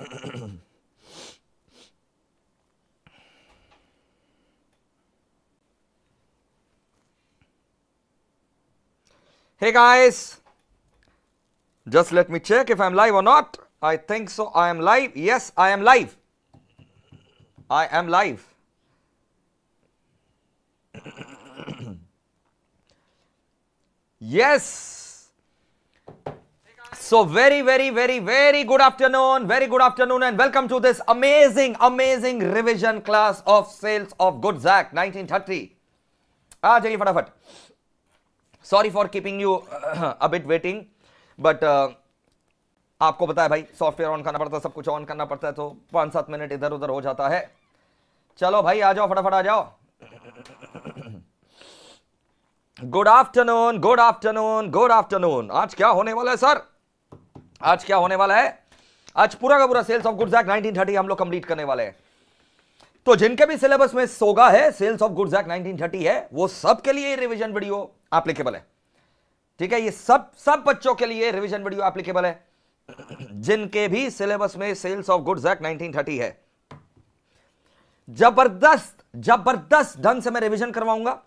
hey guys, just let me check if I'm live or not. I think so. I am live. Yes, I am live. I am live. yes. So very, very, very, very good afternoon. Very good afternoon and welcome to this amazing, amazing revision class of sales of Goods Act 1930. आ जाइए फटाफट sorry for keeping you a bit waiting but आपको पता है भाई software on करना पड़ता है सब कुछ ऑन करना पड़ता है तो पाँच सात मिनट इधर उधर हो जाता है चलो भाई आ जाओ फटाफट आ जाओ good afternoon good afternoon good afternoon आज क्या होने वाला है सर आज क्या होने वाला है आज पूरा का पूरा sales of goods act nineteen हम लोग कंप्लीट करने वाले हैं तो जिनके भी सिलेबस में सोगा है sales of goods act nineteen है वो सबके लिए रिविजन वीडियो एप्लीकेबल है ठीक है ये सब सब बच्चों के लिए रिविजन वीडियो एप्लीकेबल है जिनके भी सिलेबस में सेल्स ऑफ गुड्स एक्ट 1930 है जबरदस्त जबरदस्त ढंग से मैं रिवीजन करवाऊंगा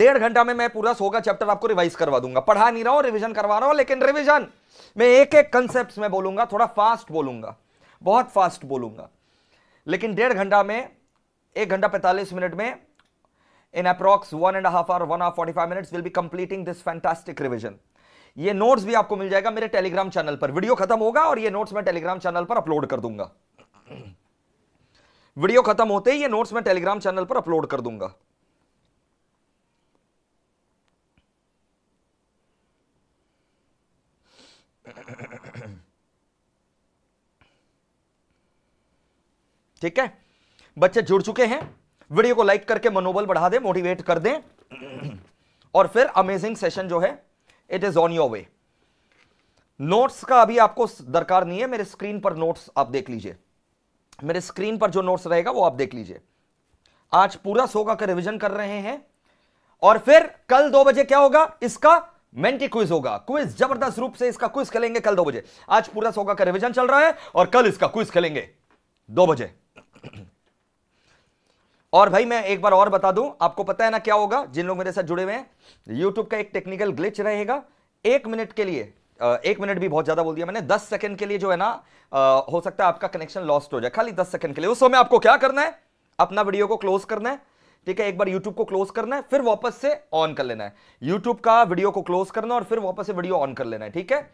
डेढ़ घंटा में मैं पूरा सोगा चैप्टर आपको रिवाइज करवा दूंगा पढ़ा नहीं रहा हूं रिवीजन करवा रहा हूं लेकिन रिवीजन मैं एक एक कंसेप्ट में बोलूंगा थोड़ा फास्ट बोलूंगा बहुत फास्ट बोलूंगा लेकिन डेढ़ घंटा में एक घंटा पैंतालीस मिनट में in approx one and half hour one hour forty five minute will be completing this fantastic revision ये नोट्स भी आपको मिल जाएगा मेरे टेलीग्राम चैनल पर वीडियो खत्म होगा और ये नोट्स मैं टेलीग्राम चैनल पर अपलोड कर दूंगा वीडियो खत्म होते ही ये नोट्स मैं टेलीग्राम चैनल पर अपलोड कर दूंगा ठीक है बच्चे जुड़ चुके हैं वीडियो को लाइक करके मनोबल बढ़ा दें मोटिवेट कर दें और फिर अमेजिंग सेशन जो है it is on your way notes का अभी आपको दरकार नहीं है मेरे स्क्रीन पर नोट्स आप देख लीजिए मेरे स्क्रीन पर जो नोट्स रहेगा वो आप देख लीजिए आज पूरा सोगा का रिवीजन कर रहे हैं और फिर कल दो बजे क्या होगा इसका मेंटी क्विज होगा क्विज जबरदस्त रूप से इसका क्विज खेलेंगे कल दो बजे आज पूरा सोगा का रिविजन चल रहा है और कल इसका क्विज खेलेंगे दो बजे और भाई मैं एक बार और बता दूं आपको पता है ना क्या होगा जिन लोग मेरे साथ जुड़े हुए हैं यूट्यूब का एक टेक्निकल ग्लिच रहेगा एक मिनट के लिए एक मिनट भी बहुत ज्यादा बोल दिया मैंने दस सेकंड के लिए जो है ना हो सकता है आपका कनेक्शन लॉस्ट हो जाए खाली दस सेकंड के लिए उस समय आपको क्या करना है अपना वीडियो को क्लोज करना है ठीक है एक बार यूट्यूब को क्लोज करना है फिर वापस से ऑन कर लेना है यूट्यूब का वीडियो को क्लोज करना और फिर वापस से वीडियो ऑन कर लेना है ठीक है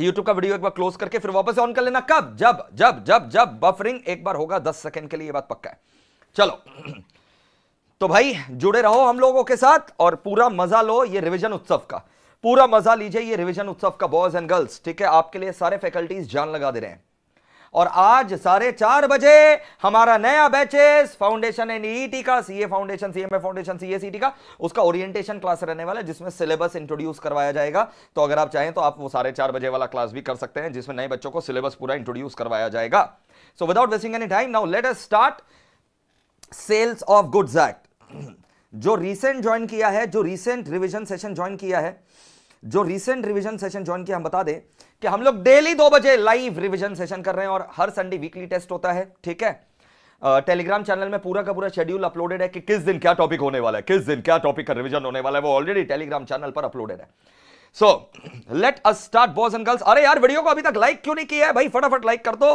यूट्यूब का वीडियो एक बार क्लोज करके फिर वापस ऑन कर लेना कब जब जब जब जब बफरिंग एक बार होगा दस सेकेंड के लिए बात पक्का है चलो तो भाई जुड़े रहो हम लोगों के साथ और पूरा मजा लो ये रिविजन उत्सव का पूरा मजा लीजिए ये रिविजन उत्सव का बॉयज एंड गर्ल्स ठीक है आपके लिए सारे फैकल्टीज जान लगा दे रहे हैं और आज साढ़े चार बजे हमारा नया batches foundation and ET e का CA foundation CMA foundation T का उसका ओरिएंटेशन क्लास रहने वाला है जिसमें सिलेबस इंट्रोड्यूस करवाया जाएगा तो अगर आप चाहें तो आप वो साढ़े चार बजे वाला क्लास भी कर सकते हैं जिसमें नए बच्चों को सिलेबस पूरा इंट्रोड्यूस करवाया जाएगा so without wasting any time now let's start sales of goods act जो रिसेंट ज्वाइन किया है जो रिसेंट रिविजन सेशन ज्वाइन किया है जो रिसेंट रिवीजन सेशन ज्वाइन किया हम बता दें कि हम लोग डेली दो बजे लाइव रिवीजन सेशन कर रहे हैं और हर संडे वीकली टेस्ट होता है ठीक है टेलीग्राम चैनल में पूरा का पूरा शेड्यूल अपलोडेड है कि किस दिन क्या टॉपिक होने वाला है किस दिन क्या टॉपिक का रिविजन होने वाला है वो ऑलरेडी टेलीग्राम चैनल पर अपलोडेड है so let us start boys and girls अरे यार वीडियो को अभी तक लाइक क्यों नहीं किया है भाई फटाफट लाइक कर दो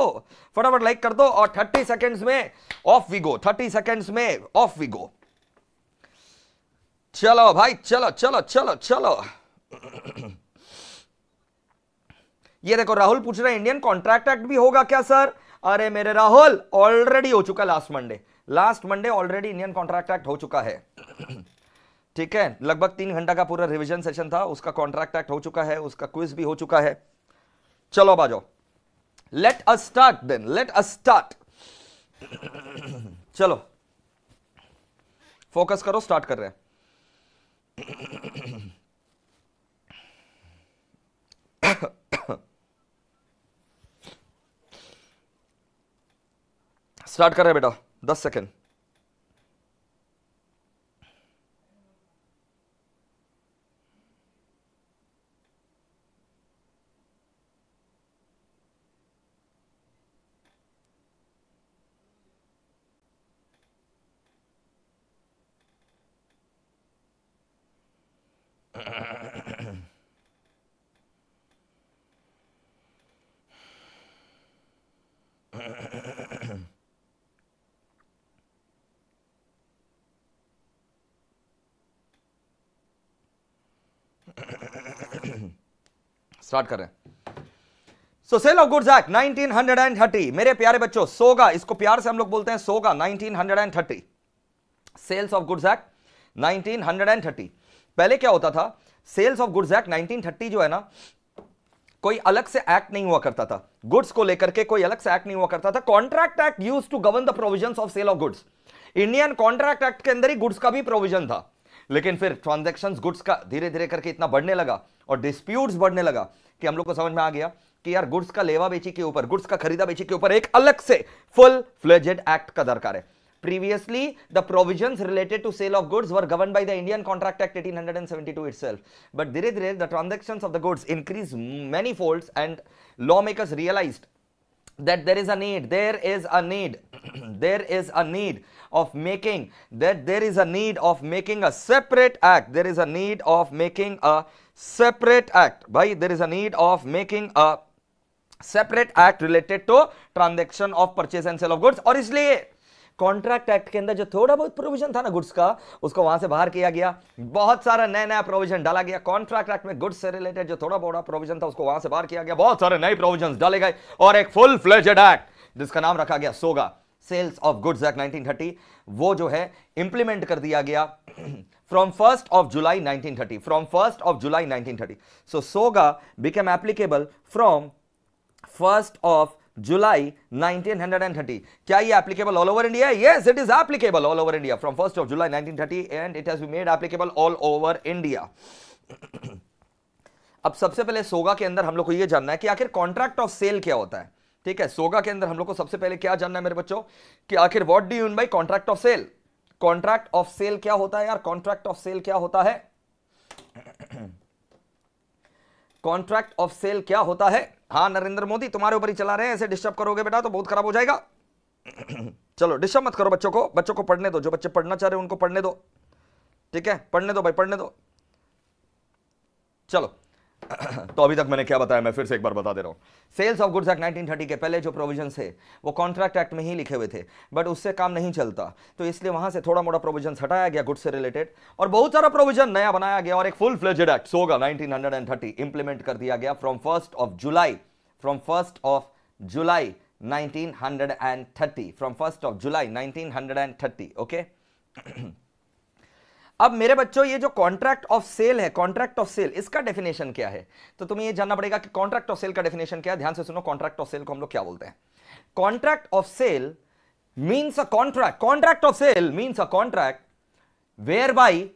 फटाफट लाइक कर दो और 30 सेकेंड्स में ऑफ वी गो 30 सेकेंड्स में ऑफ वी गो चलो भाई चलो चलो चलो चलो ये देखो राहुल पूछ रहे हैं इंडियन कॉन्ट्रैक्ट एक्ट भी होगा क्या सर अरे मेरे राहुल ऑलरेडी हो चुका last Monday last Monday already Indian contract act हो चुका है ठीक है लगभग तीन घंटा का पूरा रिविजन सेशन था उसका कॉन्ट्रैक्ट एक्ट हो चुका है उसका क्विज भी हो चुका है चलो बाजो let's start then let's start चलो फोकस करो स्टार्ट कर रहे हैं स्टार्ट कर रहे बेटा दस सेकेंड स्टार्ट कर रहे हैं so sale of goods act nineteen hundred and thirty मेरे प्यारे बच्चों सोगा इसको प्यार से हम लोग बोलते हैं SOGA nineteen hundred and thirty sales of goods act nineteen hundred and thirty पहले क्या होता था sales of goods act nineteen thirty जो है ना कोई अलग से एक्ट नहीं हुआ करता था गुड्स को लेकर के कोई अलग से एक्ट नहीं हुआ करता था contract act use to govern the provision of sale of goods Indian contract act के अंदर ही गुड्स का भी प्रोविजन था लेकिन फिर ट्रांजेक्शन गुड्स का धीरे धीरे करके इतना बढ़ने लगा और डिस्प्यूट्स बढ़ने लगा कि हम लोग को समझ में आ गया कि यार गुड्स का लेवा बेची के ऊपर गुड्स का खरीदा बेची के ऊपर एक अलग से फुल फ्लेजेड एक्ट का दरकार है previously the provisions related to sale of goods were governed by the indian contract act 1872 itself but dhire dhire the transactions of the goods increased many folds and lawmakers realized that there is a need there is a need there is a need of making that there is a need of making a separate act there is a need of making a separate act by there is a need of making a separate act related to transaction of purchase and sale of goods और इसलिए contract act के अंदर जो थोड़ा बहुत provision था ना goods का उसको वहां से बाहर किया गया बहुत सारा नया नया प्रोविजन डाला गया कॉन्ट्रैक्ट एक्ट में गुड्स से रिलेटेड जो थोड़ा बहुत प्रोविजन था उसको वहां से बाहर किया गया बहुत सारे नए प्रोविजन डाले गए और एक फुल फ्लेजेड एक्ट जिसका नाम रखा गया SOGA sales of goods act 1930 वो जो है इंप्लीमेंट कर दिया गया from first of July 1930 from first of July 1930 so SOGA became applicable from first of July 1930 क्या ये applicable all over India yes it is applicable all over India from first of July 1930 and it has be made applicable all over India अब सबसे पहले सोगा के अंदर हम लोग को ये जानना है कि आखिर कॉन्ट्रैक्ट ऑफ सेल क्या होता है ठीक है सोगा के अंदर हम लोग को सबसे पहले क्या जानना है मेरे बच्चों कि आखिर what do you mean by contract of sale contract of sale क्या होता है यार कॉन्ट्रैक्ट ऑफ सेल क्या होता है कॉन्ट्रैक्ट ऑफ सेल क्या होता है हाँ नरेंद्र मोदी तुम्हारे ऊपर ही चला रहे हैं ऐसे डिस्टर्ब करोगे बेटा तो बहुत खराब हो जाएगा चलो डिस्टर्ब मत करो बच्चों को बच्चों को पढ़ने दो जो बच्चे पढ़ना चाह रहे हैं उनको पढ़ने दो ठीक है पढ़ने दो भाई पढ़ने दो चलो तो अभी तक मैंने क्या बताया मैं फिर से एक बार बता दे रहा हूँ सेल्स ऑफ गुड्स एक्ट 1930 के पहले जो प्रोविजन थे वो कॉन्ट्रैक्ट एक्ट में ही लिखे हुए थे बट उससे काम नहीं चलता तो इसलिए वहां से थोड़ा मोटा प्रोविजन हटाया गया गुड्स से रिलेटेड और बहुत सारा प्रोविजन नया बनाया गया और एक फुल फ्लेजेड एक्ट होगा नाइनटीन इंप्लीमेंट कर दिया गया from first of July from first of July 1930 from first of July 1930 okay okay? अब मेरे बच्चों ये जो कॉन्ट्रैक्ट ऑफ सेल है कॉन्ट्रैक्ट ऑफ सेल इसका डेफिनेशन क्या है तो तुम्हें ये जानना पड़ेगा कि कॉन्ट्रैक्ट ऑफ सेल का डेफिनेशन क्या है ध्यान से सुनो कॉन्ट्रैक्ट ऑफ सेल को हम लोग क्या बोलते हैं contract of sale means a contract contract of sale means a contract whereby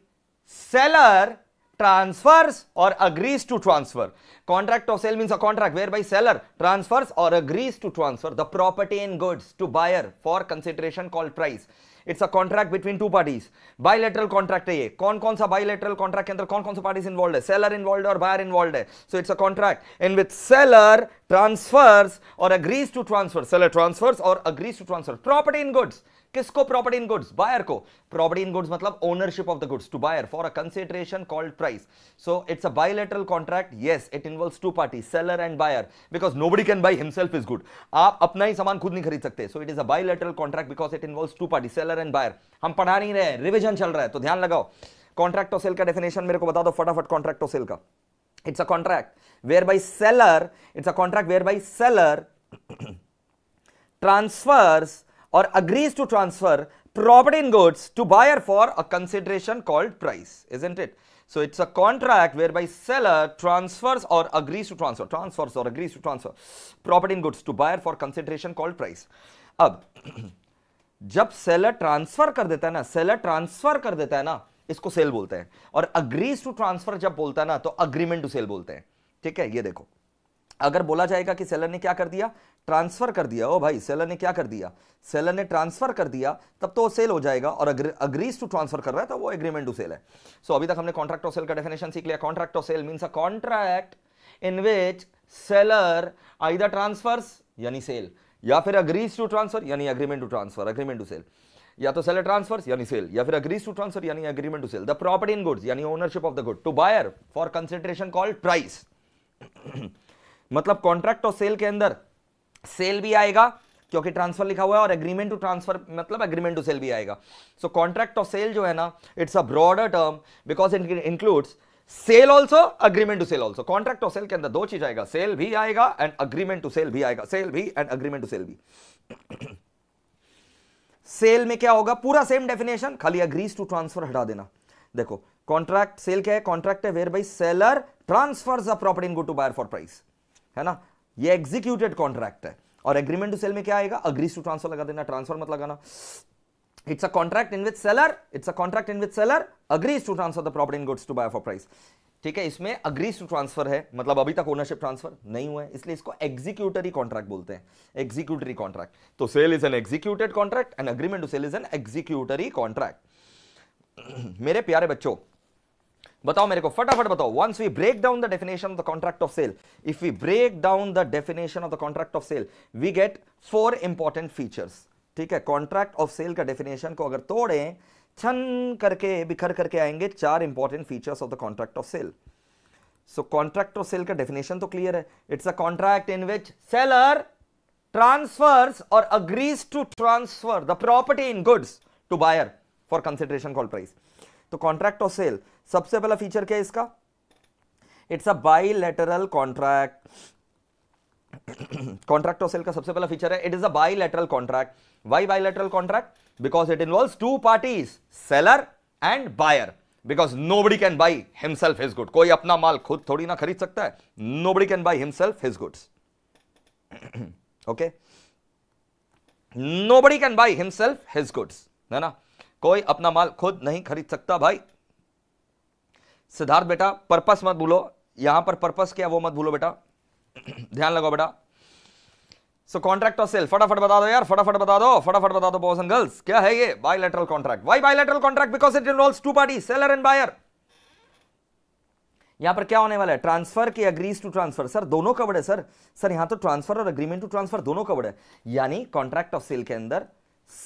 seller transfers or agrees to transfer contract of sale means a contract whereby seller transfers or agrees to transfer the property in goods to buyer for consideration call price it's a contract between two parties bilateral contract hai ye kaun bilateral contract ke andar kaun kaun parties involved seller involved or buyer involved so it's a contract in which seller transfers or agrees to transfer seller transfers or agrees to transfer property in goods किसको property in goods buyer को property in goods मतलब ownership of the goods to buyer for a consideration called price so it's a bilateral contract yes it involve two party seller and buyer because body can buy himself is good आप अपना ही सामान खुद नहीं खरीद सकते so it is a bilateral contract because it involve two party seller and buyer हम पढ़ा नहीं रहे रिविजन चल रहा है तो ध्यान लगाओ कॉन्ट्रैक्ट ऑफ सेल का डेफिनेशन मेरे को बता दो फटाफट कॉन्ट्रैक्ट ऑफ सेल का contract whereby seller it's a contract whereby seller transfers or agrees to transfer property in goods to buyer for a consideration called price isn't it so it's a contract whereby seller transfers or agrees to transfer transfers or agrees to transfer property in goods to buyer for consideration called price अब जब seller transfer कर देता है ना seller transfer कर देता है ना इसको सेल बोलते हैं और अग्रीज टू ट्रांसफर जब बोलता है ना तो अग्रीमेंट टू सेल बोलते हैं ठीक है ये देखो अगर बोला जाएगा कि सेलर ने क्या कर दिया ट्रांसफर कर दिया ओ भाई सेलर ने क्या कर दिया सेलर ने ट्रांसफर कर दिया तब तो वो सेल हो जाएगा और अग्रीज टू ट्रांसफर कर रहा है तो वो एग्रीमेंट टू सेल है सो so, अभी तक हमने कॉन्ट्रैक्ट ऑफ सेल का डेफिनेशन सीख लिया contract of sale mean a contract in which seller I transfers यानी सेल या फिर अग्रीज टू ट्रांसफर यानी agreement to transfer agreement to sale या तो सेलर ट्रांसफर यानी सेल या फिर अग्रीज टू ट्रांसफर यानी agreement to sale the property in goods यानी ownership of the good to buyer for consideration called price मतलब contract और सेल के अंदर सेल भी आएगा क्योंकि ट्रांसफर लिखा हुआ है और एग्रीमेंट टू ट्रांसफर मतलब एग्रीमेंट टू सेल भी आएगा सो कॉन्ट्रैक्ट ऑफ सेल जो है ना it's a broader term because it includes sale also agreement to sale also contract of sale के अंदर दो चीज आएगा सेल भी आएगा एंड अग्रीमेंट टू सेल भी आएगा सेल भी एंड अग्रीमेंट टू सेल भी सेल में क्या होगा पूरा सेम डेफिनेशन खाली अग्रीज टू ट्रांसफर हटा देना देखो कॉन्ट्रैक्ट सेल क्या है कॉन्ट्रैक्ट है whereby seller transfer a property in good to buyer for price है ना ये एग्जीक्यूटेड कॉन्ट्रैक्ट है और एग्रीमेंट टू सेल में क्या आएगा अग्रीज टू ट्रांसफर लगा देना ट्रांसफर मत लगाना it's a contract in with seller it's a contract in with seller agrees to transfer the property in goods to buy for price ठीक है इसमें अग्रीज टू ट्रांसफर है मतलब अभी तक ओनरशिप ट्रांसफर नहीं हुआ है इसलिए इसको एग्जीक्यूटरी कॉन्ट्रैक्ट बोलते हैं एग्जीक्यूटरी कॉन्ट्रैक्ट तो sale is an executed contract and agreement to sale is an executory contract मेरे प्यारे बच्चों बताओ मेरे को फटाफट बताओ once we break down the definition of the contract of sale if we break down the definition of the contract of sale we get four important features ठीक है कॉन्ट्रैक्ट ऑफ सेल का डेफिनेशन को अगर तोड़े छन करके बिखर करके आएंगे चार important features of the contract of sale so contract of sale का डेफिनेशन तो क्लियर है it's a contract in which seller transfers or agrees to transfer the property in goods to buyer for consideration call price तो contract of sale सबसे पहला feature क्या है इसका it's a lateral contract contract of sale का सबसे पहला feature है it is a lateral contract why lateral contract because it involve two parties seller and buyer because nobody can buy himself his good कोई अपना माल खुद थोड़ी ना खरीद सकता है nobody can buy himself his goods okay nobody can buy himself his goods है ना कोई अपना माल खुद नहीं खरीद सकता भाई सिद्धार्थ बेटा पर्पस मत भूलो यहां पर पर्पस क्या वो मत भूलो बेटा ध्यान लगाओ बेटा सो कॉन्ट्रैक्ट ऑफ सेल फटाफट बता दो यार फटाफट बता दो फटाफट बता दो बॉयज एंड गर्ल्स क्या है ये bilateral contract why bilateral contract because it involves two party seller and buyer यहां पर क्या होने वाला है ट्रांसफर के अग्रीज टू ट्रांसफर सर दोनों कवर्ड है सर सर यहां तो ट्रांसफर और अग्रीमेंट टू ट्रांसफर दोनों कवर्ड है यानी कॉन्ट्रैक्ट ऑफ सेल के अंदर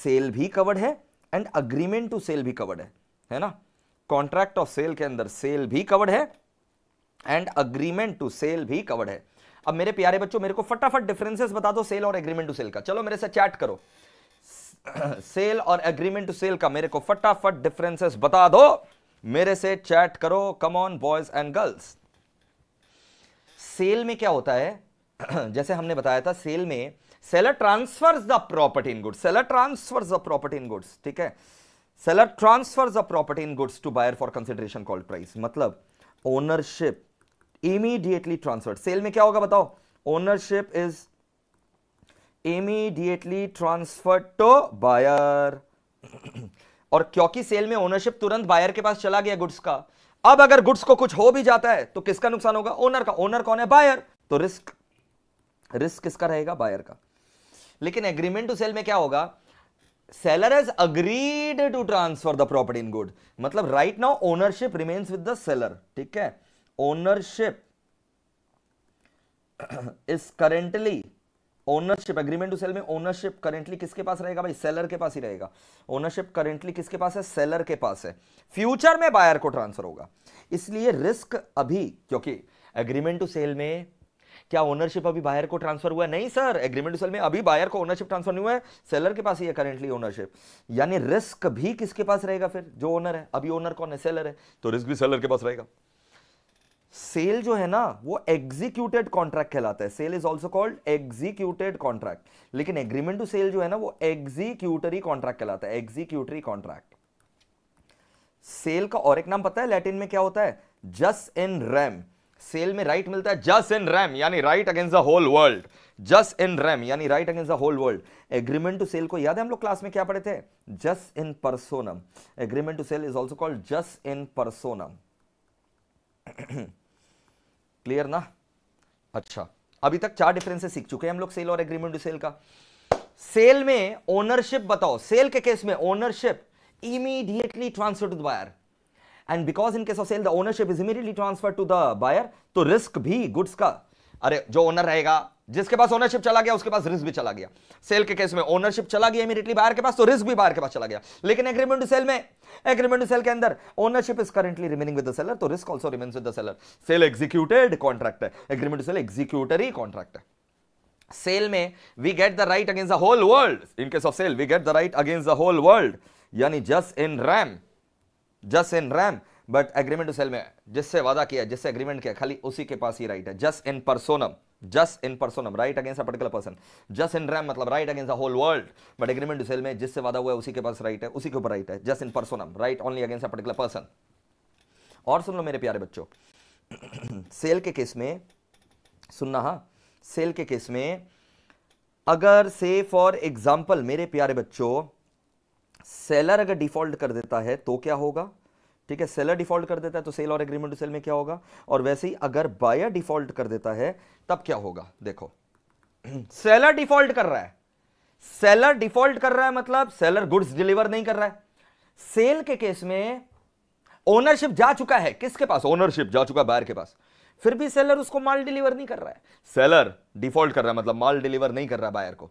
सेल भी कवर्ड है एंड अग्रीमेंट टू सेल भी कवर्ड है है ना कॉन्ट्रैक्ट ऑफ सेल के अंदर सेल भी कवर्ड है एंड अग्रीमेंट टू सेल भी कवर्ड है अब मेरे प्यारे बच्चों मेरे को फटाफट डिफरेंसेस बता दो सेल और एग्रीमेंट टू सेल का चलो मेरे से चैट करो सेल और एग्रीमेंट टू सेल का मेरे को फटाफट डिफरेंसेस बता दो मेरे से चैट करो come on boys and girls sale में क्या होता है जैसे हमने बताया था सेल में seller transfers the property in goods seller transfers the property in goods ठीक है seller transfers a property in goods to buyer for consideration called price मतलब ओनरशिप इमीडिएटली ट्रांसफर सेल में क्या होगा बताओ ownership is immediately transferred to buyer और क्योंकि cell में ओनरशिप तुरंत बायर के पास चला गया गुड्स का अब अगर गुड्स को कुछ हो भी जाता है तो किसका नुकसान होगा ओनर का ओनर कौन है बायर तो रिस्क रिस्क किसका रहेगा बायर का लेकिन एग्रीमेंट टू सेल में क्या होगा seller has agreed to transfer the property in good मतलब right now ownership remains with the seller ठीक है ownership is currently ownership agreement to cell में ओनरशिप करेंटली किसके पास रहेगा भाई सेलर के पास ही रहेगा ओनरशिप करेंटली किसके पास है सेलर के पास है फ्यूचर में बायर को ट्रांसफर होगा इसलिए रिस्क अभी क्योंकि एग्रीमेंट टू सेल में क्या ओनरशिप अभी बायर को ट्रांसफर हुआ है नहीं सर एग्रीमेंट टू सेल में अभी बायर को ओनरशिप ट्रांसफर नहीं हुआ है सेलर के पास ही है करेंटली ओनरशिप यानी रिस्क भी किसके पास रहेगा फिर जो ओनर है अभी ओनर कौन है सेलर है तो रिस्क भी सेलर के पास रहेगा सेल जो है ना वो एग्जीक्यूटेड कॉन्ट्रैक्ट कहलाता है sale is also called executed contract लेकिन एग्रीमेंट टू सेल जो है ना वो एग्जीक्यूटरी कॉन्ट्रैक्ट कहलाता है एग्जीक्यूटरी कॉन्ट्रैक्ट सेल का और एक नाम पता है लैटिन में क्या होता है जस्ट इन रैम सेल में राइट मिलता है जस इन रैम यानी right against the whole world jus in rem यानी right against the whole world agreement to sale को याद है हम लोग क्लास में क्या पढ़े थे jus in personam agreement to sale is also called jus in personam clear ना अच्छा अभी तक चार डिफरेंसेस सीख चुके हैं हम लोग सेल और एग्रीमेंट टू सेल का सेल में ओनरशिप बताओ सेल के केस में ownership immediately transfer to the buyer and because in case of sale the ownership is immediately transfer to the buyer तो रिस्क भी गुड्स का अरे जो ओनर रहेगा जिसके पास ओनरशिप चला गया उसके पास रिस्क भी चला गया सेल के केस में ओनरशिप चला गया इमीडिएटली बायर के पास तो रिस्क भी बायर के पास चला गया लेकिन एग्रीमेंट सेल में एग्रीमेंट सेल के अंदर ownership is currently remaining with the seller तो risk also remains with the seller sale executed contract है agreement to sale executory contract है सेल में we get the right against the whole world in case of sale we get the right against the whole world यानी jus in rem jus in rem but agreement to cell में जिससे वादा किया जिससे agreement किया खाली उसी के पास ही राइट है jus in personam jus in personam right against a particular person jus in rem मतलब right against the whole world but agreement to cell में जिससे वादा हुआ है उसी के पास राइट है उसी के ऊपर राइट है jus in personam right only against a particular person और सुन लो मेरे प्यारे बच्चों सेल के केस में सुनना हाँ सेल के केस में अगर से फॉर एग्जाम्पल मेरे प्यारे बच्चों सेलर अगर डिफॉल्ट कर देता है तो क्या होगा ठीक है सेलर डिफॉल्ट कर देता है तो सेल और एग्रीमेंट टू सेल में क्या होगा और वैसे ही अगर बायर डिफॉल्ट कर देता है तब क्या होगा देखो सेलर डिफॉल्ट कर रहा है सेलर डिफॉल्ट कर रहा है मतलब सेलर गुड्स डिलीवर नहीं कर रहा है सेल के केस में ओनरशिप जा चुका है किसके पास ओनरशिप जा चुका है बायर के पास फिर भी सेलर उसको माल डिलीवर नहीं कर रहा है सेलर डिफॉल्ट कर रहा है मतलब माल डिलीवर नहीं कर रहा है बायर को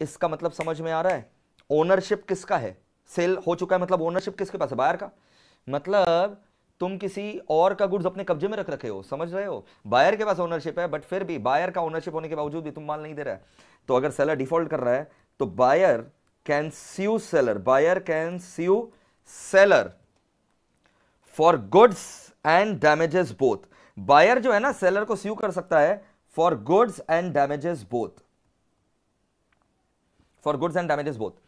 इसका मतलब समझ में आ रहा है ओनरशिप किसका है सेल हो चुका है मतलब ओनरशिप किसके पास है बायर का मतलब तुम किसी और का गुड्स अपने कब्जे में रख रखे हो समझ रहे हो बायर के पास ओनरशिप है बट फिर भी बायर का ओनरशिप होने के बावजूद भी तुम माल नहीं दे रहा है तो अगर सेलर डिफॉल्ट कर रहा है तो buyer can sue seller buyer can sue seller for goods and damages both बायर जो है ना सेलर को सीयू कर सकता है for goods and damages both for goods and damages both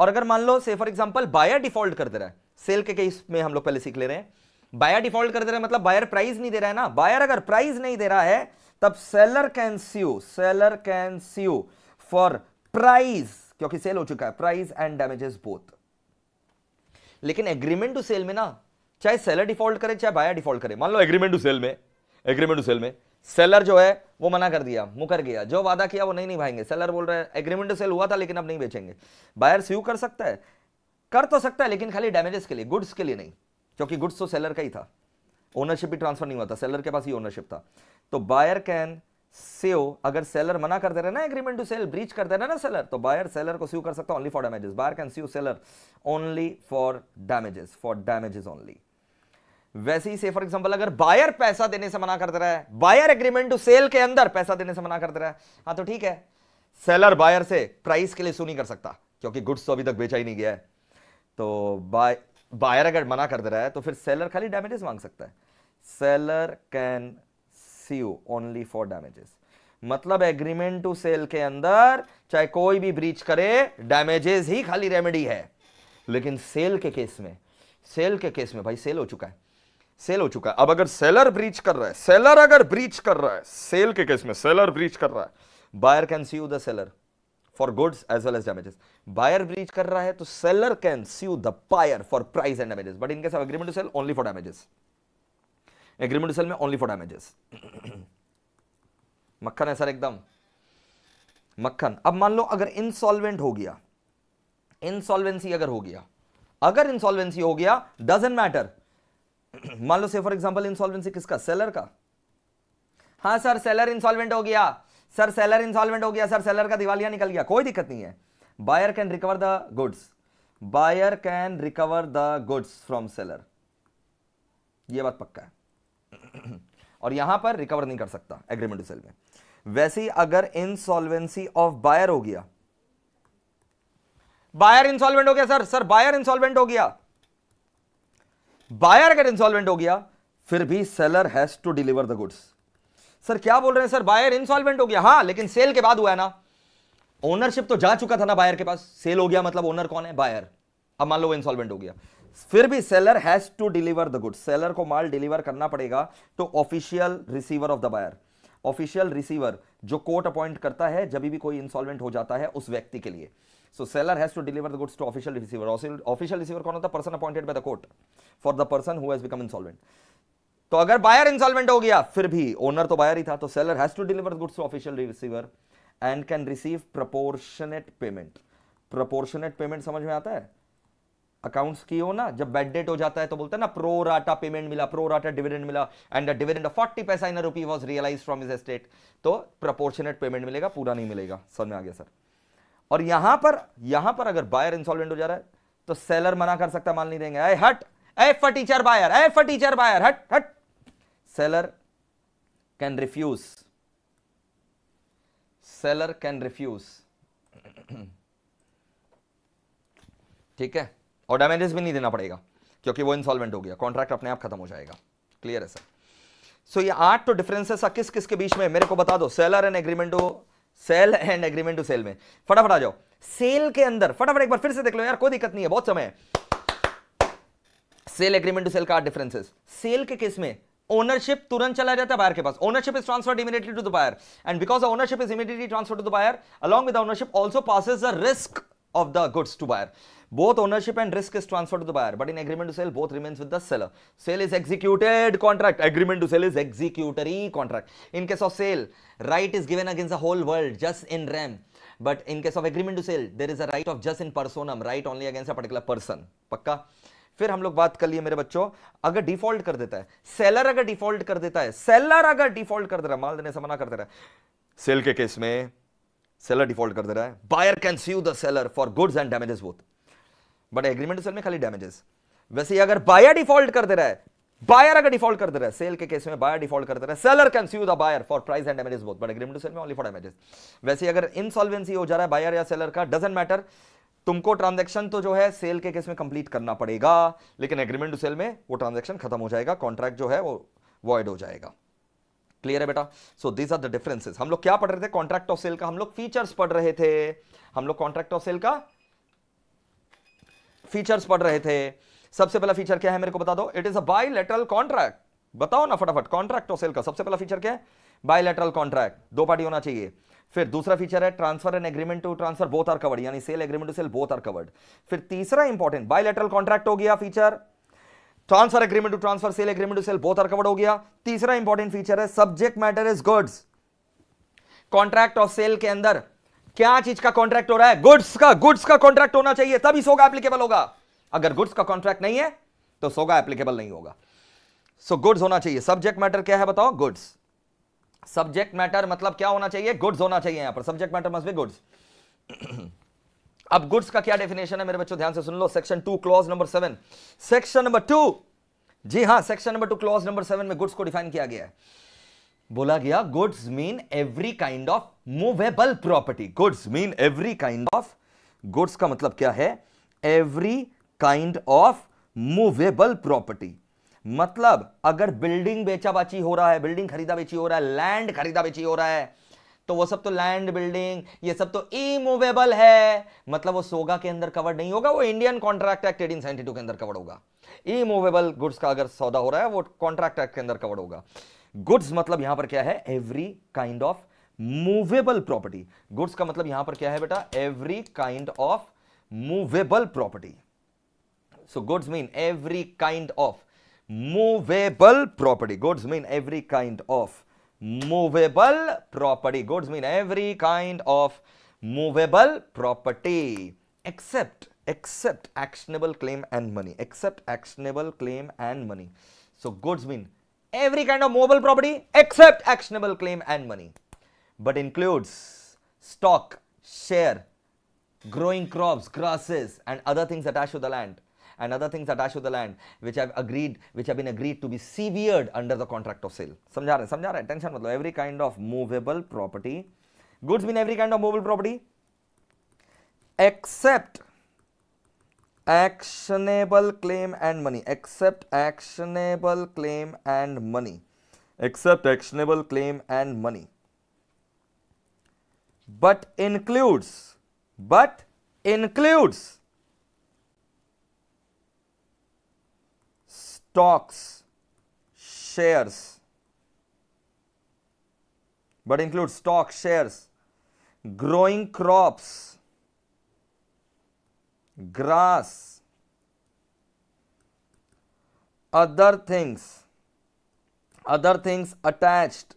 और अगर मान लो से फॉर एग्जाम्पल बायर डिफॉल्ट कर दे रहा है सेल के केस में हम लोग पहले सीख ले रहे हैं बायर डिफॉल्ट कर दे रहा है मतलब बायर प्राइस नहीं दे रहा है ना बायर अगर प्राइस नहीं दे रहा है तब seller can sue seller can sue for price क्योंकि सेल हो चुका है प्राइस एंड डैमेजेस बोथ लेकिन एग्रीमेंट टू सेल में ना चाहे सेलर डिफॉल्ट करे चाहे बायर डिफॉल्ट करे मान लो एग्रीमेंट टू सेल में एग्रीमेंट टू सेल में सेलर जो है वो मना कर दिया मुकर गया जो वादा किया वो नहीं निभाएंगे सेलर बोल रहे हैं एग्रीमेंट सेल हुआ था लेकिन अब नहीं बेचेंगे बायर स्यू कर सकता है कर तो सकता है लेकिन खाली डैमेजेस के लिए गुड्स के लिए नहीं क्योंकि गुड्स तो सेलर का ही था ओनरशिप भी ट्रांसफर नहीं हुआ था सेलर के पास ही ओनरशिप था तो बायर कैन सेव अगर सेलर मना कर दे रहे ना एग्रीमेंट टू सेल ब्रीच कर दे रहे ना सेलर तो बायर सेलर को स्यू कर सकता है only for damages buyer can sue seller only for damages for damages only वैसे ही से फॉर एग्जांपल अगर बायर पैसा देने से मना कर दे रहा है बायर एग्रीमेंट टू सेल के अंदर पैसा देने से मना कर दे रहा है हाँ तो ठीक है सेलर बायर से प्राइस के लिए सू नहीं कर सकता क्योंकि गुड्स तो अभी तक बेचा ही नहीं गया है तो बाय बायर अगर मना कर दे रहा है तो फिर सेलर खाली डैमेजेस मांग सकता है seller can sue only for damages मतलब एग्रीमेंट टू सेल के अंदर चाहे कोई भी ब्रीच करे डैमेजेस ही खाली रेमेडी है लेकिन सेल के केस में सेल के केस में भाई सेल हो चुका है सेल हो चुका है अब अगर सेलर ब्रीच कर रहा है सेलर अगर ब्रीच कर रहा है सेल के केस में सेलर ब्रीच कर रहा है buyer can sue the seller for goods as well as damages buyer breach कर रहा है तो seller can sue the buyer for price and damages but इनके साथ agreement to sell only for damages agreement to cell में only for damages मक्खन है sir एकदम मक्खन अब मान लो अगर इंसॉल्वेंट हो गया इंसॉल्वेंसी अगर हो गया अगर इंसॉल्वेंसी हो गया डजेंट मैटर मान लो से फॉर एग्जाम्पल इंसॉल्वेंसी किसका सेलर का हाँ सर सेलर इंसॉल्वेंट हो गया सर सेलर इंसॉल्वेंट हो गया सर सेलर का दिवालिया निकल गया कोई दिक्कत नहीं है buyer can recover the goods buyer can recover the goods from seller ये बात पक्का है और यहां पर रिकवर नहीं कर सकता एग्रीमेंट सेल में वैसे ही अगर इंसॉल्वेंसी ऑफ बायर हो गया बायर इंसॉल्वेंट हो गया सर सर बायर इंसॉल्वेंट हो गया बायर अगर इंसॉल्वेंट हो गया फिर भी seller has to deliver the goods sir क्या बोल रहे हैं सर बायर इंसॉल्वेंट हो गया हाँ लेकिन सेल के बाद हुआ है ना ओनरशिप तो जा चुका था ना बायर के पास सेल हो गया मतलब ओनर कौन है बायर अब मान लो वो इंसॉल्वेंट हो गया फिर भी seller has to deliver the goods seller को माल डिलीवर करना पड़ेगा तो official receiver of the buyer official receiver जो कोर्ट अपॉइंट करता है जब भी कोई इंसॉल्वेंट हो जाता है उस व्यक्ति के लिए So seller has to deliver the goods to official receiver. Official receiver कौन होता है person appointed by the court for the person who has become insolvent. तो अगर बायर इंसॉल्वेंट हो गया फिर भी ओनर तो बायर ही था तो seller has to deliver goods to official receiver and can receive proportionate payment proportionate payment समझ में आता है अकाउंट्स की हो ना जब बैड डेट हो जाता है तो बोलते हैं ना प्रो राटा पेमेंट मिला प्रो राटा डिविडेंड मिला and dividend of forty paisa in rupee was realise from his estate तो प्रपोर्शनेट पेमेंट मिलेगा पूरा नहीं मिलेगा समझ में आ गया सर और यहां पर यहां पर अगर बायर इंसॉल्वेंट हो जा रहा है तो सेलर मना कर सकता मान नहीं देंगे अरे हट ए फटीचर बायर ए फटीचर बायर हट हट seller can refuse seller can refuse ठीक है और डैमेजेस भी नहीं देना पड़ेगा क्योंकि वो इंसॉल्वेंट हो गया कॉन्ट्रैक्ट अपने आप खत्म हो जाएगा क्लियर है सर सो so, ये आठ तो डिफरेंसेस किस किस के बीच में मेरे को बता दो सेलर एंड एग्रीमेंट हो sale and agreement to cell में फटाफट आ जाओ सेल के अंदर फटाफट एक बार फिर से देख लो यार कोई दिक्कत नहीं है बहुत समय सेल एग्रीमेंट टू सेल का डिफरेंसेस सेल के केस में ओनरशिप तुरंत चला जाता है बायर के पास ownership is transferred immediately to the buyer and because of ownership is immediately transfer to the buyer along with ownership also passes the risk of the goods to buyer. Both ownership and risk is transferred to the buyer, but in agreement to sell, both remains with the seller. Sale is executed contract. Agreement to sell is executory contract. In case of sale, right is given against the whole world, just in rem But in case of agreement to sell, there is a right of just in personam, right only against a particular person. pakka फिर हम लोग बात कर लिए मेरे बच्चों अगर default कर देता है सेलर अगर डिफॉल्ट कर देता है सेलर अगर डिफॉल्ट कर दे रहा है माल देने से मना कर दे रहा है सेल के केस में सेलर डिफॉल्ट कर दे रहा है buyer can sue the seller for goods and damages both but agreement sale में खाली डैमेजेस वैसे अगर बायर डिफॉल्ट कर दे रहा है बायर अगर डिफॉल्ट कर दे रहा है सेल के केस में बायर डिफॉल्ट कर दे रहा है seller can sue the buyer for price and damages both but agreement sale में ओनली फॉर डैमेजेस वैसे अगर इनसॉल्वेंसी हो जा रहा है बायर या सेलर का डजेंट मैटर तुमको ट्रांजेक्शन तो जो है सेल के केस में कंप्लीट करना पड़ेगा लेकिन एग्रीमेंट टू सेल में वो ट्रांजेक्शन खत्म हो जाएगा कॉन्ट्रैक्ट जो है वो वॉइड हो जाएगा क्लियर है बेटा so these are the differences हम लोग क्या पढ़ रहे थे कॉन्ट्रैक्ट ऑफ सेल का हम लोग फीचर्स पढ़ रहे थे हम लोग कॉन्ट्रैक्ट ऑफ सेल का फीचर्स पढ़ रहे थे सबसे पहला फीचर क्या है मेरे को बता दो it is a bilateral contract बताओ ना फटाफट कॉन्ट्रैक्ट ऑफ सेल का सबसे पहला फीचर क्या है बायलैटरल कॉन्ट्रैक्ट दो पार्टी होना चाहिए फिर दूसरा फीचर है transfer and agreement to transfer both are covered यानी sale agreement to sell both are covered फिर तीसरा इंपॉर्टेंट बायलैटरल कॉन्ट्रैक्ट हो गया feature transfer agreement to transfer sale agreement to sell बहुत आर हो गया तीसरा इंपॉर्टेंट फीचर है subject matter is goods contract of sale के अंदर क्या चीज का कॉन्ट्रैक्ट हो रहा है गुड्स का गुड्स का कॉन्ट्रैक्ट होना चाहिए तभी सोगा एप्लीकेबल होगा अगर गुड्स का कॉन्ट्रैक्ट नहीं है तो सोगा एप्लीकेबल नहीं होगा सो so, गुड्स होना चाहिए सब्जेक्ट मैटर क्या है बताओ गुड्स सब्जेक्ट मैटर मतलब क्या होना चाहिए गुड्स होना चाहिए यहां पर subject matter must be goods अब गुड्स का क्या डेफिनेशन है मेरे बच्चों ध्यान से सुन लो section two clause number seven section number two जी हाँ section number two clause number seven में गुड्स को डिफाइन किया गया है बोला गया goods mean every kind of movable property goods mean every kind of goods का मतलब क्या है every kind of movable property मतलब अगर बिल्डिंग बेचा बाची हो रहा है बिल्डिंग खरीदा बेची हो रहा है लैंड खरीदा बेची हो रहा है तो वो सब तो लैंड बिल्डिंग ये सब तो इमूवेबल है मतलब वो सोगा के अंदर कवर नहीं होगा वो Indian contract act eighteen seventy two के अंदर कवर होगा इमूवेबल गुड्स का अगर सौदा हो रहा है वो कॉन्ट्रैक्ट एक्ट के अंदर कवर होगा गुड्स मतलब यहां पर क्या है every kind of movable property goods का मतलब यहां पर क्या है बेटा every kind of movable property so goods mean every kind of movable property goods mean every kind of movable property. Goods mean every kind of movable property except except actionable claim and money except actionable claim and money. So goods mean every kind of movable property except actionable claim and money but includes stock, share, growing crops, grasses and other things attached to the land and other things attached to the land which have agreed which have been agreed to be severed under the contract of sale samjha rahe samjha rahe attention matlab every kind of movable property goods mean every kind of movable property except actionable claim and money except actionable claim and money except actionable claim and money but includes but includes stocks, shares, but includes stock, shares, growing crops, grass, other things, other things attached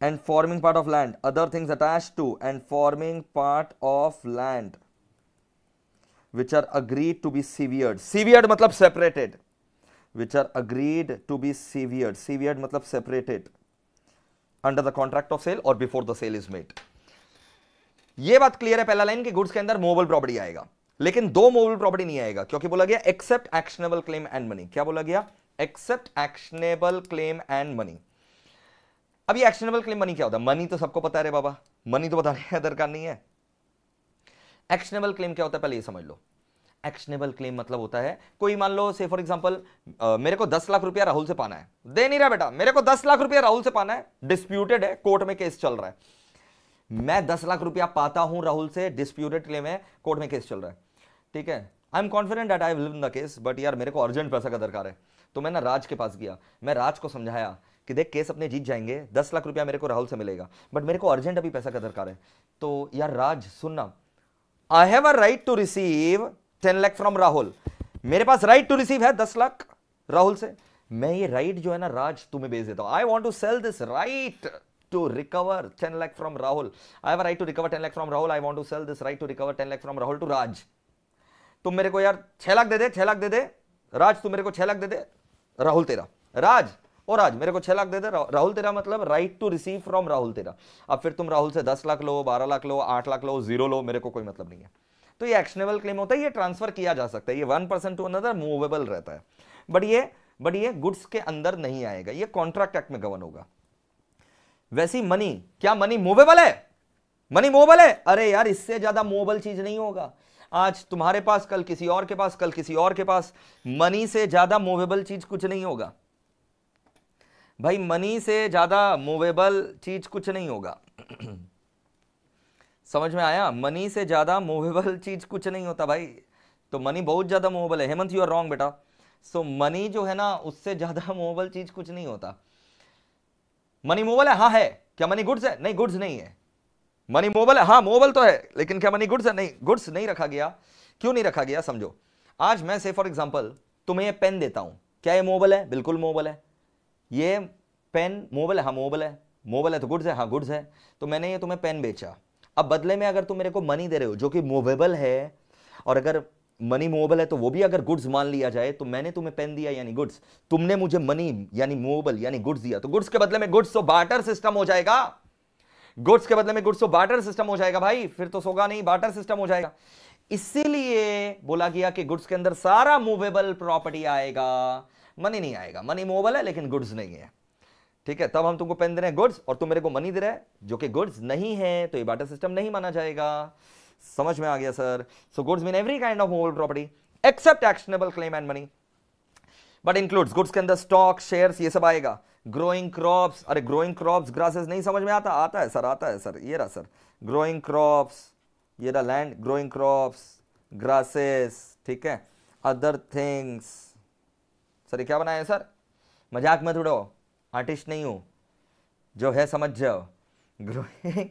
and forming part of land, other things attached to and forming part of land which are agreed to be severed. Severed matlab separated. which are agreed to be severed. Severed मतलब separated under the contract of sale or before the sale is made. ये बात clear है पहला line कि goods के अंदर movable property आएगा लेकिन दो मोबल प्रॉपर्टी नहीं आएगा क्योंकि बोला गया except actionable claim and money क्या बोला गया except actionable claim and money अब ये एक्शनेबल क्लेम मनी क्या होता है मनी तो सबको पता है बाबा मनी तो बताने का दरकार नहीं है एक्शनेबल क्लेम क्या होता है पहले ये समझ लो एक्शनेबल क्लेम मतलब होता है कोई मान लो से फॉर एग्जाम्पल मेरे को दस लाख रुपया राहुल से पाना है दे नहीं रहा बेटा मेरे को दस लाख रुपया राहुल से पाना है डिस्प्यूटेड है कोर्ट में केस चल रहा है मैं दस लाख रुपया पाता हूं राहुल से डिस्प्यूटेड क्लेम है कोर्ट में केस चल रहा है ठीक है I am confident that I will win the case but यार मेरे को अर्जेंट पैसा का दरकार है तो मैं ना राज के पास गया मैं राज को समझाया कि देख केस अपने जीत जाएंगे दस लाख रुपया मेरे को राहुल से मिलेगा बट मेरे को अर्जेंट अभी पैसा का दरकार है तो यार राज सुनना I have a right to receive ten lakh from Rahul मेरे पास राइट टू रिसीव है दस लाख राहुल से मैं ये राइट जो है ना राज तुम्हें भेज देता हूं I want to sell this right to recover ten lakh from Rahul I have right to recover ten 10 from Rahul I want to sell this right to recover ten 10 from Rahul to Raj तुम मेरे को यार छह लाख दे दे छह लाख दे दे राज तुम मेरे को छह लाख दे दे राहुल तेरा राज और राज मेरे को छह लाख दे दे राहुल तेरा मतलब right to receive from Rahul तेरा अब फिर तुम राहुल से दस लाख लो बारह लाख लो आठ लाख लो जीरो लो मेरे को कोई मतलब नहीं है तो ये एक्शनेबल क्लेम होता है ये ट्रांसफर किया जा सकता है ये one person to another movable रहता है बट ये बट ये गुड्स के अंदर नहीं आएगा ये कॉन्ट्रैक्ट एक्ट में गवन होगा वैसी मनी क्या मनी मूवेबल है मनी मूवेबल है अरे यार इससे ज्यादा मूवेबल चीज नहीं होगा आज तुम्हारे पास कल किसी और के पास कल किसी और के पास मनी से ज्यादा मूवेबल चीज कुछ नहीं होगा भाई मनी से ज्यादा मूवेबल चीज कुछ नहीं होगा समझ में आया मनी से ज़्यादा मूवेबल चीज़ कुछ नहीं होता भाई तो मनी बहुत ज़्यादा मूवेबल है हेमंत यू आर रॉन्ग बेटा सो मनी जो है ना उससे ज़्यादा मूवेबल चीज़ कुछ नहीं होता मनी मूवेबल है हाँ है क्या मनी गुड्स है नहीं गुड्स नहीं है मनी मोबल है हाँ मोबल तो है लेकिन क्या मनी गुड्स है नहीं गुड्स नहीं रखा गया क्यों नहीं रखा गया समझो आज मैं से फॉर एग्जाम्पल तुम्हें ये पेन देता हूँ क्या ये मोबल है बिल्कुल मोबल है ये पेन मोबल है हाँ मोबल है मोबल है तो गुड्स है हाँ गुड्स है तो मैंने ये तुम्हें पेन बेचा अब बदले में अगर तुम मेरे को मनी दे रहे हो जो कि मूवेबल है और अगर मनी मूवेबल है तो वो भी अगर गुड्स मान लिया जाए तो मैंने तुम्हें पेन दिया यानी गुड्स तुमने मुझे मनी यानी मूवेबल यानी गुड्स दिया तो गुड्स के बदले में गुड्स तो बाटर सिस्टम हो जाएगा गुड्स के बदले में गुड्स तो बाटर सिस्टम हो जाएगा भाई फिर तो सोगा नहीं बाटर सिस्टम हो जाएगा इसीलिए बोला गया कि गुड्स के अंदर सारा मूवेबल प्रॉपर्टी आएगा मनी नहीं आएगा मनी मूवेबल है लेकिन गुड्स नहीं है ठीक है तब हम तुमको पेन दे रहे हैं गुड्स और तुम मेरे को मनी दे रहे हैं जो कि गुड्स नहीं है तो ये बाटर सिस्टम नहीं माना जाएगा समझ में आ गया sir so goods mean every kind of hold property except actionable claim and money but includes goods के अंदर स्टॉक शेयर ये सब आएगा ग्रोइंग क्रॉप्स अरे ग्रोइंग क्रॉप्स ग्रासेस नहीं समझ में आता आता है सर आता है सर ये रहा सर ग्रोइंग क्रॉप्स ये रहा लैंड ग्रोइंग क्रॉप्स ग्रासेस ठीक है अदर थिंग्स सर ये क्या बनाया सर मजाक मत उड़ो आर्टिस्ट नहीं हूँ जो है समझ जाओ growing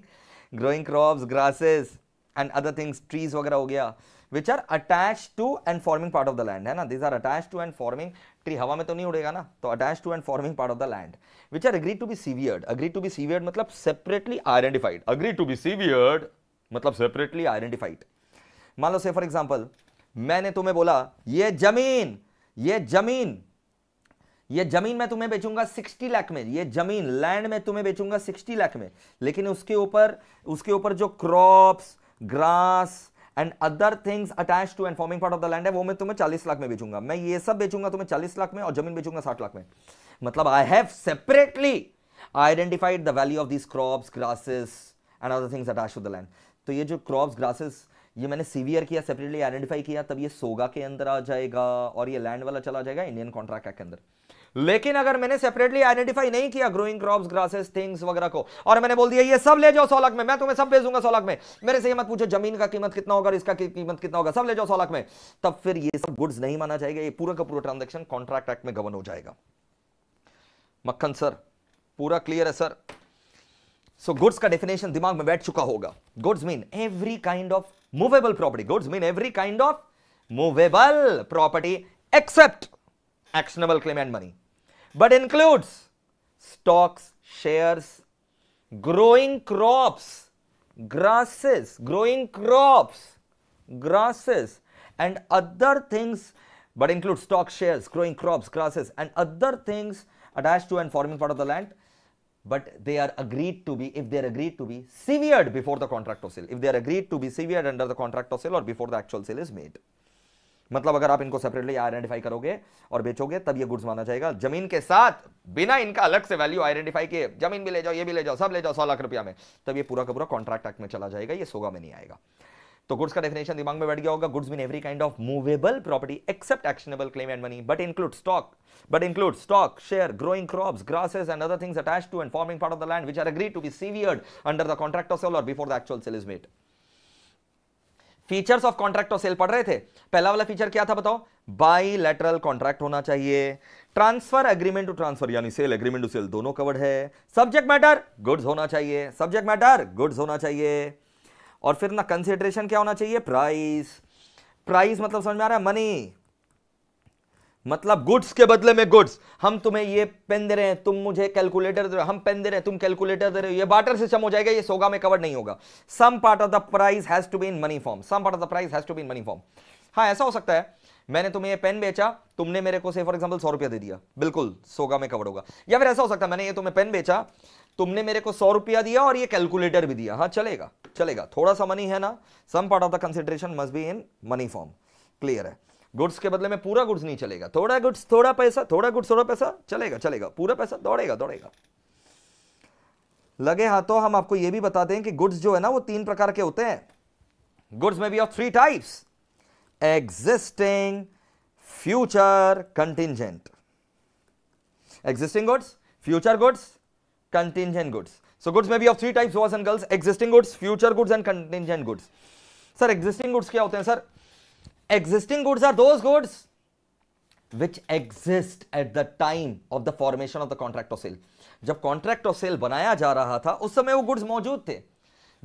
growing crops grasses and other things trees वगैरह हो गया which are attach to and forming part of the land है ना this are attach to and forming tree हवा में तो नहीं उड़ेगा ना तो attach to and forming part of the land which are agree to be severed agree to be severed मतलब separately identified agree to be severed मतलब separately identified मान लो से फॉर एग्जाम्पल मैंने तुम्हें बोला ये जमीन ये जमीन ये जमीन मैं तुम्हें बेचूंगा 60 लाख में ये जमीन लैंड में तुम्हें बेचूंगा 60 लाख में लेकिन उसके ऊपर उसके ऊपर जो crops grass and other things attach to and forming part of the land है वो मैं तुम्हें चालीस लाख में बेचूंगा मैं ये सब बेचूंगा तुम्हें चालीस लाख में और जमीन बेचूंगा साठ लाख में मतलब I have separately identified the value of this crops grasses and other things attach to the land तो ये जो क्रॉप्स ग्रासेस ये मैंने सीवियर किया सेपरेटली आइडेंटिफाई किया तब ये सोगा के अंदर आ जाएगा और ये लैंड वाला चला जाएगा इंडियन कॉन्ट्रैक्ट एक्ट के अंदर लेकिन अगर मैंने सेपरेटली आइडेंटिफाई नहीं किया ग्रोइंग क्रॉप ग्रासेस थिंग्स वगैरह को और मैंने बोल दिया ये सब ले जाओ सौ में मैं तुम्हें सब भेजूंगा दूंगा लाख में मेरे से ये मत पूछो जमीन का कीमत कितना होगा इसका कीमत कितना होगा सब ले जाओ सौ में तब फिर ये सब गुड्स नहीं माना जाएगा ये पूरा का पूरा ट्रांजेक्शन कॉन्ट्रैक्ट एक्ट में गवर्न हो जाएगा मक्खन सर पूरा क्लियर है सर सो so, गुड्स का डेफिनेशन दिमाग में बैठ चुका होगा goods mean every kind of movable property goods mean every kind of movable property except actionable claim and money, but includes stocks, shares, growing crops, grasses, growing crops, grasses and other things but include stock shares, growing crops, grasses and other things attached to and forming part of the land but they are agreed to be, if they are agreed to be, severed before the contract of sale, if they are agreed to be severed under the contract of sale or before the actual sale is made. मतलब अगर आप इनको separately identify करोगे और बेचोगे तब ये goods माना जाएगा जमीन के साथ बिना इनका अलग से वैल्यू आइडेंटिफाई किए जमीन भी ले जाओ ये भी ले जाओ सब ले जाओ सौ लाख रुपया में तब ये पूरा का पूरा कॉन्ट्रैक्ट एक्ट में चला जाएगा ये सोगा में नहीं आएगा तो गुड्स का डेफिनेशन दिमाग में बैठ गया होगा goods mean every kind of movable property except actionable claim and money but include stock but include stock share growing crops grasses and other things attach to and forming part of the land which are agree to be sever under the contract of sale और before the actual sale is made features of contract of sale पढ़ रहे थे पहला वाला feature क्या था बताओ by lateral contract होना चाहिए ट्रांसफर एग्रीमेंट टू ट्रांसफर यानी सेल एग्रीमेंट टू सेल दोनों कवर्ड है सब्जेक्ट मैटर गुड्स होना चाहिए सब्जेक्ट मैटर गुड्स होना चाहिए और फिर ना कंसिडरेशन क्या होना चाहिए प्राइस प्राइस मतलब समझ में आ रहा है मनी मतलब गुड्स के बदले में गुड्स हम तुम्हें ये पेन दे रहे हैं तुम मुझे कैलकुलेटर दे रहे हो हम पेन दे रहे हैं तुम कैलकुलेटर दे रहे हो ये बाटर सिस्टम हो जाएगा ये सोगा में कवर नहीं होगा some part of the price has to be in money form some part of the price has to be in money form हाँ ऐसा हो सकता है मैंने तुम्हें ये पेन बेचा तुमने मेरे को से फॉर एग्जाम्पल सौ रुपया दे दिया बिल्कुल सोगा में कवर होगा या फिर ऐसा हो सकता है मैंने ये तुम्हें पेन बेचा तुमने मेरे को सौ रुपया दिया और ये कैलकुलेटर भी दिया हाँ चलेगा चलेगा थोड़ा सा मनी है ना some part of the consideration must be in money form clear है गुड्स के बदले में पूरा गुड्स नहीं चलेगा थोड़ा गुड्स थोड़ा पैसा थोड़ा गुड्स थोड़ा पैसा चलेगा चलेगा पूरा पैसा दौड़ेगा दौड़ेगा लगे हाथों हम आपको यह भी बता दें कि गुड्स जो है ना वो तीन प्रकार के होते हैं गुड्स में be of three types existing future contingent existing goods future goods contingent goods so goods में be of three types boys and girls existing goods future goods and contingent goods sir existing goods क्या होते हैं sir existing goods are those goods which exist at the time of the formation of the contract of sale जब contract of sale बनाया जा रहा था उस समय वो goods मौजूद थे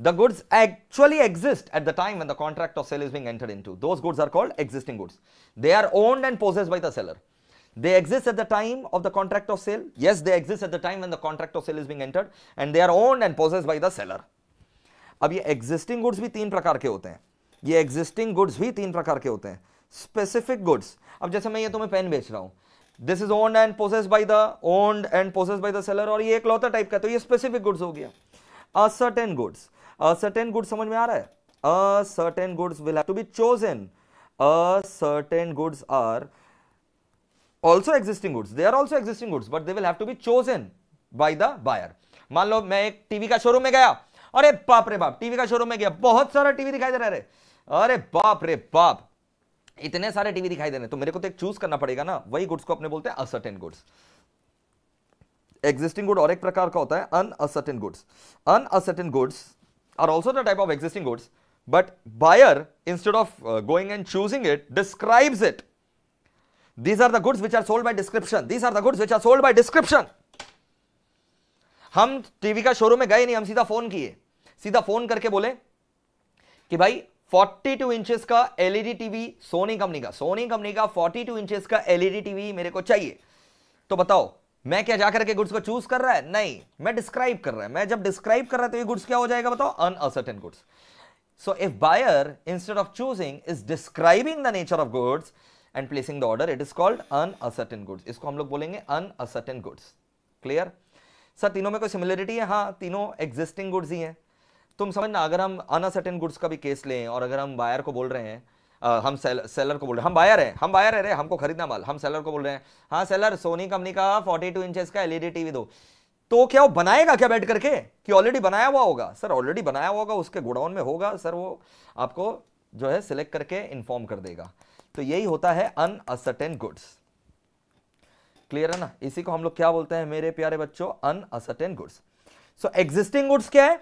the goods actually exist at the time when the contract of sale is being entered into those goods are called existing goods they are owned and possessed by the seller they exist at the time of the contract of sale yes they exist at the time when the contract of sale is being entered and they are owned and possessed by the seller अब ये existing goods भी तीन प्रकार के होते हैं ये existing goods भी तीन प्रकार के होते हैं स्पेसिफिक गुड्स अब जैसे मैं ये तुम्हें पेन बेच रहा हूं this is owned and process by the owned and process by the seller और ये एक लौता टाइप का तो ये स्पेसिफिक गुड्स हो गया असर्टेन गुड्स असर्टेन गुड्स समझ में आ रहा है ascertain goods will have to be chosen ascertain goods are also existing goods they are also existing goods but they will have to be chosen by the buyer मान लो मैं एक TV का शोरूम में गया अरे बाप रे बाप टीवी का शोरूम में गया बहुत सारा टीवी दिखाई दे रहा है अरे बाप रे बाप इतने सारे टीवी दिखाई दे रहे तो मेरे को तो एक चूज करना पड़ेगा ना वही गुड्स को अपने बोलते हैं असर्टेन गुड्स एग्जिस्टिंग गुड और एक प्रकार का होता है uncertain goods unascertain goods are also the type of existing goods but buyer instead of going and choosing it describes it these are the goods which are sold by description these are the goods which are sold by description हम TV का showroom में गए नहीं हम सीधा phone किए सीधा phone करके बोले कि भाई फोर्टी टू इंचेस का एलईडी टीवी सोनी कंपनी का सोनी कंपनी का फोर्टी टू इंचेस का एलईडी टीवी e मेरे को चाहिए तो बताओ मैं क्या जाकर के गुड्स को चूज कर रहा है नहीं मैं डिस्क्राइब कर रहा है मैं जब डिस्क्राइब कर रहा है तो ये गुड्स क्या हो जाएगा बताओ unascertain goods so if buyer instead of choosing is describing the nature of goods and placing the order it is called unascertain goods इसको हम लोग बोलेंगे अनअसर्टेन गुड्स क्लियर सर तीनों में कोई सिमिलरिटी है हाँ तीनों एग्जिस्टिंग गुड्स ही हैं तुम समझना अगर हम अनसर्टेन गुड्स का भी केस लें और अगर हम बायर को बोल रहे हैं आ, हम सेल, सेलर को बोल रहे हैं हम बायर है हम बायर है रे हमको खरीदना माल हम सेलर को बोल रहे हैं हाँ सेलर सोनी कंपनी का 42 टू इंचेस का एलईडी टीवी e दो तो क्या वो बनाएगा क्या बैठ करके कि ऑलरेडी बनाया हुआ होगा सर ऑलरेडी बनाया हुआ होगा उसके गोडाउन में होगा सर वो आपको जो है सिलेक्ट करके इन्फॉर्म कर देगा तो यही होता है अन गुड्स क्लियर है ना इसी को हम लोग क्या बोलते हैं मेरे प्यारे बच्चों unascertained goods so existing goods क्या है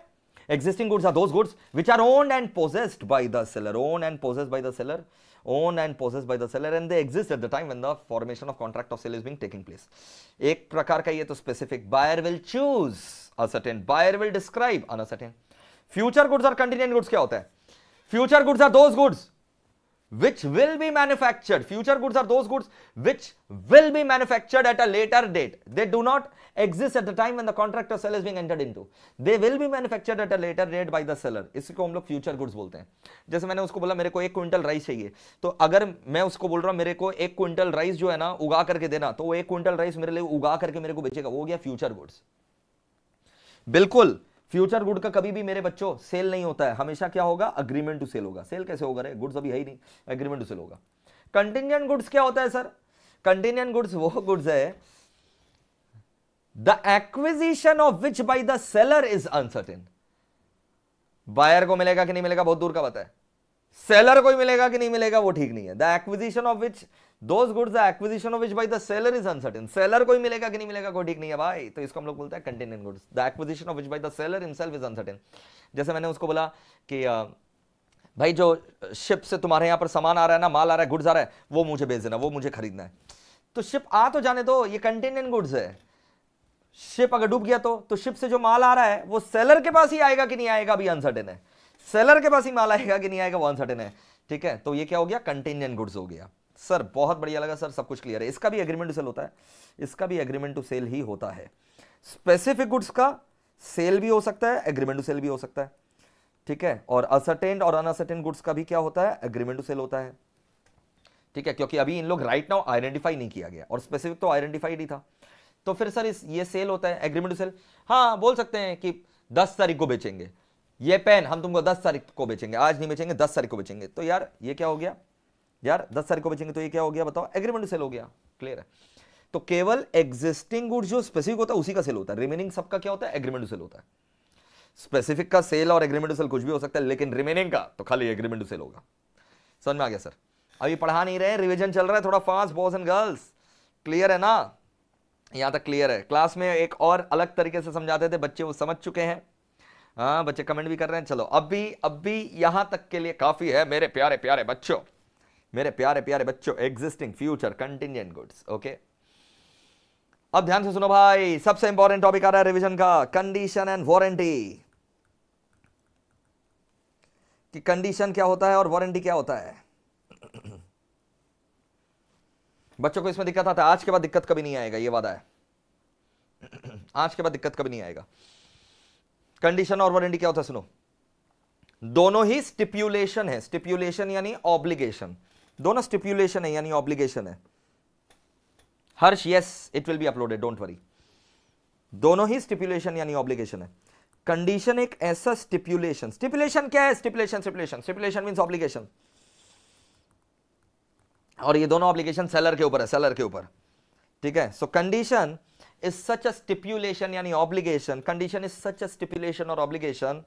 Existing goods are those goods which are owned and possessed by the seller, owned and possessed by the seller, owned and possessed by the seller and they exist at the time when the formation of contract of sale is being taking place. एक प्रकार का ये तो specific buyer will choose a certain, buyer will describe an a certain. Future goods are contingent goods क्या होता है? Future goods are those goods which will be manufactured future goods are those goods which will be manufactured at a later date they do not exist at the time when the contract of sale is being entered in they will be manufactured at a later date by the seller इसी हम लोग future goods बोलते हैं जैसे मैंने उसको बोला मेरे को एक क्विंटल राइस चाहिए तो अगर मैं उसको बोल रहा हूं मेरे को एक क्विंटल राइस जो है ना उगा करके देना तो वो एक क्विंटल राइस मेरे लिए उगा करके मेरे को बेचेगा वो हो गया फ्यूचर गुड्स बिल्कुल फ्यूचर गुड का कभी भी मेरे बच्चों सेल नहीं होता है हमेशा क्या होगा अग्रीमेंट टू सेल होगा सेल कैसे होगा रे गुड्स अभी है ही नहीं अग्रीमेंट टू सेल होगा कंटिन्यून गुड्स क्या होता है सर कंटिन्यून गुड्स वो गुड्स है the acquisition of which by the seller is uncertain buyer को मिलेगा कि नहीं मिलेगा बहुत दूर का पता है सेलर को मिलेगा कि नहीं मिलेगा वो ठीक नहीं है the acquisition of which those those goods acquisition of which by the seller is uncertain seller कोई मिलेगा कि नहीं मिलेगा कोई ठीक नहीं है भाई तो इसको हम लोग बोलते हैं contingent goods the acquisition of which by the seller himself is uncertain जैसे मैंने उसको बोला कि भाई जो शिप से तुम्हारे यहाँ पर सामान आ रहा है ना माल आ रहा है गुड्स आ रहा है वो मुझे भेज देना वो मुझे खरीदना है तो शिप आ तो जाने दो ये कंटेनेंट गुड्स है शिप अगर डूब गया तो तो शिप से जो माल आ रहा है वो सेलर के पास ही आएगा कि नहीं आएगा अभी अनसर्टेन है सेलर के पास ही माल आएगा कि नहीं आएगा वो अनसर्टेन है ठीक है तो ये क्या हो गया कंटेनेंट गुड्स हो गया सर बहुत बढ़िया लगा सर सब कुछ क्लियर है इसका भी एग्रीमेंट टू सेल होता है इसका भी एग्रीमेंट टू सेल ही होता है स्पेसिफिक गुड्स का सेल भी हो सकता है एग्रीमेंट टू सेल भी हो सकता है ठीक है और असर्टेंड और अनअसर्टेंड गुड्स का भी क्या होता है एग्रीमेंट टू सेल होता है ठीक है क्योंकि अभी इन लोग राइट नाउ आइडेंटिफाई नहीं किया गया और स्पेसिफिक तो आइडेंटिफाइड ही था तो फिर सर इस ये सेल होता है एग्रीमेंट टू सेल हाँ बोल सकते हैं कि दस तारीख को बेचेंगे ये पेन हम तुमको दस तारीख को बेचेंगे आज नहीं बेचेंगे दस तारीख को बेचेंगे तो यार ये क्या हो गया यार दस तारीख को बचेंगे तो ये क्या हो गया बताओ एग्रीमेंट सेल हो गया क्लियर है तो केवल एग्जिस्टिंग गुड्स जो स्पेसिफिक होता है उसी का सेल होता है रिमेनिंग सबका क्या होता है एग्रीमेंट सेल होता है स्पेसिफिक का सेल और एग्रीमेंट सेल कुछ भी हो सकता है लेकिन रिमेनिंग का तो खाली एग्रीमेंट सेल होगा समझ में आ गया सर अभी पढ़ा नहीं रहे रिविजन चल रहा है थोड़ा fast boys and girls clear है ना यहां तक क्लियर है क्लास में एक और अलग तरीके से समझाते थे बच्चे वो समझ चुके हैं हाँ बच्चे कमेंट भी कर रहे हैं चलो अभी अभी यहां तक के लिए काफ़ी है मेरे प्यारे प्यारे बच्चों मेरे प्यारे प्यारे बच्चों existing future contingent goods okay अब ध्यान से सुनो भाई सबसे इंपॉर्टेंट टॉपिक आ रहा है रिविजन का कंडीशन एंड वारंटी कि कंडीशन क्या होता है और वारंटी क्या होता है बच्चों को इसमें दिक्कत आता है आज के बाद दिक्कत कभी नहीं आएगा ये वादा है आज के बाद दिक्कत कभी नहीं आएगा कंडीशन और वारंटी क्या होता है सुनो दोनों ही स्टिप्यूलेशन है स्टिप्यूलेशन यानी ऑब्लिगेशन दोनों स्टिप्यूलेशन है यानी ऑब्लिगेशन है Harsh yes it will be uploaded don't worry दोनों ही स्टिप्यूलेशन यानी ऑब्लिगेशन है कंडीशन एक ऐसा स्टिप्यूलेशन स्टिप्यूलेशन क्या है स्टिप्यूलेशन स्टिप्यूलेशन स्टिप्यूलेशन मीन्स ऑब्लिगेशन और ये दोनों ऑब्लिगेशन सेलर के ऊपर है सेलर के ऊपर ठीक है सो condition is such a stipulation यानी obligation condition is such a stipulation और obligation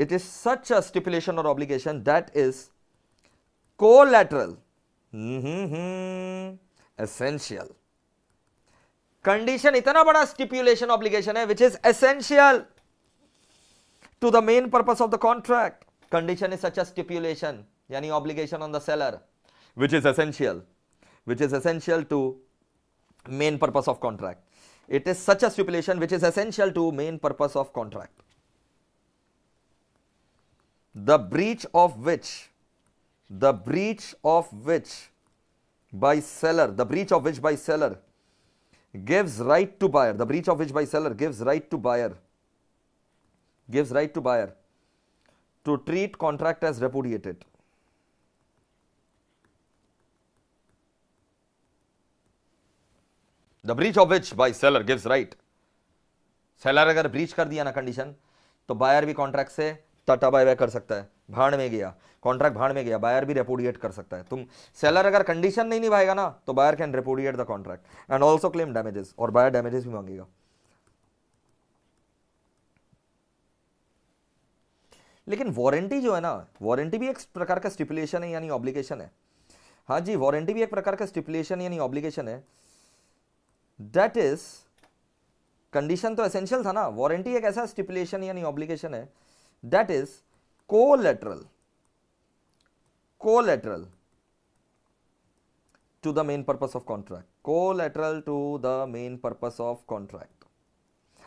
it is such a stipulation और obligation that is collateral essential condition itana bada stipulation obligation which is essential to the main purpose of the contract condition is such a stipulation yani obligation on the seller which is essential which is essential to main purpose of contract it is such a stipulation which is essential to main purpose of contract the breach of which the breach of which by seller the breach of which by seller gives right to buyer the breach of which by seller gives right to buyer gives right to buyer to treat contract as repudiated the breach of which by seller gives right seller अगर breach कर दिया ना condition तो buyer भी contract से tata bye bye कर सकता है भाड़ में गया कॉन्ट्रैक्ट भाड़ में गया बायर भी रेपोडिएट कर सकता है तुम सेलर अगर कंडीशन नहीं निभाएगा ना तो buyer can repudiate the contract and also claim damages और बायर डैमेजेस भी मांगेगा लेकिन वारंटी जो है ना वारंटी भी एक प्रकार का स्टिपुलेशन है यानी ऑब्लिगेशन है हाँ जी वारंटी भी एक प्रकार का स्टिपुलेशन यानी ऑब्लिगेशन है दैट इज कंडीशन तो एसेंशियल था ना वारंटी एक ऐसा स्टिपुलेशन यानी ऑब्लिगेशन है that is collateral collateral to the main purpose of contract collateral to the main purpose of contract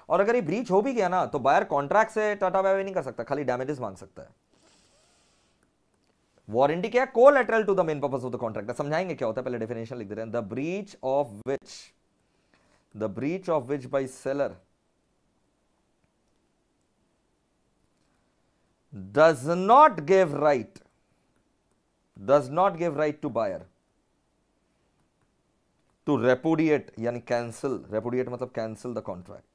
और अगर ये ब्रीच हो भी गया ना तो बायर कॉन्ट्रैक्ट से टाटा बाय नहीं कर सकता खाली डैमेजेस मांग सकता है वारंटी क्या collateral to the main purpose of the contract समझाएंगे क्या होता है पहले डेफिनेशन लिख दे रहे हैं the breach of which the breach of which by seller does not give right does not give right to buyer to repudiate yani cancel repudiate matlab cancel the contract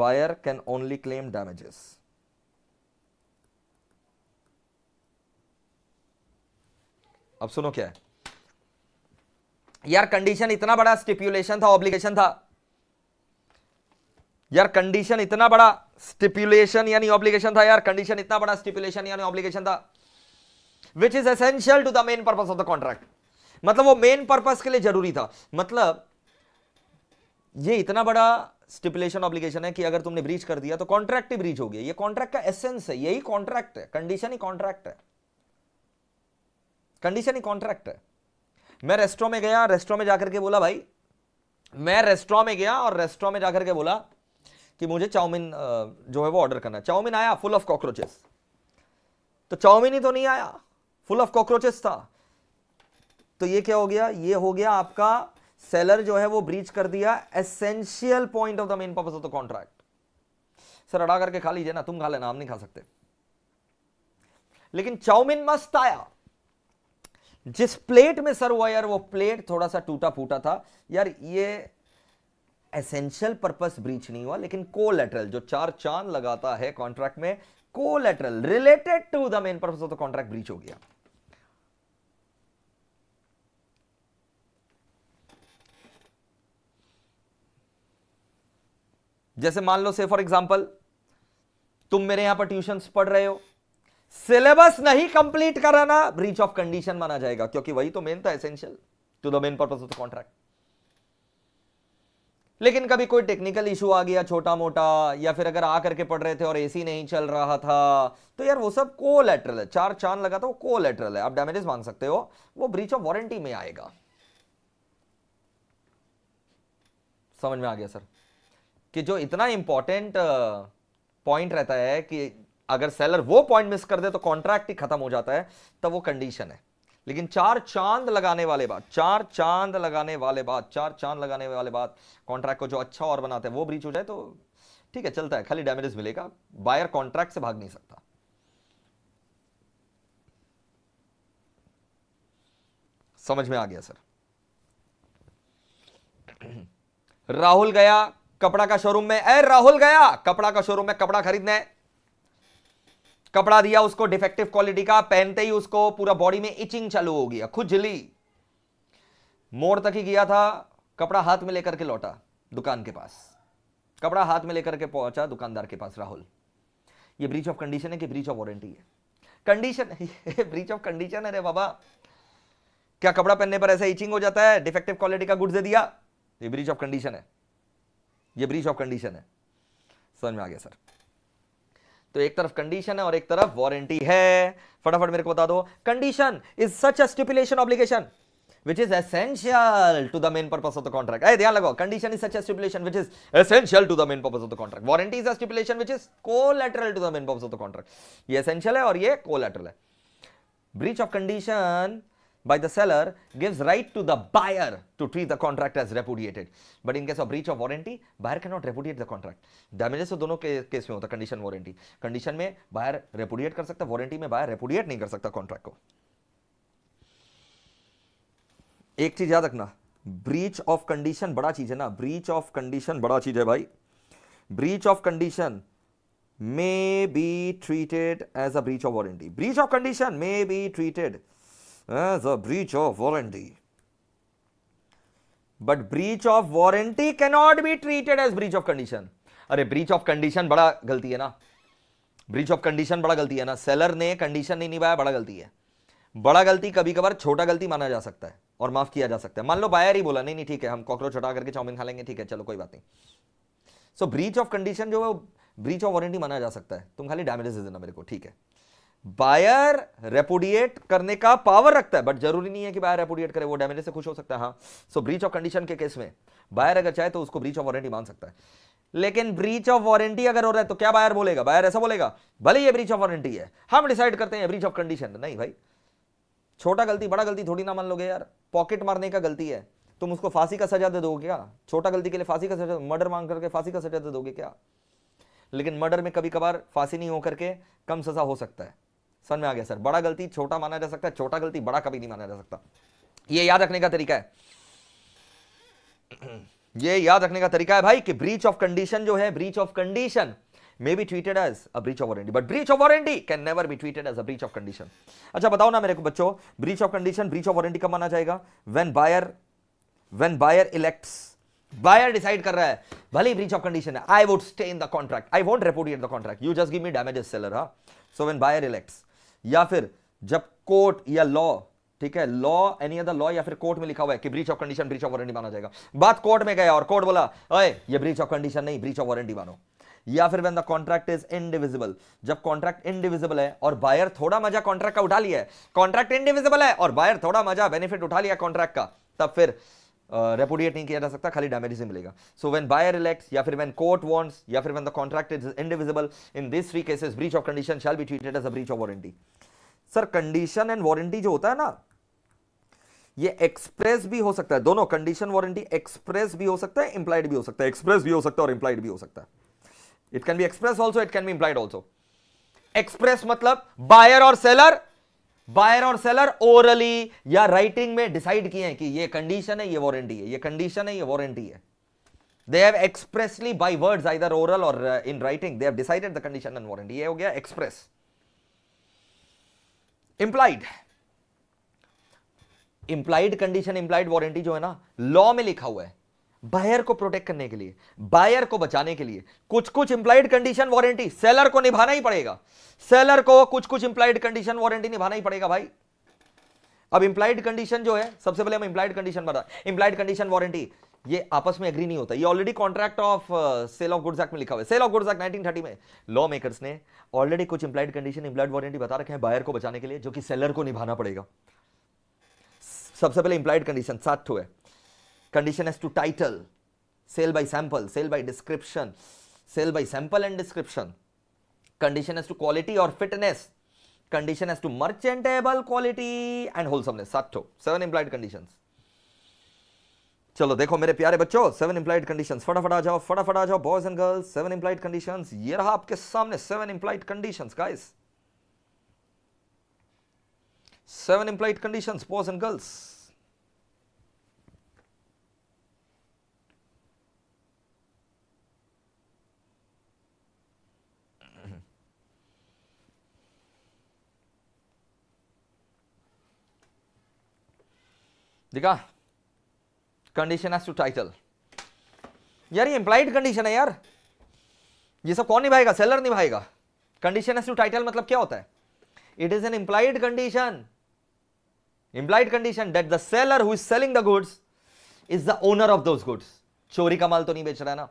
buyer can only claim damages अब सुनो क्या है यार condition इतना बड़ा stipulation था obligation था यार कंडीशन इतना बड़ा स्टिपुलेशन यानी ऑब्लिगेशन था यार कंडीशन इतना बड़ा स्टिपुलेशन यानी ऑब्लिगेशन था which is essential to the main purpose of the contract मतलब वो मेन पर्पस के लिए जरूरी था मतलब ये इतना बड़ा स्टिपुलेशन ऑब्लिगेशन है कि अगर तुमने ब्रीच कर दिया तो कॉन्ट्रैक्ट ही ब्रीच हो गया ये कॉन्ट्रैक्ट का एसेंस है यही कॉन्ट्रैक्ट है कंडीशन ही कॉन्ट्रैक्ट है कंडीशन ही कॉन्ट्रैक्ट है मैं रेस्टोरेंट में गया रेस्टोरेंट में जाकर के बोला भाई मैं रेस्टोरेंट में गया और रेस्टोरेंट में जाकर के बोला कि मुझे चाउमिन जो है वो ऑर्डर करना चाउमिन आया फुल ऑफ कॉकरोचेस तो चाउमिन ही तो नहीं आया फुल ऑफ कॉकरोचेस था तो ये क्या हो गया ये हो गया आपका सेलर जो है वो ब्रीच कर दिया essential point of the main purpose of the contract sir अड़ा करके खा लीजिए ना तुम खा लेना हम नहीं खा सकते लेकिन चाउमिन मस्त आया जिस प्लेट में सर हुआ यार वो प्लेट थोड़ा सा टूटा फूटा था यार ये एसेंशियल पर्पस ब्रीच नहीं हुआ लेकिन कोलेटरल जो चार चांद लगाता है कॉन्ट्रैक्ट में collateral related to the main purpose of the contract breach हो गया जैसे मान लो से फॉर एग्जाम्पल तुम मेरे यहां पर ट्यूशन पढ़ रहे हो सिलेबस नहीं कंप्लीट कराना ब्रीच ऑफ कंडीशन माना जाएगा क्योंकि वही तो मेन था essential to the main purpose of the contract लेकिन कभी कोई टेक्निकल इशू आ गया छोटा मोटा या फिर अगर आ करके पढ़ रहे थे और एसी नहीं चल रहा था तो यार वो सब को लेटरल है चार चांद लगा था वो को लेटरल है आप डैमेजेस मांग सकते हो वो ब्रीच ऑफ वारंटी में आएगा समझ में आ गया सर कि जो इतना इंपॉर्टेंट पॉइंट रहता है कि अगर सेलर वो पॉइंट मिस कर दे तो कॉन्ट्रैक्ट ही खत्म हो जाता है तब वो कंडीशन है लेकिन चार चांद लगाने वाले बात चार चांद लगाने वाले बाद चार चांद लगाने वाले बात कॉन्ट्रैक्ट को जो अच्छा और बनाते हैं वो ब्रीच हो जाए तो ठीक है चलता है खाली डैमेजेस मिलेगा बायर कॉन्ट्रैक्ट से भाग नहीं सकता समझ में आ गया सर राहुल गया कपड़ा का शोरूम में ए राहुल गया कपड़ा का शोरूम में कपड़ा खरीदने कपड़ा दिया उसको डिफेक्टिव क्वालिटी का पहनते ही उसको पूरा बॉडी में इचिंग चालू हो गया खुजली मोड़ तक ही गया था कपड़ा हाथ में लेकर के लौटा दुकान के पास कपड़ा हाथ में लेकर के पहुंचा दुकानदार के पास राहुल ये ब्रीच ऑफ कंडीशन है कि ब्रीच ऑफ वारंटी है कंडीशन ब्रीच ऑफ कंडीशन है रे बाबा क्या कपड़ा पहनने पर ऐसा इचिंग हो जाता है डिफेक्टिव क्वालिटी का गुड दे दिया ये ब्रीच ऑफ कंडीशन है ये ब्रीच ऑफ कंडीशन है समझ में आ गया सर तो एक तरफ कंडीशन है और एक तरफ वारंटी है फटाफट मेरे को बता दो condition is such a stipulation obligation which is essential to the main purpose of the contract. Hey, dhyan lago. Condition is such a stipulation which is essential to the main purpose of the contract. Warranty is a stipulation which is collateral to the main purpose of the contract. ये essential है और ये collateral है. Breach of condition by the seller gives right to the buyer to treat the contract as repudiated. But in case of breach of warranty, buyer cannot repudiate the contract. Damages तो दोनों के case में होता condition warranty condition में buyer repudiate कर सकता warranty में buyer repudiate नहीं कर सकता कॉन्ट्रैक्ट को एक चीज याद रखना ब्रीच ऑफ कंडीशन बड़ा चीज है ना ब्रीच ऑफ कंडीशन बड़ा चीज है भाई breach of condition may be treated as a breach of warranty breach of condition may be treated uh, the breach of warranty. But breach of warranty cannot be treated as breach of condition. अरे breach of condition बड़ा गलती है ना breach of condition बड़ा गलती है ना seller ने कंडीशन नहीं निभाया बड़ा गलती है बड़ा गलती कभी कभार छोटा गलती माना जा सकता है और माफ किया जा सकता है मान लो बायर ही बोला नहीं नहीं ठीक है हम कॉकरोच हटा करके चाउमिन खा लेंगे ठीक है चलो कोई बात नहीं सो ब्रीच ऑफ कंडीशन जो है ब्रीच ऑफ वारंटी माना जा सकता है तुम खाली डैमेजेस दे देना मेरे को ठीक है बायर रेपुडिएट करने का पावर रखता है बट जरूरी नहीं है कि बायर रेपुडिएट करे वो डैमेज से खुश हो सकता है हाँ सो ब्रीच ऑफ कंडीशन के केस में बायर अगर चाहे तो उसको ब्रीच ऑफ वारंटी मान सकता है लेकिन ब्रीच ऑफ वारंटी अगर हो रहा है तो क्या बायर बोलेगा बायर ऐसा बोलेगा भले ये ब्रीच ऑफ वारंटी है हम डिसाइड करते हैं ब्रीच ऑफ कंडीशन नहीं भाई छोटा गलती बड़ा गलती थोड़ी ना मान लोगे यार पॉकेट मारने का गलती है तुम उसको फांसी का सजा दे दोगे क्या छोटा गलती के लिए फांसी का सजा मर्डर मांग करके फांसी का सजा दे दोगे क्या लेकिन मर्डर में कभी कभार फांसी नहीं होकर के कम सजा हो सकता है समझ में आ गया सर बड़ा गलती छोटा माना जा सकता है छोटा गलती बड़ा कभी नहीं माना जा सकता ये याद रखने का तरीका है ये याद रखने का तरीका है भाई कि ब्रीच ऑफ कंडीशन जो है breach of condition may B tweeted as a breach of warranty but breach of warranty can never be tweeted as a breach of condition अच्छा बताओ ना मेरे को बच्चों breach of condition breach of warranty कब माना जाएगा when buyer when buyer elects buyer decide कर रहा है भले ब्रीच ऑफ कंडीशन है I would stay in the contract I vote report in the contract you just give me damages seller हां so when buyer elects या फिर जब court या लॉ ठीक है लॉ एनी अदर लॉ या फिर कोर्ट में लिखा हुआ है कि breach of condition breach of warranty माना जाएगा बात कोर्ट में गया और कोर्ट बोला अरे ये ब्रीच ऑफ कंडीशन नहीं ब्रीच ऑफ वारंटी मानो या फिर when the contract is indivisible जब कॉन्ट्रैक्ट इंडिविजिबल है और बायर थोड़ा मजा कॉन्ट्रैक्ट का उठा लिया है कॉन्ट्रैक्ट इंडिविजिबल है और बायर थोड़ा मजा बेनिफिट उठा लिया कॉन्ट्रैक्ट का तब फिर रेपोडिएट uh, नहीं किया जा सकता खाली डैमेज ही मिलेगा सो वैन बायर इलेक्ट्स या फिर वैन कोर्ट वॉन्ट्स या फिर when the contract is indivisible in this three cases breach of condition shall be treated as a breach of warranty sir condition and warranty जो होता है ना ये express भी हो सकता है दोनों कंडीशन वारंटी एक्सप्रेस भी हो सकता है इंप्लाइड भी हो सकता है एक्सप्रेस भी हो सकता है और इंप्लाइड भी हो सकता है it can be express also it can be implied also express मतलब बायर और सेलर बायर और सेलर ओरली या राइटिंग में डिसाइड किए हैं कि ये कंडीशन है ये वारंटी है ये कंडीशन है ये वारंटी है they have expressly by words either oral और in writing they have decided the condition and warranty ये हो गया express implied implied condition implied warranty जो है ना लॉ में लिखा हुआ है बायर को प्रोटेक्ट करने के लिए बायर को बचाने के लिए कुछ कुछ इंप्लाइड कंडीशन वारंटी सेलर को निभाना ही पड़ेगा सेलर को कुछ कुछ इंप्लाइड कंडीशन वारंटी निभाना ही पड़ेगा भाई अब इंप्लाइड कंडीशन जो है सबसे पहले हम इंप्लाइड कंडीशन बता इंप्लाइड कंडीशन वारंटी ये आपस में एग्री नहीं होता ये already contract of sale of goods act में लिखा हुआ है सेल ऑफ गुड्स एक्ट 1930 में लॉ मेकर्स ने ऑलरेडी कुछ इंप्लाइड कंडीशन इंप्लाइड वारंटी बता रखे हैं बायर को बचाने के लिए जो कि सेलर को निभाना पड़ेगा सबसे पहले इंप्लाइड कंडीशन सात है condition as to title sale by sample sale by description sale by sample and description condition as to quality or fitness condition as to merchantable quality and wholesomeness satto seven implied conditions चलो देखो मेरे प्यारे बच्चों seven implied conditions फटाफट आ जाओ फटाफट आ जाओ boys and girls seven implied conditions ये रहा आपके सामने seven implied conditions guys seven implied conditions boys and girls देखा कंडीशन एज टू टाइटल यार ये इंप्लाइड कंडीशन है यार ये सब कौन निभाएगा सेलर निभाएगा कंडीशन एज टू टाइटल मतलब क्या होता है it is an implied condition implied condition that the seller who is selling the goods is the owner of those goods चोरी का माल तो नहीं बेच रहा है ना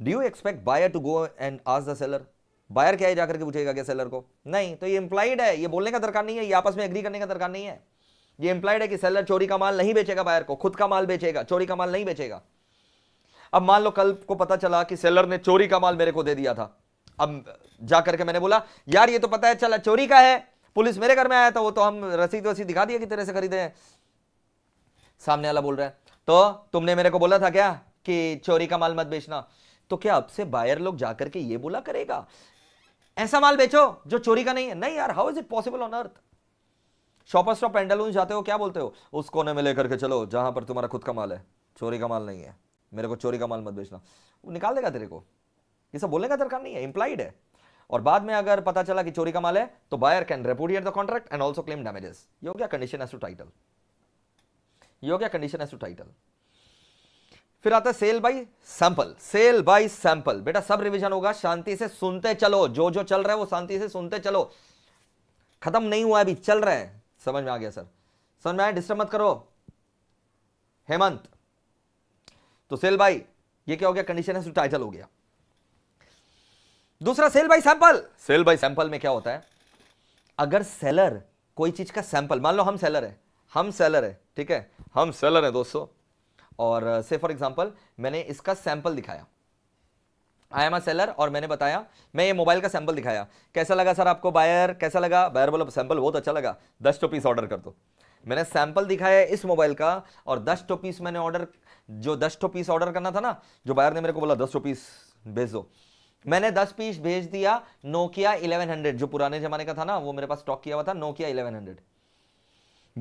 do you expect buyer to go and ask the seller buyer क्या है जाकर के पूछेगा क्या सेलर को नहीं तो ये इंप्लाइड है ये बोलने का दरकार नहीं है ये आपस में एग्री करने का दरकार नहीं है ये इंप्लाइड है कि सेलर चोरी का माल नहीं बेचेगा बायर को खुद का माल बेचेगा चोरी का माल नहीं बेचेगा अब मान लो कल को पता चला कि सेलर ने चोरी का माल मेरे को दे दिया था अब जाकर के मैंने बोला यार ये तो पता है चला चोरी का है पुलिस मेरे घर में आया था वो तो हम रसीद वसीद दिखा दिया कि तेरे से खरीदे हैं सामने वाला बोल रहा है तो तुमने मेरे को बोला था क्या कि चोरी का माल मत बेचना तो क्या अब से बायर लोग जाकर के ये बोला करेगा ऐसा माल बेचो जो चोरी का नहीं है नहीं यार how is it possible on earth Shopper Stop Pantaloon जाते हो क्या बोलते हो उस कोने में लेकर के चलो जहां पर तुम्हारा खुद का माल है चोरी का माल नहीं है मेरे को चोरी का माल मत बेचना वो निकाल देगा तेरे को ये सब बोलने का दरकार नहीं है इंप्लाइड है और बाद में अगर पता चला कि चोरी का माल है तो buyer can repudiate the contract and also claim damages ये हो गया कंडीशन एस टू टाइटल ये हो गया कंडीशन एस टू टाइटल फिर आता है sale by sample sale by sample बेटा सब रिविजन होगा शांति से सुनते चलो जो जो चल रहा है वो शांति से सुनते चलो खत्म नहीं हुआ अभी चल रहा है समझ में आ गया सर समझ में आया डिस्टर्ब मत करो हेमंत तो सेल बाई ये क्या हो गया कंडीशन है टाइटल हो गया दूसरा sale by sample sale by sample में क्या होता है अगर सेलर कोई चीज का सैंपल मान लो हम सेलर है हम सेलर है ठीक है हम सेलर है दोस्तों और से फॉर एग्जाम्पल मैंने इसका सैंपल दिखाया आई एम अ सेलर और मैंने बताया मैं ये मोबाइल का सैंपल दिखाया कैसा लगा सर आपको बायर कैसा लगा बायर बोला सैंपल बहुत अच्छा लगा दस टो पीस ऑर्डर कर दो मैंने सैंपल दिखाया इस मोबाइल का और दस टो पीस मैंने ऑर्डर जो दस टो पीस ऑर्डर करना था ना जो बायर ने मेरे को बोला दस टो पीस भेज दो मैंने दस पीस भेज दिया नोकिया इलेवन हंड्रेड जो पुराने जमाने का था ना वो मेरे पास स्टॉक किया हुआ था नोकिया इलेवन हंड्रेड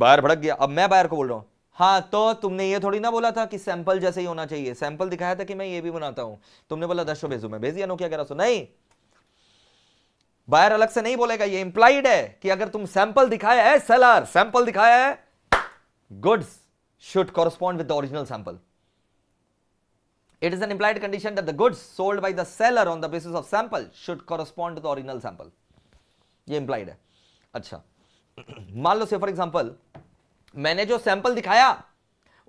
बायर भड़क गया अब मैं बायर को बोल रहा हूँ हाँ तो तुमने ये थोड़ी ना बोला था कि सैंपल जैसे ही होना चाहिए सैंपल दिखाया था कि मैं ये भी बनाता हूं तुमने बोला दशो भेजू मैं भेज दिया नोकिया ग्यारह सौ नहीं बायर अलग से नहीं बोलेगा ये इंप्लाइड है कि अगर तुम सैंपल दिखाया है सेलर सैंपल दिखाया है goods should correspond with the original sample it is an implied condition that the goods sold by the seller on the basis of sample should correspond the original sample ये implied है अच्छा मान लो से for example मैंने जो sample दिखाया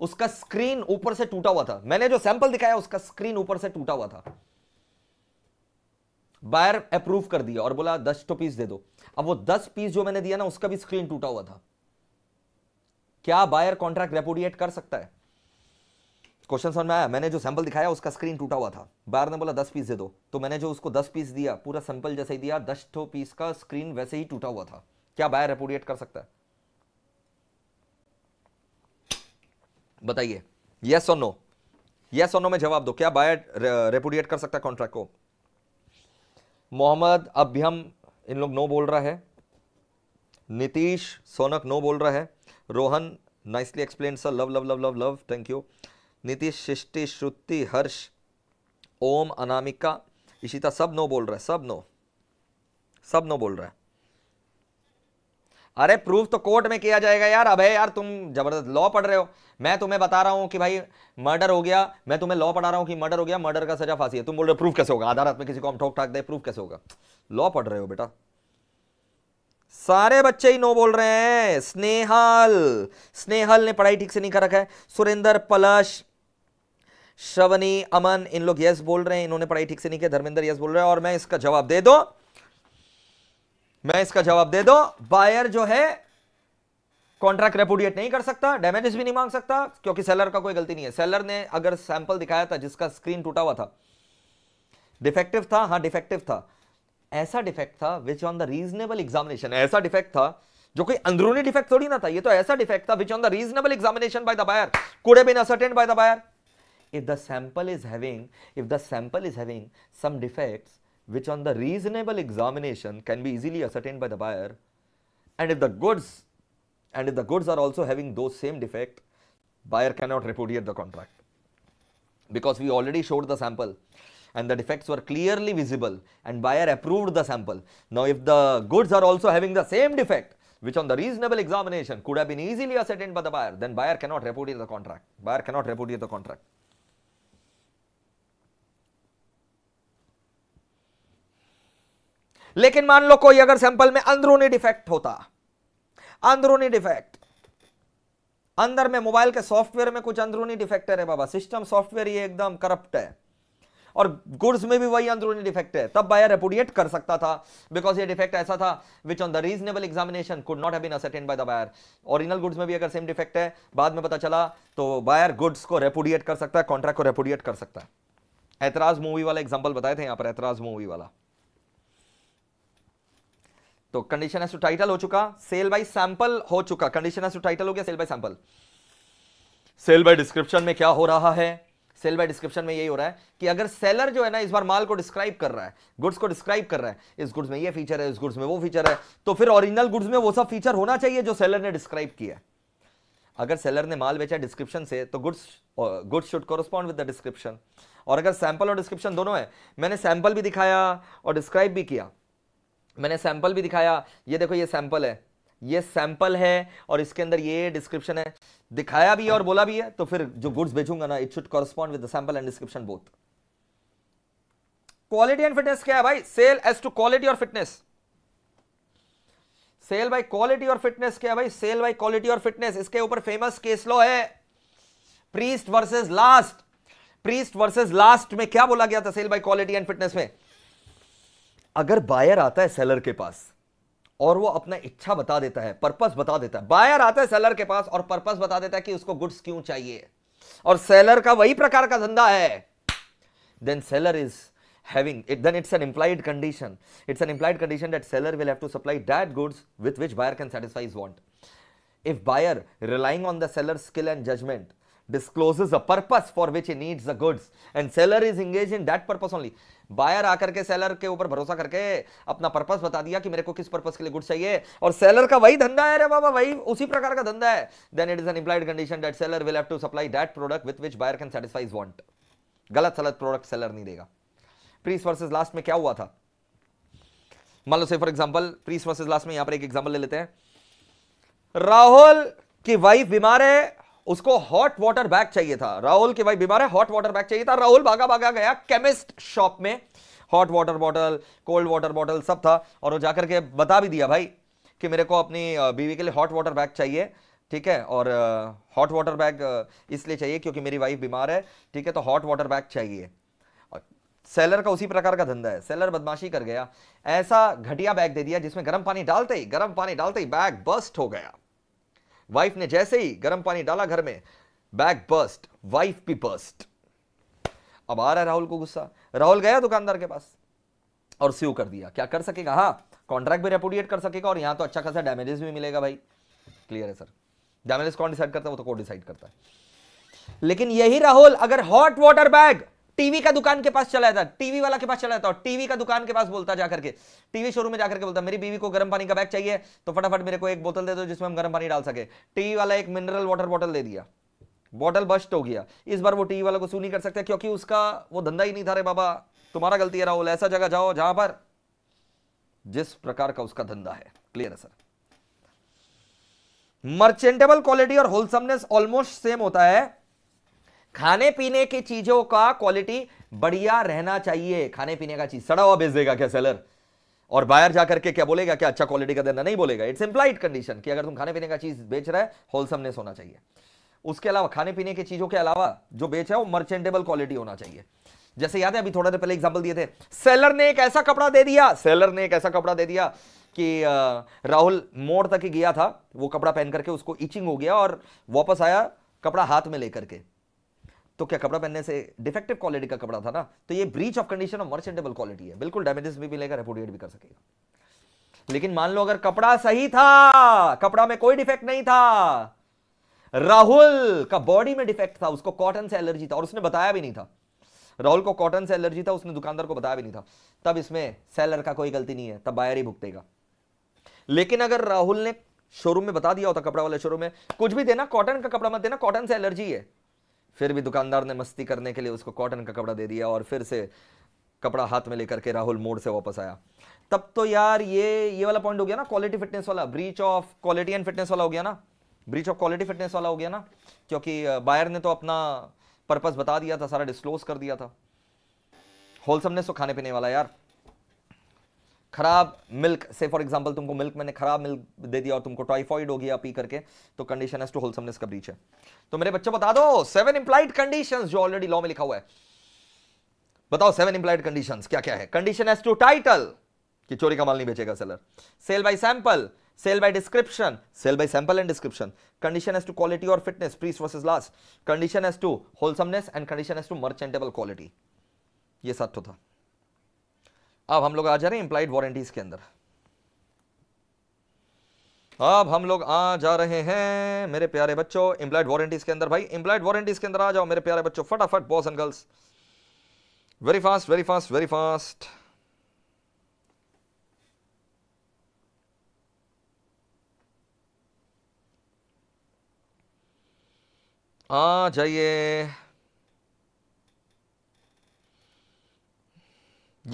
उसका स्क्रीन ऊपर से टूटा हुआ था मैंने जो सैंपल दिखाया उसका स्क्रीन ऊपर से टूटा हुआ था बायर अप्रूव कर दिया और बोला दस टो तो पीस दे दो अब वो दस पीस जो मैंने दिया ना उसका भी स्क्रीन टूटा हुआ था क्या बायर कॉन्ट्रैक्ट रेपोडिएट कर सकता है क्वेश्चन समझ में आया मैंने जो सैंपल दिखाया उसका स्क्रीन टूटा हुआ था बायर ने बोला दस पीस दे दो तो मैंने जो उसको दस पीस दिया पूरा सैंपल जैसे ही दिया दस टो तो पीस का स्क्रीन वैसे ही टूटा हुआ था क्या बायर रेपोडिएट कर सकता है बताइए यस और नो यस और नो में जवाब दो क्या बायर रेपुडिएट कर सकता कॉन्ट्रैक्ट को मोहम्मद अभ्यम इन लोग नो बोल रहा है नीतीश सोनक नो बोल रहा है Rohan nicely explain sir love love love love love thank you Nitish Shishti Shruti Harsh Om Anamika Ishita सब नो बोल रहा है सब नो सब नो बोल रहा है अरे प्रूफ तो कोर्ट में किया जाएगा यार अबे यार तुम जबरदस्त लॉ पढ़ रहे हो मैं तुम्हें बता रहा हूँ कि भाई मर्डर हो गया मैं तुम्हें लॉ पढ़ा रहा हूँ कि मर्डर हो गया मर्डर का सजा फांसी है तुम बोल रहे हो प्रूफ कैसे होगा आधार में किसी को हम ठोक ठाक दे प्रूफ कैसे होगा लॉ पढ़ रहे हो बेटा सारे बच्चे ही नो बोल रहे हैं स्नेहल स्नेहल ने पढ़ाई ठीक से नहीं कर रखा है सुरेंद्र पलश श्रवनी अमन इन लोग यस बोल रहे हैं इन्होंने पढ़ाई ठीक से नहीं किया धर्मेंद्र यस बोल रहे हैं और मैं इसका जवाब दे दो मैं इसका जवाब दे दो बायर जो है कॉन्ट्रैक्ट रेपुडिएट नहीं कर सकता डैमेजेस भी नहीं मांग सकता क्योंकि सेलर का कोई गलती नहीं है सेलर ने अगर सैंपल दिखाया था जिसका स्क्रीन टूटा हुआ था डिफेक्टिव था हाँ डिफेक्टिव था ऐसा डिफेक्ट था which on the reasonable examination ऐसा डिफेक्ट था जो कोई अंदरूनी डिफेक्ट थोड़ी ना था ये तो ऐसा डिफेक्ट था which on the reasonable examination by the buyer could been ascertain by the buyer if the sample is having if the sample is having some defects which on the reasonable examination can be easily ascertained by the buyer and if the goods and if the goods are also having those same defect buyer cannot repudiate the contract because we already showed the sample and the defects were clearly visible and buyer approved the sample now if the goods are also having the same defect which on the reasonable examination could have been easily ascertained by the buyer then buyer cannot repudiate the contract buyer cannot repudiate the contract लेकिन मान लो कोई अगर sample में अंदरूनी defect होता अंदरूनी defect अंदर में मोबाइल के सॉफ्टवेयर में कुछ अंदरूनी डिफेक्ट है बाबा सिस्टम सॉफ्टवेयर ये एकदम करप्ट है और गुड्स में भी वही अंदरूनी डिफेक्ट है तब बायर रेपुडिएट कर सकता था बिकॉज ये डिफेक्ट ऐसा था which on the reasonable examination could not have been by the buyer original goods में भी अगर सेम डिफेक्ट है बाद में पता चला तो बायर गुड्स को रेपुडिएट कर सकता है कॉन्ट्रैक्ट को रेपुडिएट कर सकता है एतराज मूवी वाला एग्जाम्पल बताए थे यहां पर एतराज मूवी वाला तो कंडीशन एस टू टाइटल हो चुका सेल बाय सैंपल हो चुका कंडीशन एस टू टाइटल हो गया sale by sample sale by description में क्या हो रहा है सेल बाय डिस्क्रिप्शन में यही हो रहा है कि अगर सेलर जो है ना इस बार माल को डिस्क्राइब कर रहा है गुड्स को डिस्क्राइब कर रहा है इस गुड्स में ये फीचर है इस गुड्स में वो फीचर है तो फिर ओरिजिनल गुड्स में वो सब फीचर होना चाहिए जो सेलर ने डिस्क्राइब किया अगर सेलर ने माल बेचा डिस्क्रिप्शन से तो goods goods should correspond with the description और अगर सैंपल और डिस्क्रिप्शन दोनों है मैंने सैंपल भी दिखाया और डिस्क्राइब भी किया मैंने सैंपल भी दिखाया ये देखो ये सैंपल है ये सैंपल है और इसके अंदर ये डिस्क्रिप्शन है दिखाया भी है और बोला भी है तो फिर जो गुड्स भेजूंगा ना it should correspond with sample and description both quality and fitness क्या है भाई सेल एज टू क्वालिटी और फिटनेस सेल बाय क्वालिटी और फिटनेस क्या है भाई सेल बाय क्वालिटी और फिटनेस इसके ऊपर फेमस केस लॉ है Priest versus Last Priest versus Last में क्या बोला गया था sale by quality and fitness में अगर बायर आता है सेलर के पास और वो अपना इच्छा बता देता है पर्पस बता देता है बायर आता है सेलर के पास और पर्पस बता देता है कि उसको गुड्स क्यों चाहिए और सेलर का वही प्रकार का धंधा है then seller is having it then it's an implied condition it's an implied condition that seller will have to supply that goods with which buyer can satisfy his want if buyer relying on the seller's skill and judgment discloses a purpose for which he needs the goods and seller is engaged in that purpose only buyer आकर के seller के ऊपर भरोसा करके अपना purpose बता दिया कि मेरे को किस purpose के लिए goods चाहिए और seller का वही धंधा है रे बाबा वही उसी प्रकार का धंधा है then it is an implied condition that seller will have to supply that product with which buyer can satisfy his want गलत सलत product seller नहीं देगा प्रीस वर्सेस लास्ट में क्या हुआ था मान लो से for example Priest versus Last में यहां पर एक एग्जांपल ले लेते हैं राहुल की वाइफ बीमार है उसको हॉट वाटर बैग चाहिए था राहुल के भाई बीमार है हॉट वाटर बैग चाहिए था राहुल भागा भागा गया केमिस्ट शॉप में hot water bottle cold water bottle सब था और वो जाकर के बता भी दिया भाई कि मेरे को अपनी बीवी के लिए हॉट वाटर बैग चाहिए ठीक है और हॉट वाटर बैग इसलिए चाहिए क्योंकि मेरी वाइफ बीमार है ठीक है तो हॉट वाटर बैग चाहिए सेलर का उसी प्रकार का धंधा है सेलर बदमाशी कर गया ऐसा घटिया बैग दे दिया जिसमें गर्म पानी डालते ही गर्म पानी डालते ही बैग बस्ट हो गया वाइफ ने जैसे ही गर्म पानी डाला घर में बैग बस्ट वाइफ भी बस्ट अब आ रहा है राहुल को गुस्सा राहुल गया दुकानदार के पास और सीओ कर दिया क्या कर सकेगा हाँ कॉन्ट्रैक्ट भी रेपोडिएट कर सकेगा और यहां तो अच्छा खासा डैमेजेस भी मिलेगा भाई क्लियर है सर डैमेजेस कौन डिसाइड करता है वो तो कोर्ट डिसाइड करता है लेकिन यही राहुल अगर हॉट वाटर बैग टीवी का दुकान के पास चला जाता टीवी वाला के पास चला जाता और टीवी का दुकान के पास बोलता जाकर के टीवी शोरूम में जाकर के बोलता मेरी बीवी को गर्म पानी का बैग चाहिए तो फटाफट मेरे को एक बोतल दे दो जिसमें हम गर्म पानी डाल सके टीवी वाला एक मिनरल वाटर बॉटल दे दिया बॉटल बस्ट हो गया इस बार वो टीवी वाला को सू नहीं कर सकता क्योंकि उसका वो धंधा ही नहीं था रे बाबा तुम्हारा गलती है राहुल ऐसा जगह जाओ जहां पर जिस प्रकार का उसका धंधा है क्लियर है सर मर्चेंटेबल क्वालिटी और होलसमनेस ऑलमोस्ट सेम होता है खाने पीने की चीजों का क्वालिटी बढ़िया रहना चाहिए खाने पीने का चीज सड़ा हुआ भेज देगा क्या सेलर और बाहर जाकर के क्या बोलेगा क्या अच्छा क्वालिटी का देना नहीं बोलेगा इट्स इंप्लाइड कंडीशन कि अगर तुम खाने पीने का चीज बेच रहे होलसमनेस होना चाहिए उसके अलावा खाने पीने की चीजों के अलावा जो बेच है वो मर्चेंडेबल क्वालिटी होना चाहिए जैसे याद है अभी थोड़ा देर पहले एग्जाम्पल दिए थे सेलर ने एक ऐसा कपड़ा दे दिया सेलर ने एक ऐसा कपड़ा दे दिया कि राहुल मोड़ तक ही गया था वो कपड़ा पहन करके उसको इचिंग हो गया और वापस आया कपड़ा हाथ में लेकर के तो क्या कपड़ा पहनने से डिफेक्टिव क्वालिटी का कपड़ा था ना तो ये breach of condition of merchantable quality है बिल्कुल डैमेजेस भी मिलेगा रेपोडिएट भी कर सकेगा लेकिन मान लो अगर कपड़ा सही था कपड़ा में कोई डिफेक्ट नहीं था राहुल का बॉडी में डिफेक्ट था उसको कॉटन से एलर्जी था और उसने बताया भी नहीं था राहुल को कॉटन से एलर्जी था उसने दुकानदार को बताया भी नहीं था तब इसमें सेलर का कोई गलती नहीं है तब बायर ही भुगतेगा लेकिन अगर राहुल ने शोरूम में बता दिया होता कपड़ा वाले शोरूम में कुछ भी देना कॉटन का कपड़ा मत देना कॉटन से एलर्जी है फिर भी दुकानदार ने मस्ती करने के लिए उसको कॉटन का कपड़ा दे दिया और फिर से कपड़ा हाथ में लेकर के राहुल मोड़ से वापस आया तब तो यार ये ये वाला पॉइंट हो गया ना क्वालिटी फिटनेस वाला breach of quality and fitness वाला हो गया ना ब्रीच ऑफ क्वालिटी फिटनेस वाला हो गया ना क्योंकि बायर ने तो अपना पर्पज बता दिया था सारा डिस्क्लोज कर दिया था होलसमनेस तो खाने पीने वाला यार खराब मिल्क से फॉर एग्जाम्पल तुमको मिल्क मैंने खराब मिल्क दे दिया और तुमको टाइफॉइड हो गया पी करके तो कंडीशन एस टू होलसमनेस का ब्रीच है तो मेरे बच्चों बता दो सेवन इंप्लाइड कंडीशन जो ऑलरेडी लॉ में लिखा हुआ है बताओ सेवन इंप्लाइड कंडीशन क्या क्या है कंडीशन एस टू टाइटल कि चोरी का माल नहीं बेचेगा seller sale by sample sale by description sale by sample and description condition as to quality और फिटनेस प्रीस versus last condition as to wholesomeness and condition as to merchantable quality ये सत्य तो था अब हम लोग आ जा रहे हैं इंप्लाइड वारंटीज के अंदर अब हम लोग आ जा रहे हैं मेरे प्यारे बच्चों इंप्लाइड वारंटीज के अंदर भाई इंप्लाइड वारंटीज के अंदर आ जाओ मेरे प्यारे बच्चों फटाफट boys and girls very fast very fast very fast आ जाइए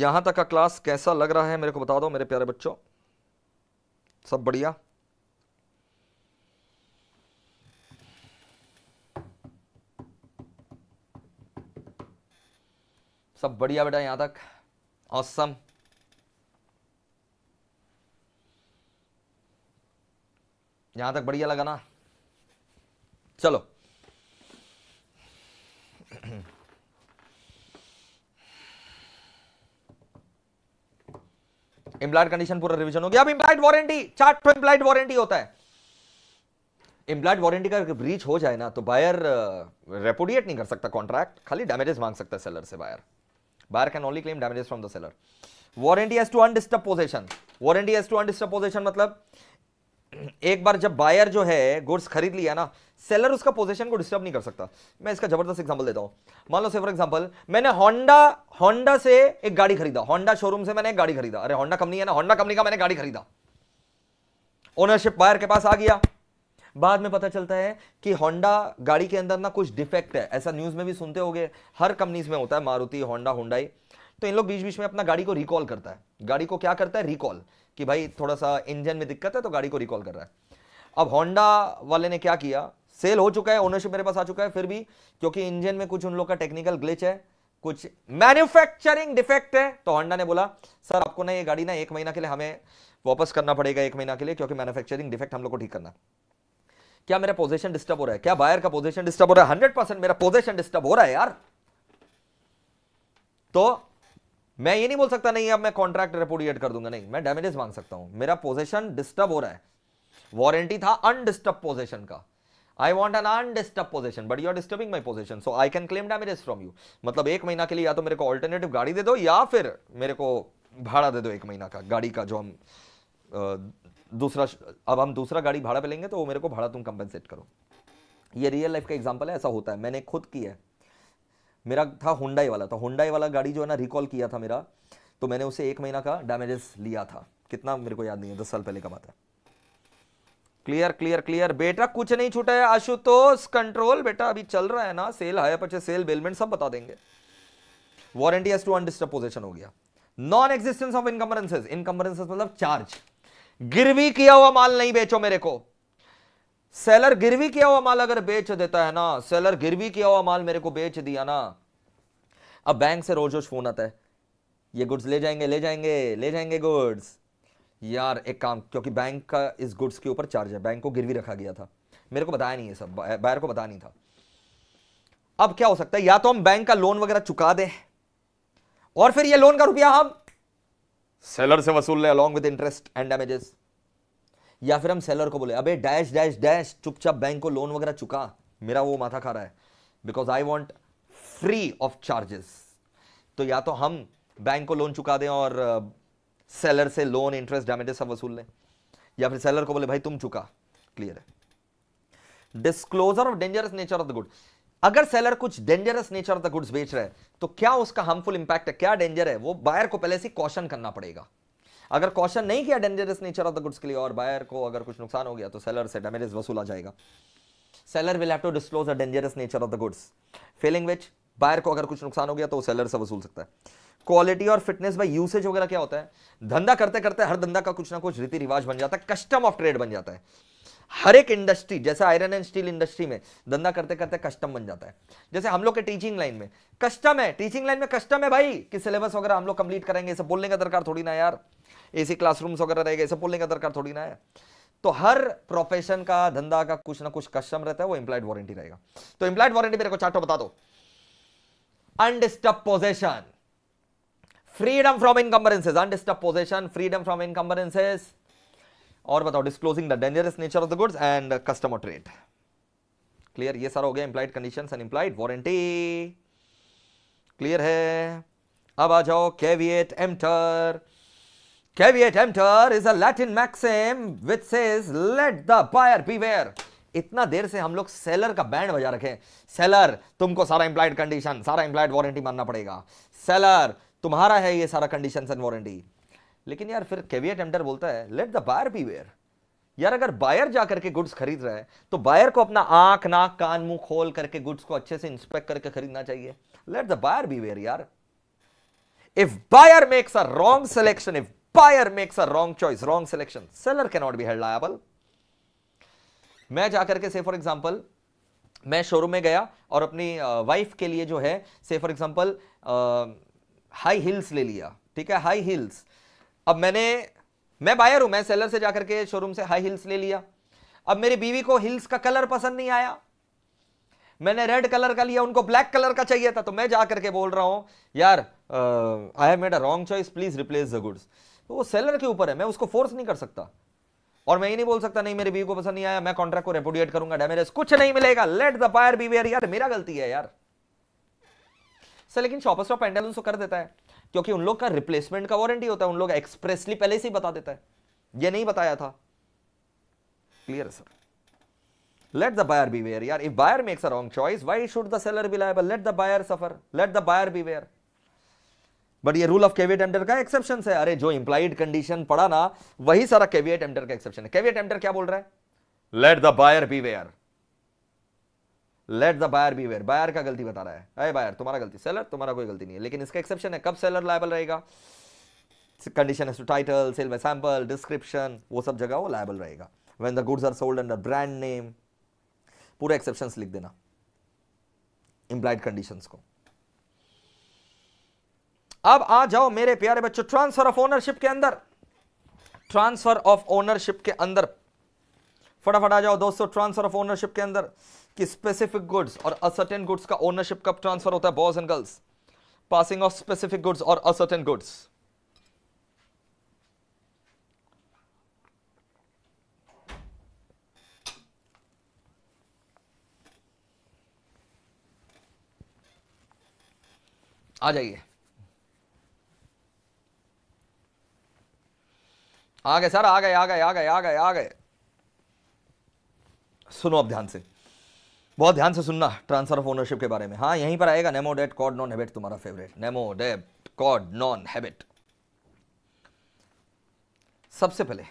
यहां तक का क्लास कैसा लग रहा है मेरे को बता दो मेरे प्यारे बच्चों सब बढ़िया सब बढ़िया बेटा यहां तक औसम यहां तक बढ़िया लगा ना चलो इम्प्लाइड कंडीशन पूरा रिविजन हो गया अब implied warranty chart two implied warranty होता है इम्प्लाइड वारंटी का ब्रीच हो जाए ना तो बायर रेपोडिएट uh, नहीं कर सकता कॉन्ट्रैक्ट खाली डैमेजेस मांग सकता है सेलर से buyer buyer can only claim damages from the seller warranty as to undisturbed possession warranty as to undisturbed possession मतलब एक बार जब बायर जो है गुड्स खरीद लिया ना सेलर उसका पोजीशन को डिस्टर्ब नहीं कर सकता मैं इसका जबरदस्त एग्जांपल देता हूं मान लो से फॉर एग्जांपल मैंने होंडा होंडा से एक गाड़ी खरीदा होंडा शोरूम से मैंने एक गाड़ी खरीदा अरे होंडा कंपनी है ना होंडा कंपनी का मैंने गाड़ी खरीदा ओनरशिप बायर के पास आ गया बाद में पता चलता है कि होंडा गाड़ी के अंदर ना कुछ डिफेक्ट है ऐसा न्यूज़ में भी सुनते हो हर कंपनीज में होता है मारुति होंडा होंडाई तो इन लोग बीच बीच में अपना गाड़ी को रिकॉल करता है गाड़ी को क्या करता है रिकॉल कि भाई थोड़ा सा इंजन में दिक्कत है तो गाड़ी को रिकॉल कर रहा है अब होंडा वाले ने क्या किया सेल हो चुका है ओनरशिप मेरे पास आ चुका है फिर भी क्योंकि इंजन में कुछ उन लोग का टेक्निकल ग्लिच है कुछ मैन्युफैक्चरिंग डिफेक्ट है तो होंडा ने बोला सर आपको ना ये गाड़ी ना एक महीना के लिए हमें वापस करना पड़ेगा एक महीना के लिए क्योंकि मैन्युफैक्चरिंग डिफेक्ट हम लोग को ठीक करना क्या मेरा पोजीशन डिस्टर्ब हो रहा है क्या बायर का पोजीशन डिस्टर्ब हो रहा है हंड्रेड परसेंट मेरा पोजीशन डिस्टर्ब हो रहा है यार तो मैं ये नहीं बोल सकता नहीं अब मैं कॉन्ट्रैक्ट रेपोडिएट कर दूंगा नहीं मैं डैमेजेस मांग सकता हूं मेरा पोजेशन डिस्टर्ब हो रहा है वारंटी था अनडिस्टर्ब पोजेशन का I want an undisturbed possession but you are disturbing my possession so I can claim damages from you मतलब एक महीना के लिए या तो मेरे को अल्टरनेटिव गाड़ी दे दो या फिर मेरे को भाड़ा दे दो एक महीना का गाड़ी का जो हम दूसरा अब हम दूसरा गाड़ी भाड़ा पे लेंगे तो वो मेरे को भाड़ा तुम कंपनसेट करो ये रियल लाइफ का एग्जाम्पल है ऐसा होता है मैंने खुद किया है मेरा था हुंडाई वाला तो हुंडाई वाला गाड़ी जो है ना रिकॉल किया था मेरा तो मैंने उसे एक महीना का डैमेजेस लिया था कितना मेरे को याद नहीं है दस साल पहले का बात है क्लियर क्लियर क्लियर बेटा कुछ नहीं छूटा है आशुतोष कंट्रोल बेटा अभी चल रहा है ना सेल हायर पर सेल बेलमेंट सब बता देंगे warranty as to undisturbed possession हो गया non existence of encumbrances encumbrances मतलब चार्ज गिरवी किया हुआ माल नहीं बेचो मेरे को सेलर गिरवी किया हुआ माल अगर बेच देता है ना सेलर गिरवी किया हुआ माल मेरे को बेच दिया ना अब बैंक से रोज रोज फोन आता है ये गुड्स ले जाएंगे ले जाएंगे ले जाएंगे गुड्स यार एक काम क्योंकि बैंक का इस गुड्स के ऊपर चार्ज है बैंक को गिरवी रखा गया था मेरे को बताया नहीं है सब बायर को पता नहीं था अब क्या हो सकता है या तो हम बैंक का लोन वगैरह चुका दें और फिर ये लोन का रुपया हम सेलर से वसूल ले along with interest and damages या फिर हम सेलर को बोले अबे डैश डैश डैश चुपचाप बैंक को लोन वगैरह चुका मेरा वो माथा खा रहा है because I want free of charges तो या तो हम बैंक को लोन चुका दें और सेलर से लोन इंटरेस्ट डैमेजेस सब वसूल लें या फिर सेलर को बोले भाई तुम चुका क्लियर है disclosure of dangerous nature of the good अगर सेलर कुछ dangerous nature of the goods बेच रहा है तो क्या उसका हार्मफुल इंपैक्ट है क्या डेंजर है वो बायर को पहले से कॉशन करना पड़ेगा अगर कॉशन नहीं किया dangerous nature of the goods के लिए और बायर को अगर कुछ नुकसान हो गया तो सेलर से डैमेजेस वसूला जाएगा seller will have to disclose the dangerous nature of the goods failing which buyer को अगर कुछ नुकसान हो गया तो वो सेलर से वसूल सकता है क्वालिटी और फिटनेस बाय यूसेज वगैरह क्या होता है धंधा करते करते हर धंधा का कुछ ना कुछ रीति रिवाज बन जाता है कस्टम ऑफ ट्रेड बन जाता है हर एक इंडस्ट्री जैसे आयरन एंड स्टील इंडस्ट्री में धंधा करते करते कस्टम बन जाता है जैसे हम लोग के टीचिंग लाइन में कस्टम है टीचिंग लाइन में कस्टम है भाई कि सिलेबस वगैरह हम लोग कंप्लीट करेंगे इसे बोलने का दरकार थोड़ी ना यार एसी क्लासरूम्स वगैरह रहेगा इसे बोलने का दरकार थोड़ी ना है तो हर प्रोफेशन का धंधा का कुछ ना कुछ कस्टम रहता है वो इंप्लाइड वारंटी रहेगा तो इंप्लाइड वारंटी मेरे को चार्टो बता दो undisturbed possession freedom from encumbrances undisturbed possession freedom from encumbrances और बताओ disclosing the dangerous nature of the goods and customer trade clear ये सारा हो गया implied condition and implied warranty clear है अब आ जाओ caveat emptor caveat emptor is a Latin maxim which says let the buyer beware इतना देर से हम लोग सेलर का बैंड बजा रखे सेलर तुमको सारा इंप्लाइड कंडीशन सारा इंप्लाइड वारंटी मानना पड़ेगा सेलर तुम्हारा है ये सारा कंडीशन एंड वारंटी लेकिन यार फिर केवियर टेंडर बोलता है let the buyer beware यार अगर बायर जा करके गुड्स खरीद रहा है तो बायर को अपना आंख नाक कान मुंह खोल करके गुड्स को अच्छे से इंस्पेक्ट करके खरीदना चाहिए let the buyer beware यार if buyer makes a wrong selection if buyer makes a wrong choice wrong selection seller can not be held liable मैं जाकर के से फॉर एग्जाम्पल मैं शोरूम में गया और अपनी वाइफ के लिए जो है से फॉर एग्जाम्पल हाई हिल्स ले लिया ठीक है हाई हिल्स अब मैंने मैं बायर हूं मैं सेलर से जाकर के शोरूम से हाई हिल्स ले लिया अब मेरी बीवी को हिल्स का कलर पसंद नहीं आया मैंने रेड कलर का लिया उनको ब्लैक कलर का चाहिए था तो मैं जाकर के बोल रहा हूं यार I have made a wrong choice please replace the goods तो वो सेलर के ऊपर है मैं उसको फोर्स नहीं कर सकता और मैं ये नहीं बोल सकता नहीं मेरी बीवी को पसंद नहीं आया मैं कॉन्ट्रैक्ट को रेपुडिएट करूंगा डैमेज कुछ नहीं मिलेगा लेट द पायर बीवियर यार मेरा गलती है यार सर लेकिन शॉपर्स स्टॉप पेंडल उनको तो कर देता है क्योंकि उन लोग का रिप्लेसमेंट का वारंटी होता है उन लोग एक्सप्रेसली पहले से ही बता देता है ये नहीं बताया था क्लियर है sir let the buyer beware यार if buyer makes a wrong choice why should the seller be liable let the buyer suffer let the buyer beware but ये रूल ऑफ केविएट एम्टर का exception है अरे जो implied condition पड़ा ना वही सारा केविएट एम्टर का एक्सेप्शन है केविएट एम्टर क्या बोल रहा है let the buyer beware let the buyer beware buyer का गलती बता रहा है अरे बायर तुम्हारा गलती सेलर तुम्हारा कोई गलती नहीं है लेकिन इसका एक्सेप्शन है कब सेलर लाइबल रहेगा condition as to title sale by sample description वो सब जगह वो लाइबल रहेगा when the goods are sold under brand name पूरे एक्सेप्शन लिख देना इंप्लाइड कंडीशन को अब आ जाओ मेरे प्यारे बच्चों ट्रांसफर ऑफ ओनरशिप के अंदर ट्रांसफर ऑफ ओनरशिप के अंदर फटाफट आ जाओ दोस्तों ट्रांसफर ऑफ ओनरशिप के अंदर कि स्पेसिफिक गुड्स और असर्टेन गुड्स का ओनरशिप कब ट्रांसफर होता है boys and girls passing of specific goods और असर्टेन गुड्स आ जाइए आ गए सर आ गए आ गए आ गए आ गए आ गए सुनो अब ध्यान से बहुत ध्यान से सुनना ट्रांसफर ऑफ ओनरशिप के बारे में हाँ यहीं पर आएगा नेमो डेट कॉड नॉन हैबिट तुम्हारा फेवरेट नेमो डेट कॉड नॉन हैबिट सबसे पहले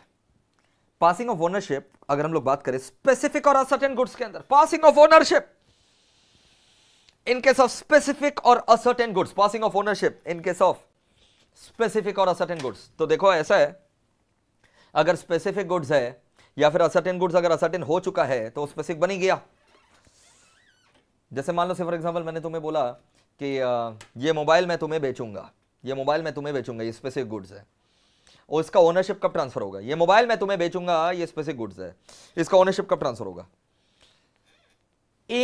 पासिंग ऑफ ओनरशिप अगर हम लोग बात करें स्पेसिफिक और असर्टेन गुड्स के अंदर passing of ownership in case of specific और ascertained goods passing of ownership in case of specific और असर्टेन गुड्स तो देखो ऐसा है अगर स्पेसिफिक गुड्स है या फिर असर्टेन गुड्स अगर असर्टेन हो चुका है तो स्पेसिफिक बनी गया जैसे मान लो से फॉर एग्जाम्पल मैंने तुम्हें बोला कि ये मोबाइल मैं तुम्हें बेचूंगा ये मोबाइल मैं तुम्हें बेचूंगा ये स्पेसिफिक गुड्स है और इसका ओनरशिप कब ट्रांसफर होगा ये मोबाइल मैं तुम्हें बेचूंगा ये स्पेसिफिक गुड्स है इसका ओनरशिप कब ट्रांसफर होगा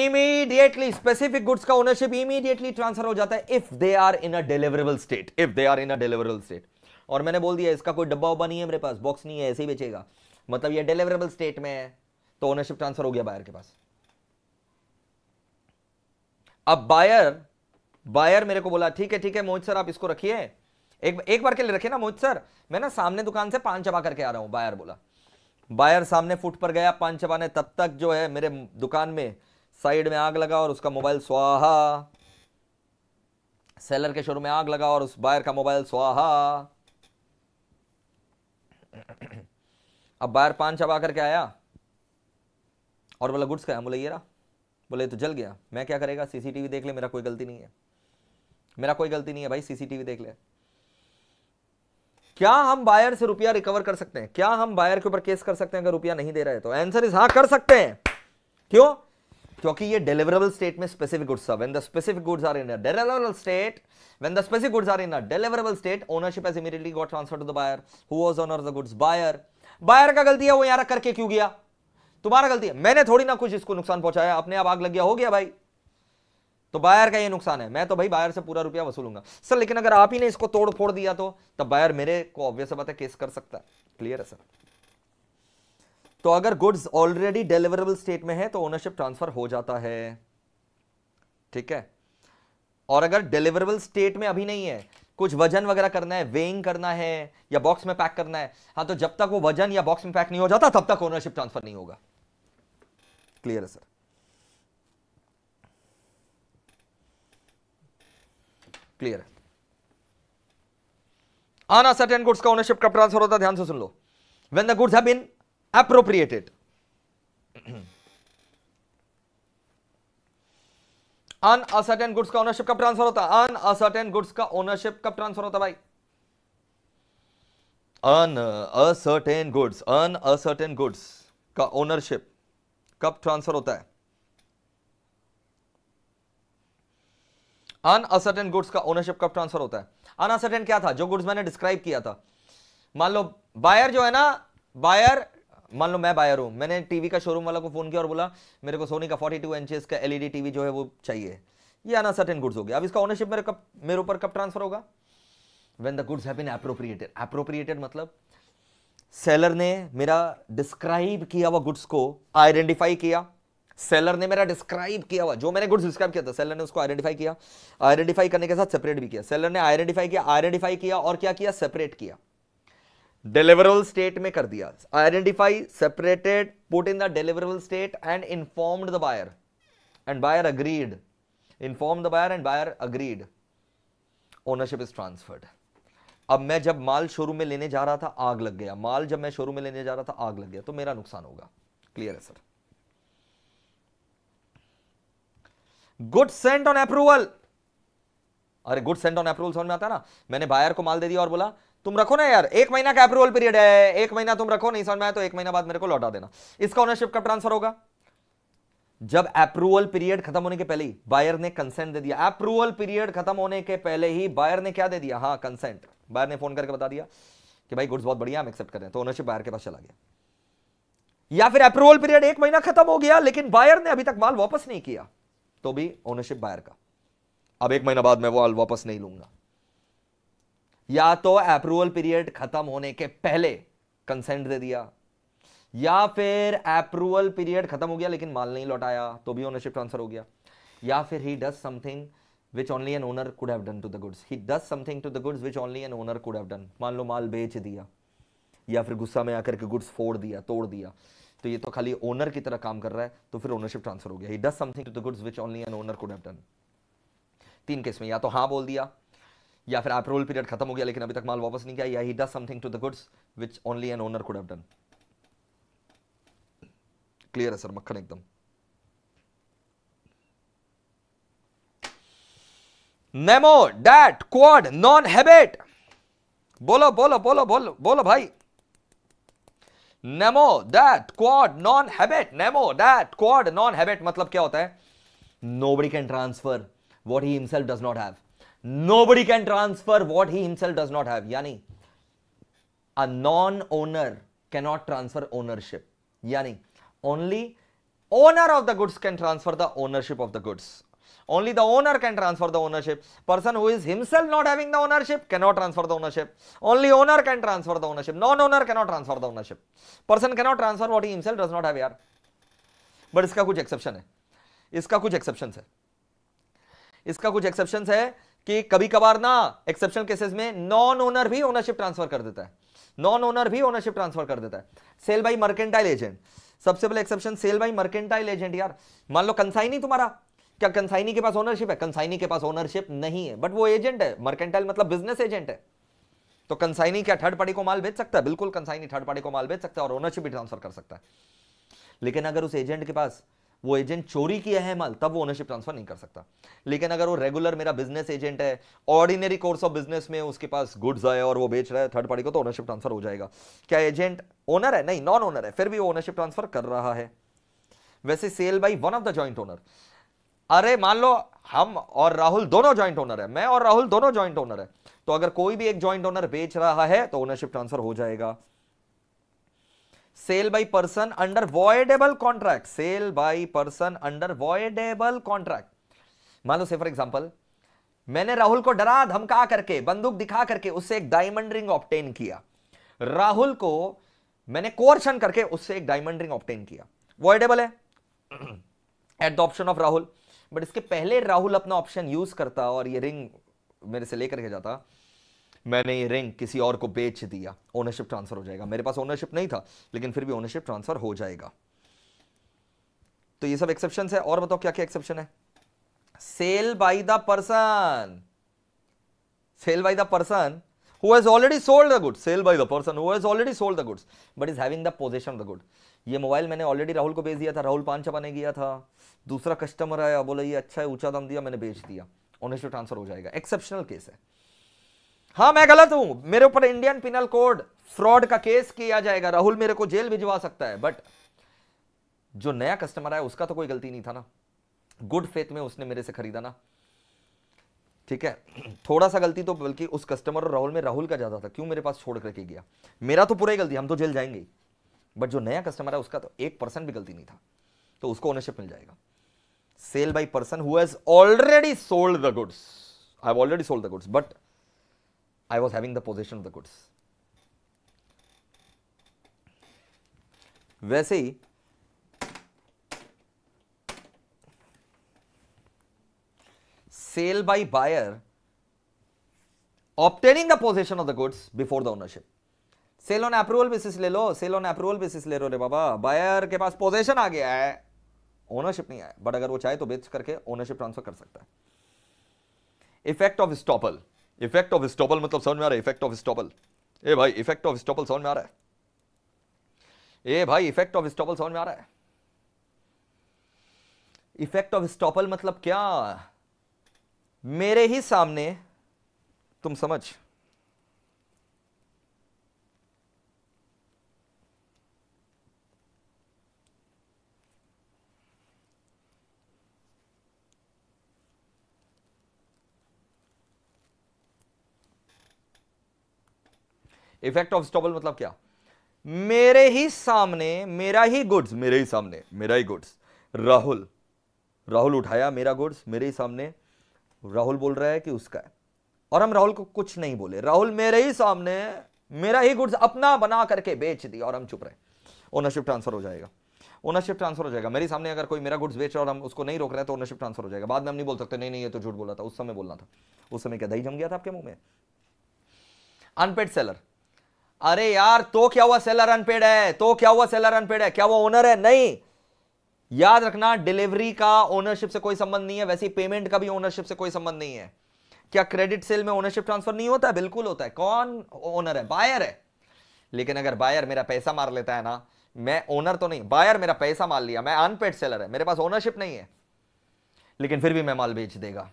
इमीडिएटली स्पेसिफिक गुड्स का ओनरशिप इमीडिएटली ट्रांसफर हो जाता है if they are in a deliverable state if they are in a deliverable state और मैंने बोल दिया इसका कोई डब्बा उब्बा नहीं है मेरे पास बॉक्स नहीं है ऐसे ही बेचेगा मतलब ये डिलीवरेबल स्टेट में है तो ओनरशिप ट्रांसफर हो गया बायर के पास अब बायर बायर मेरे को बोला ठीक है ठीक है मोहित सर आप इसको रखिए एक एक बार के लिए रखिए ना मोहित सर मैं ना सामने दुकान से पान चबा करके आ रहा हूं बायर बोला बायर सामने फुट पर गया पान चबाने तब तक जो है मेरे दुकान में साइड में आग लगा और उसका मोबाइल स्वाहा सेलर के शोरूम में आग लगा और उस बायर का मोबाइल स्वाहा अब बायर पान चबा करके आया और बोला गुड्स का बोला ये रहा बोले तो जल गया मैं क्या करेगा सीसीटीवी देख ले मेरा कोई गलती नहीं है मेरा कोई गलती नहीं है भाई सीसीटीवी देख ले क्या हम बायर से रुपया रिकवर कर सकते हैं क्या हम बायर के ऊपर केस कर सकते हैं अगर रुपया नहीं दे रहे तो आंसर इज हाँ कर सकते हैं क्यों क्योंकि ये डिलीवरेबल स्टेट में specific goods when the specific goods are in deliverable state when the specific goods are in deliverable state ownership has immediately got transferred to the buyer who was owner of the goods buyer buyer का गलती है वो यार करके क्यों गया तुम्हारा गलती है मैंने थोड़ी ना कुछ इसको नुकसान पहुंचाया अपने आप आग लग गया हो गया भाई तो बायर का ये नुकसान है मैं तो भाई बायर से पूरा रुपया वसूलूंगा सर लेकिन अगर आप ही ने इसको तोड़ फोड़ दिया तो तब बायर मेरे को ऑब्वियस बात है केस कर सकता है क्लियर है सर तो अगर गुड्स ऑलरेडी डिलीवरेबल स्टेट में है तो ओनरशिप ट्रांसफर हो जाता है ठीक है और अगर डिलीवरेबल स्टेट में अभी नहीं है कुछ वजन वगैरह करना है वेइंग करना है या बॉक्स में पैक करना है हाँ तो जब तक वो वजन या बॉक्स में पैक नहीं हो जाता तब तक ओनरशिप ट्रांसफर नहीं होगा क्लियर है सर क्लियर है अनसर्टेन गुड्स का ओनरशिप कब ट्रांसफर होता है ध्यान से सुन लो when the goods have been appropriated ascertained goods का ओनरशिप कब ट्रांसफर होता है अन असर्टेन गुड्स का ओनरशिप कब ट्रांसफर होता भाई unascertained goods unascertained goods का ओनरशिप कब ट्रांसफर होता है अनअसर्टेन गुड्स का ओनरशिप कब ट्रांसफर होता है अनअसर्टेन क्या था जो गुड्स मैंने डिस्क्राइब किया था मान लो बायर जो है ना बायर मान लो मैं बायर हूं मैंने टीवी का शोरूम वाला को फोन किया और बोला मेरे को सोनी का 42 टू इंचेस का एलईडी टीवी e जो है वो चाहिए ये अनअसर्टेन गुड्स हो गया अब इसका ओनरशिप मेरे कब मेरे ऊपर कब ट्रांसफर होगा when the goods have been appropriated appropriated मतलब सेलर ने मेरा डिस्क्राइब किया हुआ गुड्स को आइडेंटिफाई किया सेलर ने मेरा डिस्क्राइब किया हुआ जो मैंने गुड्स डिस्क्राइब किया था सेलर ने उसको आइडेंटिफाई किया आइडेंटिफाई करने के साथ सेपरेट भी किया सेलर ने आइडेंटिफाई किया आइडेंटिफाई किया और क्या किया सेपरेट किया डिलीवरेबल स्टेट में कर दिया identify separated put in the deliverable state and informed the buyer and buyer agreed inform the buyer and buyer agreed ownership is transferred अब मैं जब माल शोरूम में लेने जा रहा था आग लग गया माल जब मैं शोरूम में लेने जा रहा था आग लग गया तो मेरा नुकसान होगा क्लियर है sir good sent on approval अरे गुड सेंट ऑन अप्रूवल समझ में आता ना मैंने बायर को माल दे दिया और बोला तुम रखो ना यार एक महीना का अप्रूवल पीरियड है एक महीना तुम रखो नहीं समझ में आया तो एक महीना बाद मेरे को लौटा देना इसका ओनरशिप कब ट्रांसफर होगा जब अप्रूवल पीरियड खत्म होने के पहले ही बायर ने कंसेंट दे दिया अप्रूवल पीरियड खत्म होने के पहले ही बायर ने क्या दे दिया हाँ कंसेंट बायर ने फ़ोन करके बता दिया कि भाई गुड्स बहुत बढ़िया हम एक्सेप्ट कर रहे हैं तो ओनरशिप बायर के पास चला गया या फिर अप्रूवल पीरियड एक महीना खत्म हो गया लेकिन बायर ने अभी तक माल वापस नहीं किया तो भी ओनरशिप बायर का अब एक महीना बाद मैं वो वापस नहीं लूंगा या तो अप्रूवल पीरियड खत्म होने के पहले कंसेंट दे दिया या फिर अप्रूवल पीरियड खत्म हो गया लेकिन माल नहीं लौटाया तो भी ओनरशिप ट्रांसफर हो गया या फिर he does something which only an owner could have done to the goods he does something to the goods which only an owner could have done मान लो माल बेच दिया या फिर गुस्सा में आकर के गुड्स फोड़ दिया तोड़ दिया तो ये तो खाली ओनर की तरह काम कर रहा है तो फिर ओनरशिप ट्रांसफर हो गया he does something to the goods which only an owner could have done तीन केस में या तो हाँ बोल दिया या फिर अप्रूवल पीरियड खत्म हो गया लेकिन अभी तक माल वापस नहीं किया या he does something to the goods which only an owner could have done clear है सर मक्खन एकदम नेमो डैट क्वाड नॉन हैबिट बोलो बोलो बोलो बोलो बोलो भाई नेमो दैट क्वाड नॉन हैबिट नेमो दैट क्वाड नॉन हैबिट मतलब क्या होता है nobody can transfer what he himself does not have nobody can transfer what he himself does not have यानी a non owner can not transfer ownership यानी only owner of the goods can transfer the ownership of the goods only the owner can transfer the ownership person who is himself not having the ownership cannot transfer the ownership only owner can transfer the ownership non owner cannot transfer the ownership person cannot transfer what he himself does not have yaar but iska kuch exception hai iska kuch exceptions hai iska kuch exceptions hai कि कभी कभार ना exception cases में non owner भी ownership transfer कर देता है non owner भी ओनरशिप ट्रांसफर कर देता है सेल बाई मर्केंटाइल एजेंट सबसे पहले exception sale by mercantile agent यार मान लो कंसाइन ही तुम्हारा क्या कंसाइनी के पास ओनरशिप है कंसाइनी के पास ओनरशिप नहीं है बट वो एजेंट है मर्केंटाइल मतलब बिजनेस एजेंट है तो कंसाइनी क्या थर्ड पार्टी को माल बेच सकता है बिल्कुल कंसाइनी थर्ड पार्टी को माल बेच सकता है और ओनरशिप भी ट्रांसफर कर सकता है लेकिन अगर उस एजेंट के पास वो एजेंट चोरी किया है माल तब वो ओनरशिप ट्रांसफर नहीं कर सकता लेकिन अगर वो रेगुलर मेरा बिजनेस एजेंट है ऑर्डिनरी कोर्स ऑफ बिजनेस में उसके पास गुड्स आए और वो बेच रहा है थर्ड पार्टी को तो ओनरशिप ट्रांसफर हो जाएगा क्या एजेंट ओनर है नहीं नॉन ओनर है फिर भी वो ओनरशिप ट्रांसफर कर रहा है वैसे sale by one of the joint owner अरे मान लो हम और राहुल दोनों ज्वाइंट ओनर है मैं और राहुल दोनों ज्वाइंट ओनर है तो अगर कोई भी एक ज्वाइंट ओनर बेच रहा है तो ओनरशिप ट्रांसफर हो जाएगा sale by person under voidable contract sale by person under voidable contract मान लो से फॉर एग्जांपल मैंने राहुल को डरा धमका करके बंदूक दिखा करके उससे एक डायमंड रिंग ऑप्टेन किया राहुल को मैंने कोर्शन करके उससे एक डायमंड रिंग ऑप्टेन किया वॉयडेबल है at the option of Rahul but इसके पहले राहुल अपना ऑप्शन यूज करता और ये रिंग मेरे से लेकर के जाता मैंने ये रिंग किसी और को बेच दिया ओनरशिप ट्रांसफर हो जाएगा मेरे पास ओनरशिप नहीं था लेकिन फिर भी ओनरशिप ट्रांसफर हो जाएगा तो ये सब एक्सेप्शन है और बताओ क्या क्या एक्सेप्शन है sale by the person sale by the person who sold already sold the goods sale the the person who has already sold the goods but the having ये मोबाइल मैंने ऑलरेडी राहुल को भेज दिया था राहुल पान छपा ने किया था दूसरा कस्टमर आया बोला ये अच्छा है ऊंचा दाम दिया मैंने भेज दिया ऑनेस्ट ट्रांसफर हो जाएगा एक्सेप्शनल केस है हाँ मैं गलत हूं मेरे ऊपर इंडियन पिनल कोड फ्रॉड का केस किया जाएगा राहुल मेरे को जेल भिजवा सकता है बट जो नया कस्टमर आया उसका तो कोई गलती नहीं था ना गुड फेथ में उसने मेरे से खरीदा ना ठीक है थोड़ा सा गलती तो बल्कि उस कस्टमर और राहुल में राहुल का ज्यादा था क्यों मेरे पास छोड़ करके गया मेरा तो पूरा ही गलती हम तो जेल जाएंगे बट जो नया कस्टमर है उसका तो एक परसेंट भी गलती नहीं था तो उसको ओनरशिप मिल जाएगा sale by person who has already sold the goods I have already sold the goods but I was having the possession of the goods वैसे ही sale by buyer obtaining the possession of the goods before the ownership sale on approval basis ले लो sale on approval basis ले लो रे बाबा buyer के पास possession आ गया है ओनरशिप नहीं आया बट अगर वो चाहे तो बेच करके ओनरशिप ट्रांसफर कर सकता है effect of estoppel effect of estoppel मतलब समझ में आ रहा है इफेक्ट ऑफ स्टॉपल ए भाई इफेक्ट ऑफ स्टॉपल समझ में आ रहा है ए भाई इफेक्ट ऑफ स्टॉपल समझ में आ रहा है इफेक्ट ऑफ स्टॉपल मतलब क्या मेरे ही सामने तुम समझ इफेक्ट ऑफ स्टॉबल मतलब क्या मेरे ही सामने मेरा ही गुड्स मेरे ही सामने मेरा ही गुड्स राहुल राहुल उठाया मेरा गुड्स मेरे ही सामने राहुल बोल रहा है कि उसका है और हम राहुल को कुछ नहीं बोले राहुल मेरे ही सामने मेरा ही गुड्स अपना बना करके बेच दिया और हम चुप रहे ओनरशिप ट्रांसफर हो जाएगा ओनरशिप ट्रांसफर हो जाएगा मेरे सामने अगर कोई मेरा गुड्स बेच रहा और हम उसको नहीं रोक रहे तो ओनरशिप ट्रांसफर हो जाएगा बाद में हम नहीं बोल सकते नहीं नहीं ये तो झूठ बोला था उस समय बोलना था उस समय क्या दही जम गया था आपके मुंह में अनपेड सेलर अरे यार तो क्या हुआ सेलर अनपेड है तो क्या हुआ सेलर अनपेड है क्या वो ओनर है नहीं याद रखना डिलीवरी का ओनरशिप से कोई संबंध नहीं है वैसे पेमेंट का भी ओनरशिप से कोई संबंध नहीं है क्या क्रेडिट सेल में ओनरशिप ट्रांसफर नहीं होता है बिल्कुल होता है कौन ओनर है बायर है लेकिन अगर बायर मेरा पैसा मार लेता है ना मैं ओनर तो नहीं बायर मेरा पैसा मार लिया मैं अनपेड सेलर है मेरे पास ओनरशिप नहीं है लेकिन फिर भी मैं माल बेच देगा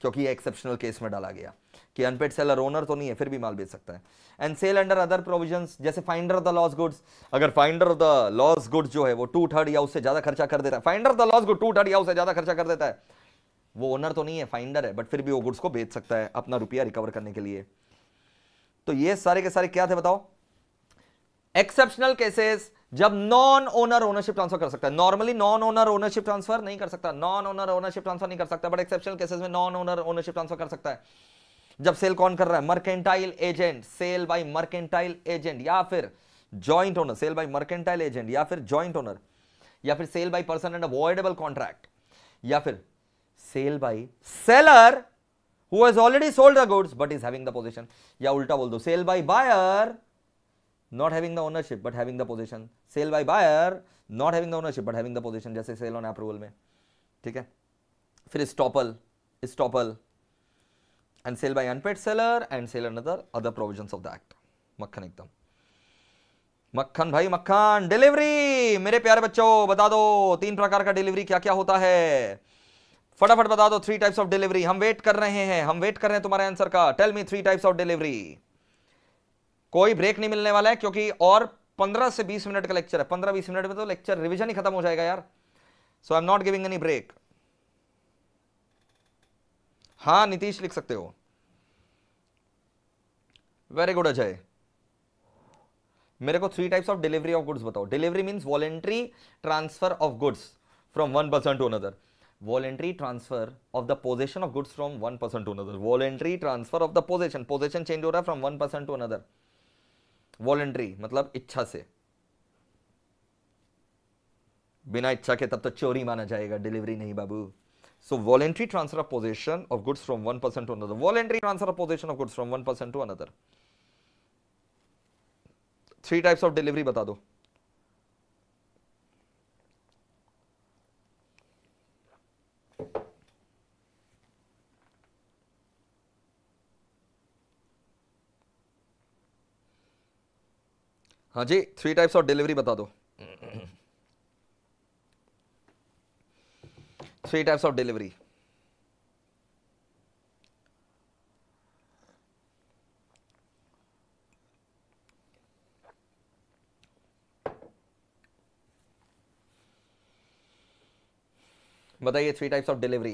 क्योंकि एक्सेप्शनल केस में डाला गया कि अनपेड सेलर ओनर तो नहीं है फिर भी माल बेच सकता है and sale under other provision जैसे finder of the lost goods अगर finder of the lost good जो है वो टू थर्ड या उससे ज़्यादा खर्चा कर देता है finder of the lost good to third या उससे ज़्यादा खर्चा कर देता है वो ओनर तो नहीं है फाइंडर है बट फिर भी वो गुड्स को बेच सकता है अपना रुपया रिकवर करने के लिए तो ये सारे के सारे क्या थे बताओ एक्सेप्शनल केसेस जब नॉन ओनर ओनरशिप ट्रांसफर कर सकता है normally non owner ownership transfer नहीं कर सकता नॉन ओनर ओनरशिप ट्रांसफर नहीं कर सकता बट एक्सेप्शनल केसेस में नॉन ओनर ओनरशिप ट्रांसफर कर सकता है जब सेल कौन कर रहा है mercantile agent sale by mercantile agent या फिर joint owner sale by mercantile agent या फिर ज्वाइंट ओनर या फिर sale by person and avoidable contract या फिर sale by seller who has already sold the goods but is having the possession या उल्टा बोल दो sale by buyer not having the ownership but having the possession sale by buyer not having the ownership but having the possession जैसे sale on approval में ठीक है फिर estoppel estoppel and sale by unpaid seller and sale another other provisions of the act makkhan ekdam मक्खन भाई मक्खन delivery मेरे प्यारे बच्चों बता दो तीन प्रकार का डिलीवरी क्या क्या होता है फटाफट बता दो थ्री टाइप्स ऑफ डिलीवरी हम वेट कर रहे हैं हम वेट कर रहे हैं तुम्हारे आंसर का tell me three types of delivery कोई ब्रेक नहीं मिलने वाला है क्योंकि और 15 से 20 मिनट का लेक्चर है 15-20 मिनट में तो लेक्चर रिवीजन ही खत्म हो जाएगा यार so I am not giving any break हाँ नीतीश लिख सकते हो वेरी गुड अजय मेरे को three types of delivery of goods बताओ delivery means voluntary transfer of goods from one person to another voluntary transfer of the possession of goods from one person to another voluntary transfer of the possession possession change हो रहा है from one person to another voluntary मतलब इच्छा से बिना इच्छा के तब तो चोरी माना जाएगा डिलीवरी नहीं बाबू So voluntary transfer of possession of goods from one person to another. Voluntary transfer of possession of goods from one person to another. Three types of delivery. बता दो हाँ जी थ्री टाइप्स ऑफ डिलीवरी बता दो three types of delivery. बताइए three types of delivery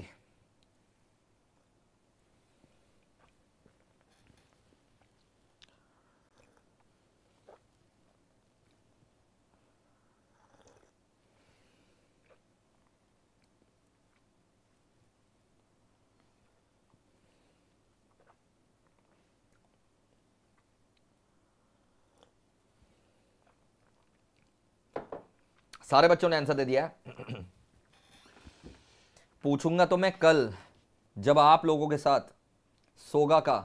सारे बच्चों ने आंसर दे दिया पूछूंगा तो मैं कल जब आप लोगों के साथ सोगा का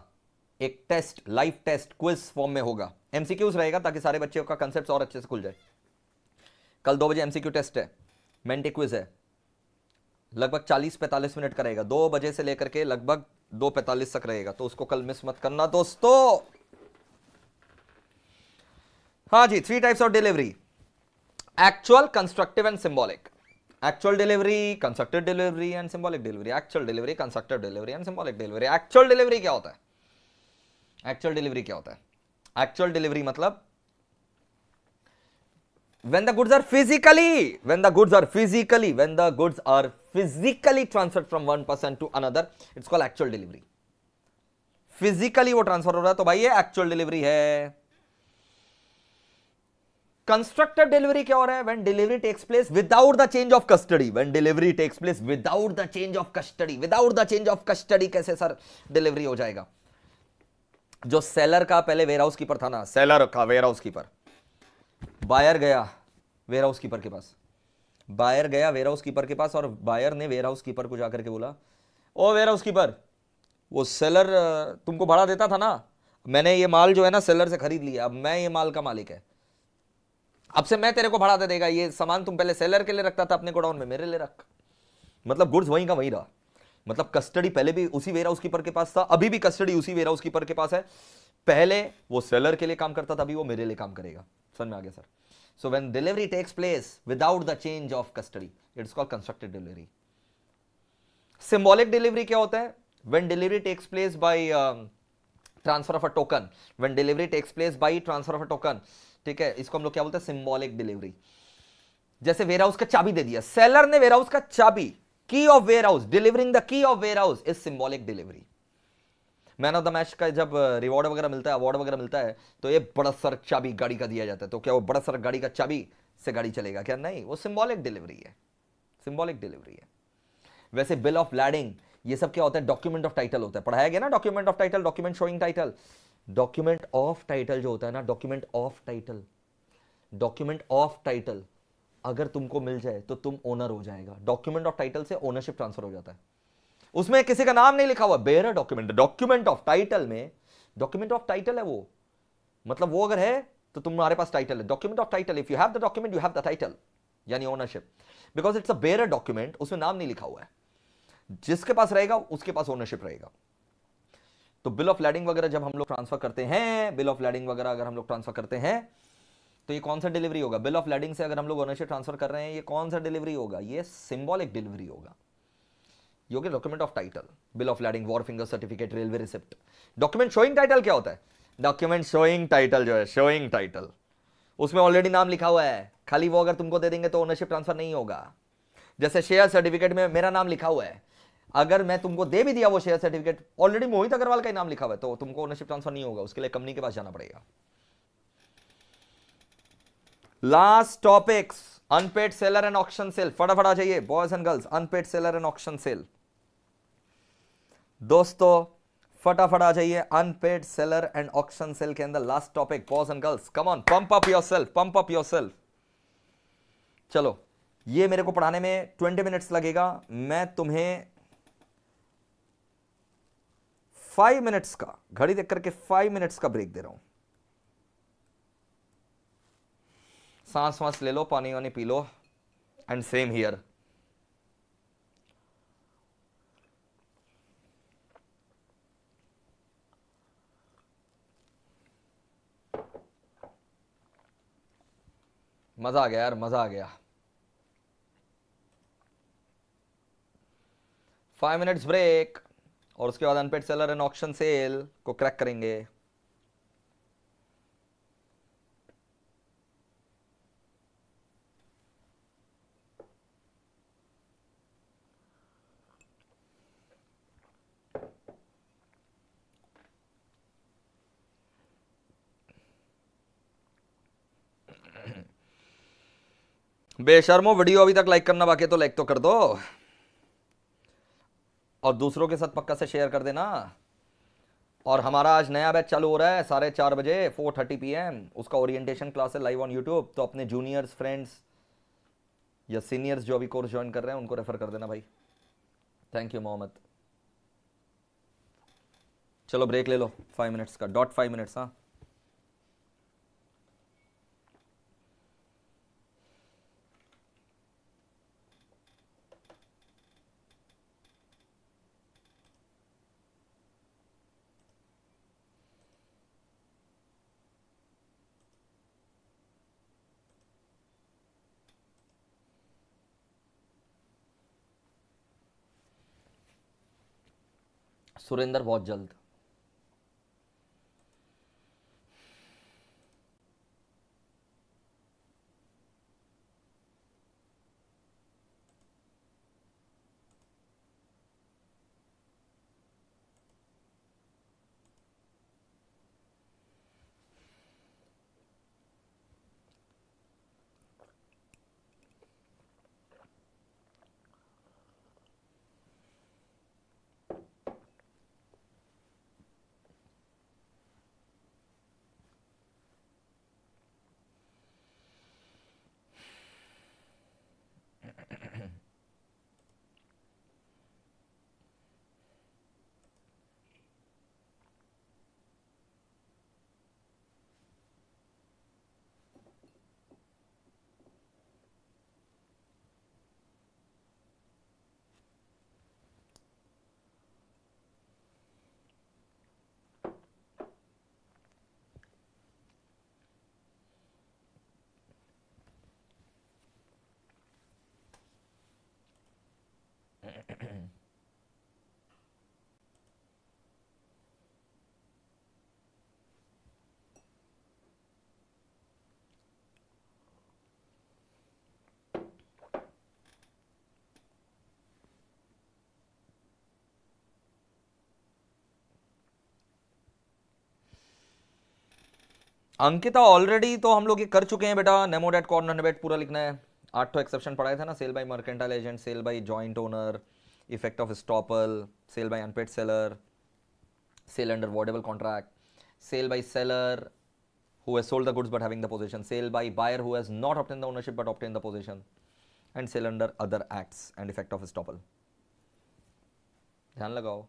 एक test live test quiz form में होगा एमसीक्यूज रहेगा ताकि सारे बच्चों का कंसेप्ट और अच्छे से खुल जाए कल दो बजे एमसीक्यू टेस्ट है मेंटे क्विज है लगभग 40-45 मिनट का रहेगा दो बजे से लेकर के लगभग दो पैंतालीस तक रहेगा तो उसको कल मिस मत करना दोस्तों हाँ जी three types of delivery actual constructive and symbolic actual delivery constructed delivery and symbolic delivery actual delivery constructed delivery and symbolic delivery actual delivery क्या होता है actual delivery क्या होता है actual delivery मतलब when the goods are physically when the goods are physically when the goods are physically transferred from one person to another it's called actual delivery physically वो transfer हो रहा है तो भाई ये actual delivery है constructive delivery क्या हो रहा है when delivery takes place without the change of custody when delivery takes place without the change of custody without the change of custody कैसे सर डिलीवरी हो जाएगा जो सेलर का पहले वेयर हाउस कीपर था ना सेलर का वेयर हाउस कीपर बायर गया वेयर हाउस कीपर के पास बायर गया वेयर हाउस कीपर के पास और बायर ने वेयर हाउस कीपर को जाकर के बोला ओ वेयर हाउस कीपर वो सेलर तुमको भाड़ा देता था ना मैंने ये माल जो है ना सेलर से खरीद लिया अब मैं ये माल का मालिक है अब से मैं तेरे को भाड़ा दे देगा ये सामान तुम पहले सेलर के लिए रखता था अपने गोडाउन में मेरे लिए रख मतलब गुड्स वहीं का वहीं रहा मतलब कस्टडी पहले भी उसी वेरा उसकी पर के पास था अभी भी कस्टडी उसी वेरा उसकी पर के पास है पहले वो सेलर के लिए काम करता था अभी वो मेरे लिए काम करेगा समझ में आ गया sir so when delivery takes place without the change of custody it's call constructive delivery symbolic delivery क्या होता है when delivery takes place by transfer of a token when delivery takes place by transfer of a token ठीक है इसको हम लोग क्या बोलते हैं सिंबॉलिक डिलीवरी जैसे वेयर हाउस का चाबी दे दिया सेलर ने वेयर हाउस का चाबी key of warehouse delivering the key of warehouse is symbolic delivery man of the match का जब रिवॉर्ड uh, वगैरह मिलता है अवार्ड वगैरह मिलता है तो ये बड़ा सर चाबी गाड़ी का दिया जाता है तो क्या वो बड़ा सर गाड़ी का चाबी से गाड़ी चलेगा क्या नहीं वो सिंबॉलिक डिलीवरी है सिंबॉलिक डिलीवरी है वैसे बिल ऑफ लैडिंग ये सब क्या होता है डॉक्यूमेंट ऑफ टाइटल होता है पढ़ाया गया ना document of title document showing title document of title जो होता है ना document of title document of title अगर तुमको मिल जाए तो तुम ओनर हो जाएगा डॉक्यूमेंट ऑफ टाइटल से ओनरशिप ट्रांसफर हो जाता है उसमें किसी का नाम नहीं लिखा हुआ bare document document of title में डॉक्यूमेंट ऑफ टाइटल है वो मतलब वो अगर है तो तुम्हारे पास टाइटल है document of title if you have the document you have the title यानी ownership because it's a bare document उसमें नाम नहीं लिखा हुआ है जिसके पास रहेगा उसके पास ओनरशिप रहेगा तो बिल ऑफ लैडिंग वगैरह जब हम लोग ट्रांसफर करते हैं बिल ऑफ लैडिंग वगैरह अगर हम लोग ट्रांसफर करते हैं तो ये कौन सा डिलीवरी होगा बिल ऑफ लैडिंग से अगर हम लोग ओनरशिप ट्रांसफर कर रहे हैं ये कौन सा डिलीवरी होगा ये सिंबॉलिक डिलीवरी होगा योगे document of title bill of lading wharfinger certificate railway receipt document showing title क्या होता है डॉक्यूमेंट शोइंग टाइटल जो है शोइंग टाइटल उसमें ऑलरेडी नाम लिखा हुआ है खाली वो अगर तुमको दे देंगे तो ओनरशिप ट्रांसफर नहीं होगा जैसे शेयर सर्टिफिकेट में मेरा नाम लिखा हुआ है अगर मैं तुमको दे भी दिया वो share certificate already Mohit Agarwal का नाम लिखा हुआ है तो तुमको ओनरशिप ट्रांसफर नहीं होगा उसके लिए कंपनी के पास जाना पड़ेगा last topics unpaid seller and auction sale फटाफट आ जाइए boys and girls unpaid seller and auction sale दोस्तों फटाफट आ जाइए unpaid seller and auction sale के अंदर last topic boys and girls come on pump up yourself pump up yourself चलो ये मेरे को पढ़ाने में 20 मिनट्स लगेगा मैं तुम्हें फाइव मिनट्स का घड़ी देख करके फाइव मिनट्स का ब्रेक दे रहा हूं सांस वांस ले लो पानी वानी पी लो एंड सेम हियर मजा आ गया यार मजा आ गया फाइव मिनट्स ब्रेक और उसके बाद unpaid seller and auction sale को क्रैक करेंगे बेशर्मो वीडियो अभी तक लाइक करना बाकी तो लाइक तो कर दो और दूसरों के साथ पक्का से शेयर कर देना और हमारा आज नया बैच चालू हो रहा है साढ़े चार बजे फोर थर्टी पी एम उसका ओरिएंटेशन क्लास है लाइव ऑन यूट्यूब तो अपने जूनियर्स फ्रेंड्स या सीनियर्स जो अभी कोर्स ज्वाइन कर रहे हैं उनको रेफर कर देना भाई थैंक यू मोहम्मद चलो ब्रेक ले लो फाइव मिनट्स का डॉट फाइव मिनट्स हाँ सुरेंद्र बहुत जल्द अंकिता ऑलरेडी तो हम लोग ये कर चुके हैं बेटा नेमो डेट कॉर्नर डेट पूरा लिखना है आठ तो एक्सेप्शन पढ़ाए थे ना sale by mercantile agent sale by joint owner effect of estoppel sale by unpaid seller sale under voidable contract sale by seller who has sold the goods but having the possession sale by buyer who has not obtain the ownership but obtain the possession and sale under other acts and effect of estoppel ध्यान लगाओ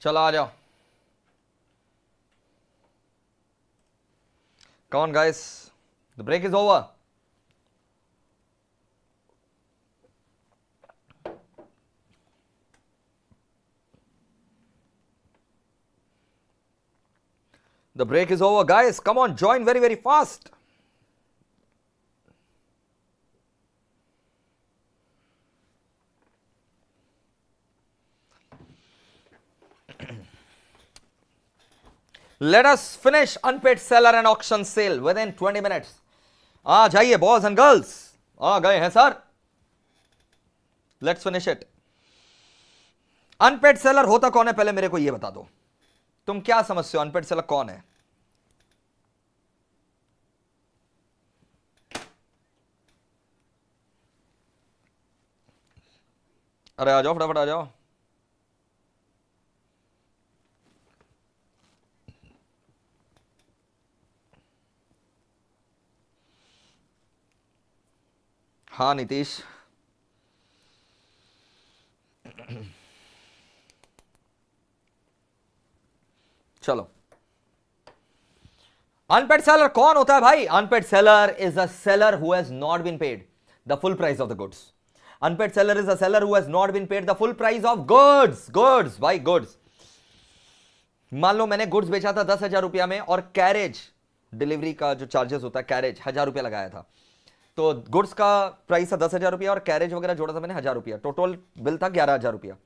Chalo, आ Come on, guys. The break is over. The break is over, guys. Come on, join very, very fast. Let us finish unpaid seller and auction sale within twenty minutes आ जाइए boys and girls आ गए हैं sir let's finish it unpaid seller होता कौन है पहले मेरे को यह बता दो तुम क्या समझते हो अनपेड सेलर कौन है अरे आ जाओ फटाफट आ जाओ हाँ नीतीश चलो अनपेड सेलर कौन होता है भाई unpaid seller is a seller who has not been paid the full price of the goods unpaid seller is a seller who has not been paid the full price of goods goods भाई goods मान लो मैंने goods बेचा था दस हजार रुपया में और कैरेज डिलीवरी का जो चार्जेस होता है कैरेज हजार रुपया लगाया था तो गुड्स का प्राइस था दस हज़ार रुपया और कैरेज वगैरह जोड़ा था मैंने हज़ार रुपया टोटल बिल था ग्यारह हज़ार रुपया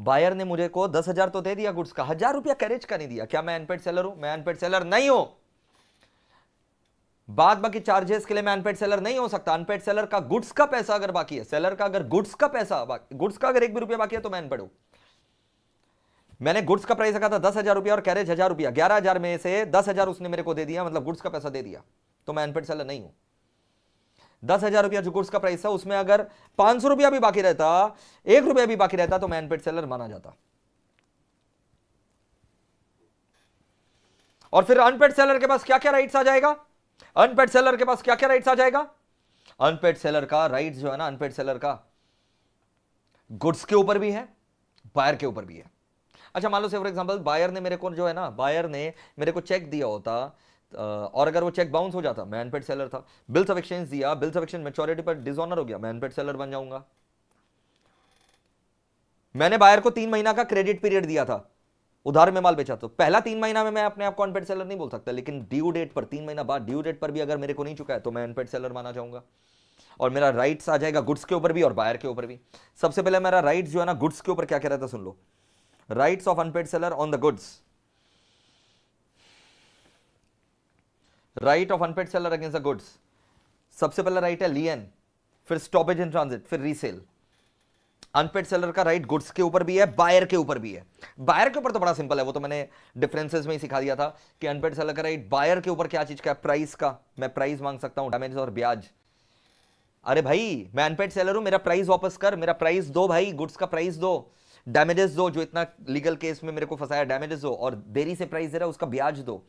बायर ने मुझे को दस हज़ार तो दे दिया गुड्स का हज़ार रुपया कैरेज का नहीं दिया क्या मैं अनपेड सेलर हूं मैं अनपेड सेलर नहीं हूं बाद बाकी चार्जेस के लिए मैं अनपेड सेलर नहीं हो सकता अनपेड सेलर का गुड्स का पैसा अगर बाकी है सेलर का अगर गुड्स का पैसा गुड्स का अगर एक भी रुपया बाकी है तो मैं अनपेड मैंने गुड्स का प्राइस रखा था दस हज़ार रुपया और कैरेज हज़ार रुपया ग्यारह हज़ार में से दस हज़ार उसने मेरे को दे दिया मतलब गुड्स का पैसा दे दिया तो मैं अनपेड सेलर नहीं हूं दस हजार रुपया जो गुड्स का प्राइस था उसमें अगर पांच सौ रुपया भी बाकी रहता एक रुपया भी बाकी रहता तो मैन पेड सेलर माना जाता और फिर अनपेड सेलर के पास क्या क्या राइट्स आ जाएगा अनपेड सेलर के पास क्या क्या राइट्स आ जाएगा अनपेड सेलर का राइट्स जो है ना अनपेड सेलर का गुड्स के ऊपर भी है बायर के ऊपर भी है अच्छा मान लो से फॉर एग्जांपल बायर ने मेरे को जो है ना बायर ने मेरे को चेक दिया होता और अगर वो चेक बाउंस हो जाता मैं अनपेड सेलर था बिल्स ऑफ एक्सचेंज दिया बिल्स ऑफ एक्सचेंज मेच्योरिटी पर डिसऑनर हो गया मैं अनपेड सेलर बन जाऊंगा मैंने बायर को तीन महीना का क्रेडिट पीरियड दिया था उधार में माल बेचा तो पहला तीन महीना में मैं अपने आप को अनपेड सेलर नहीं बोल सकता लेकिन ड्यू डेट पर तीन महीना बाद ड्यू डेट पर भी अगर मेरे को नहीं चुका है तो मैं अनपेड सेलर माना जाऊंगा और मेरा राइट्स आ जाएगा गुड्स के ऊपर भी और बायर के ऊपर भी सबसे पहले मेरा राइट्स जो है ना गुड्स के ऊपर क्या कह रहा था सुन लो rights of unpaid seller on the goods right of unpaid seller against the goods सबसे पहला राइट है लियन फिर स्टॉपेज इन ट्रांजिट फिर रीसेल अनपेड सेलर का राइट गुड्स के ऊपर भी है बायर के ऊपर भी है बायर के ऊपर तो बड़ा सिंपल है वो तो मैंने डिफरेंसेस में ही सिखा दिया था कि अनपेड सेलर का राइट बायर के ऊपर क्या चीज का है प्राइस का मैं प्राइस मांग सकता हूं डैमेज और ब्याज अरे भाई मैं अनपेड सेलर हूं मेरा प्राइस वापस कर मेरा प्राइस दो भाई गुड्स का प्राइस दो डैमेजेस दो जो इतना लीगल केस में मेरे को फंसाया डैमेजेस दो और देरी से प्राइस दे रहा है उसका ब्याज दो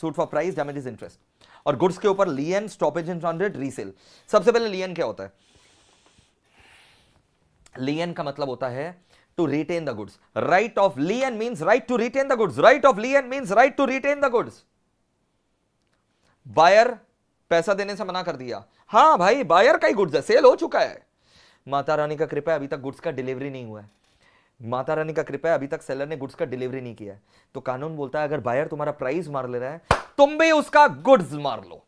suit for price damage is interest और गुड्स के ऊपर lien stoppage in hundred resale सबसे पहले लियन क्या होता है लियन का मतलब होता है to retain the goods right of lien mean right to retain the goods right of lien means right to retain the goods buyer पैसा देने से मना कर दिया हाँ भाई बायर का ही गुड्स है सेल हो चुका है माता रानी का कृपा अभी तक गुड्स का डिलीवरी नहीं हुआ है माता रानी का कृपा है अभी तक सेलर ने गुड्स का डिलीवरी नहीं किया है तो कानून बोलता है अगर बायर तुम्हारा प्राइस मार ले रहा है तुम भी उसका गुड्स मार लो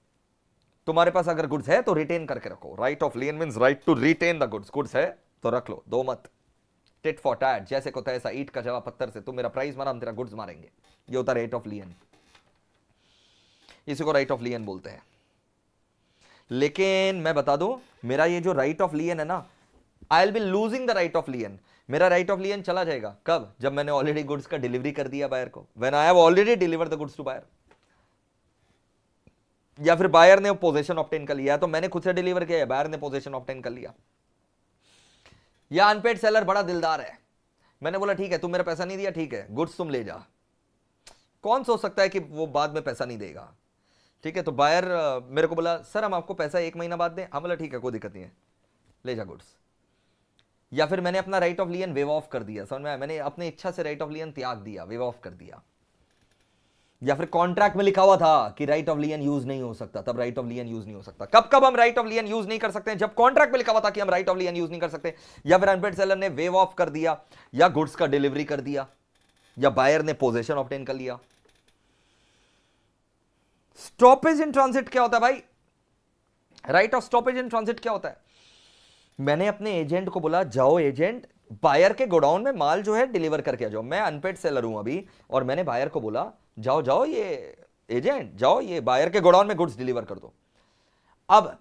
तुम्हारे पास अगर गुड्स है तो रिटेन करके रखो right of lien mean right to retain the goods goods है तो रख लो दो मत टिट फॉर टैट जैसे को तैसा ईट का जवाब पत्थर से तुम मेरा प्राइस मारा हम तेरा गुड्स मारेंगे ये होता राइट ऑफ लियन इसी को राइट ऑफ लियन बोलते हैं लेकिन मैं बता दूं मेरा ये जो राइट ऑफ लियन है ना I will be losing the right of lien मेरा राइट ऑफ लियन चला जाएगा कब जब मैंने ऑलरेडी गुड्स का डिलीवरी कर दिया बायर को when I have already deliver the goods to buyer या फिर बायर ने पोजीशन ऑप्टेन कर लिया तो मैंने खुद से डिलीवर किया बायर ने पोजीशन ऑप्टेन कर लिया या अनपेड सेलर बड़ा दिलदार है मैंने बोला ठीक है तुम मेरा पैसा नहीं दिया ठीक है गुड्स तुम ले जा कौन सोच सकता है कि वो बाद में पैसा नहीं देगा ठीक है तो बायर मेरे को बोला सर हम आपको पैसा एक महीना बाद दें हम बोला ठीक है कोई दिक्कत नहीं है ले जा गुड्स या फिर मैंने अपना right of lien waive off कर दिया समझ में मैंने अपनी इच्छा से राइट ऑफ लियन त्याग दिया वेव ऑफ कर दिया या फिर कॉन्ट्रैक्ट में लिखा हुआ था कि राइट ऑफ लियन यूज नहीं हो सकता तब राइट ऑफ लियन यूज नहीं हो सकता कब कब हम राइट ऑफ लियन यूज नहीं कर सकते जब कॉन्ट्रैक्ट में लिखा हुआ था कि हम राइट ऑफ लियन यूज नहीं कर सकते या फिर अनपेड सेलर ने वेव ऑफ कर दिया या गुड्स का डिलीवरी कर दिया या बायर ने पोजिशन ऑप्टेन कर लिया स्टॉपेज इन ट्रांसिट क्या होता है भाई right of stoppage in transit क्या होता है मैंने अपने एजेंट को बोला जाओ एजेंट बायर के गोडाउन में माल जो है डिलीवर करके आ जाओ मैं अनपेड सेलर हूं अभी और मैंने बायर को बोला जाओ जाओ ये एजेंट जाओ ये बायर के गोडाउन में गुड्स डिलीवर कर दो अब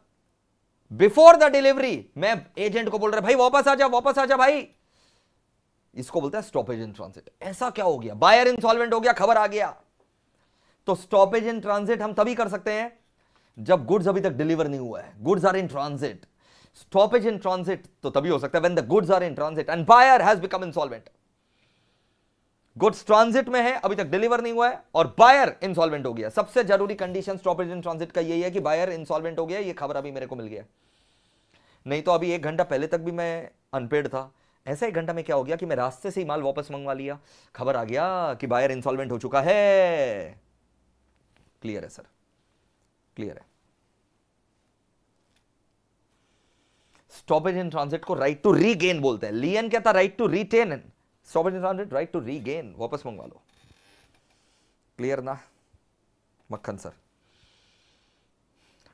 बिफोर द डिलीवरी मैं एजेंट को बोल रहा भाई वापस आ जा वापस आ जा भाई इसको बोलता है स्टॉपेज इन ट्रांसिट ऐसा क्या हो गया बायर इंसॉल्वेंट हो गया खबर आ गया तो स्टॉपेज इन ट्रांसिट हम तभी कर सकते हैं जब गुड्स अभी तक डिलीवर नहीं हुआ है goods are in transit stoppage in transit तो तभी हो सकता है when the goods are in transit and buyer has become insolvent goods transit में है अभी तक डिलीवर नहीं हुआ है और बायर इंसॉल्वेंट हो गया सबसे जरूरी कंडीशन स्टॉपेज इन ट्रांसिट का यही है कि बायर इंसॉल्वेंट हो गया ये खबर अभी मेरे को मिल गया नहीं तो अभी एक घंटा पहले तक भी मैं अनपेड था ऐसा एक घंटा में क्या हो गया कि मैं रास्ते से ही माल वापस मंगवा लिया खबर आ गया कि बायर इंसॉल्वेंट हो चुका है क्लियर है सर क्लियर है स्टॉपेज इन ट्रांसिट को राइट टू रीगेन बोलते हैं लियन क्या था right to retain stoppage in transit right to regain वापस मंगवा लो क्लियर ना मक्खन सर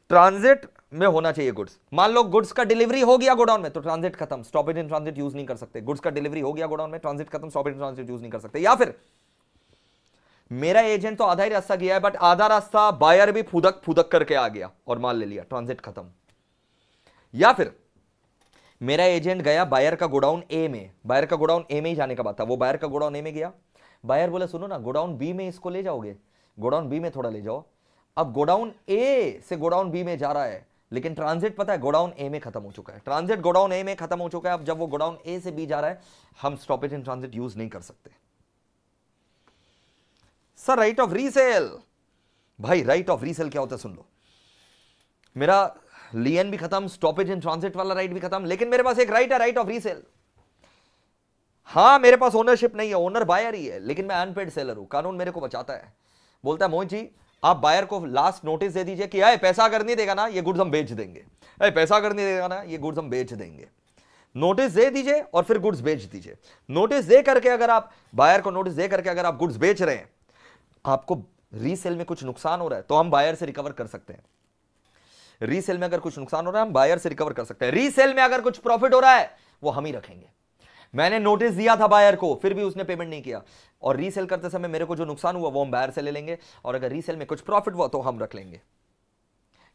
ट्रांजिट में होना चाहिए गुड्स मान लो गुड्स का डिलीवरी हो गया गोडाउन में तो ट्रांजिट खत्म स्टॉपेज इन ट्रांजिट यूज नहीं कर सकते गुड्स का डिलीवरी हो गया गोडाउन में ट्रांजिट खत्म स्टॉपेज इन ट्रांजिट यूज नहीं कर सकते या फिर मेरा एजेंट तो आधा ही रास्ता गया है बट आधा रास्ता बायर भी फुदक फुदक करके आ गया और माल ले लिया ट्रांजिट खत्म या फिर मेरा एजेंट गया बायर का गोडाउन ए में बायर का गोडाउन ए में ही जाने का बात था वो बायर का गोडाउन ए में गया बायर बोला सुनो ना गोडाउन बी में इसको ले जाओगे गोडाउन बी में थोड़ा ले जाओ अब गोडाउन ए से गोडाउन बी में जा रहा है लेकिन ट्रांजिट पता है गोडाउन ए में खत्म हो चुका है ट्रांजिट गोडाउन ए में खत्म हो चुका है अब जब वो गोडाउन ए से बी जा रहा है हम स्टॉपेज इन ट्रांजिट यूज नहीं कर सकते सर राइट ऑफ रीसेल भाई राइट ऑफ रीसेल क्या होता है सुन लो मेरा लियन भी खत्म स्टॉपेज इन ट्रांसिट वाला राइट भी खत्म लेकिन मेरे पास एक राइट है राइट ऑफ रीसेल हाँ मेरे पास ओनरशिप नहीं है ओनर बायर ही है लेकिन मैं अनपेड सेलर हूं कानून मेरे को बचाता है बोलता है मोहित जी आप बायर को लास्ट नोटिस दे दीजिए कि अरे पैसा अगर नहीं देगा ना ये गुड्स हम बेच देंगे अरे पैसा अगर नहीं देगा ना ये गुड्स हम बेच देंगे नोटिस दे दीजिए और फिर गुड्स बेच दीजिए नोटिस दे करके अगर आप बायर को नोटिस दे करके अगर आप गुड्स बेच रहे हैं आपको रीसेल में कुछ नुकसान हो रहा है तो हम बायर से रिकवर कर सकते हैं रीसेल में अगर कुछ नुकसान हो रहा है हम बायर से रिकवर कर सकते हैं रीसेल में अगर कुछ प्रॉफिट हो रहा है वो हम ही रखेंगे मैंने नोटिस दिया था बायर को फिर भी उसने पेमेंट नहीं किया और रीसेल करते समय मेरे को जो नुकसान हुआ वो हम बायर से ले लेंगे और अगर रीसेल में कुछ प्रॉफिट हुआ तो हम रख लेंगे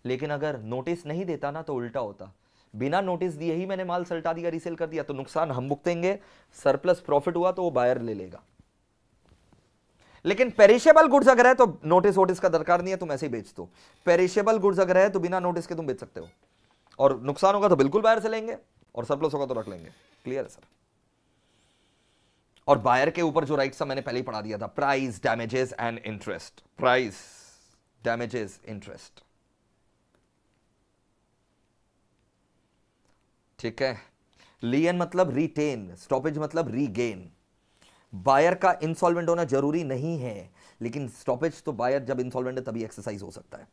लेकिन अगर नोटिस नहीं देता ना तो उल्टा होता बिना नोटिस दिए ही मैंने माल सल्टा दिया रीसेल कर दिया तो नुकसान हम भुगतेंगे सरप्लस प्रॉफिट हुआ तो वो बायर ले लेगा लेकिन पेरिशेबल गुड्स अगर है तो नोटिस वोटिस का दरकार नहीं है तुम ऐसे ही बेच दो पेरिशेबल गुड्स अगर है तो बिना नोटिस के तुम बेच सकते हो और नुकसान होगा तो बिल्कुल बाहर से लेंगे और सरप्लस होगा तो रख लेंगे क्लियर है सर और बायर के ऊपर जो राइट्स मैंने पहले ही पढ़ा दिया था price damages and interest price damages interest ठीक है लियन मतलब रिटेन स्टॉपेज मतलब रीगेन बायर का इंसॉल्वेंट होना जरूरी नहीं है लेकिन स्टॉपेज तो बायर जब इंसॉल्वेंट है तभी एक्सरसाइज हो सकता है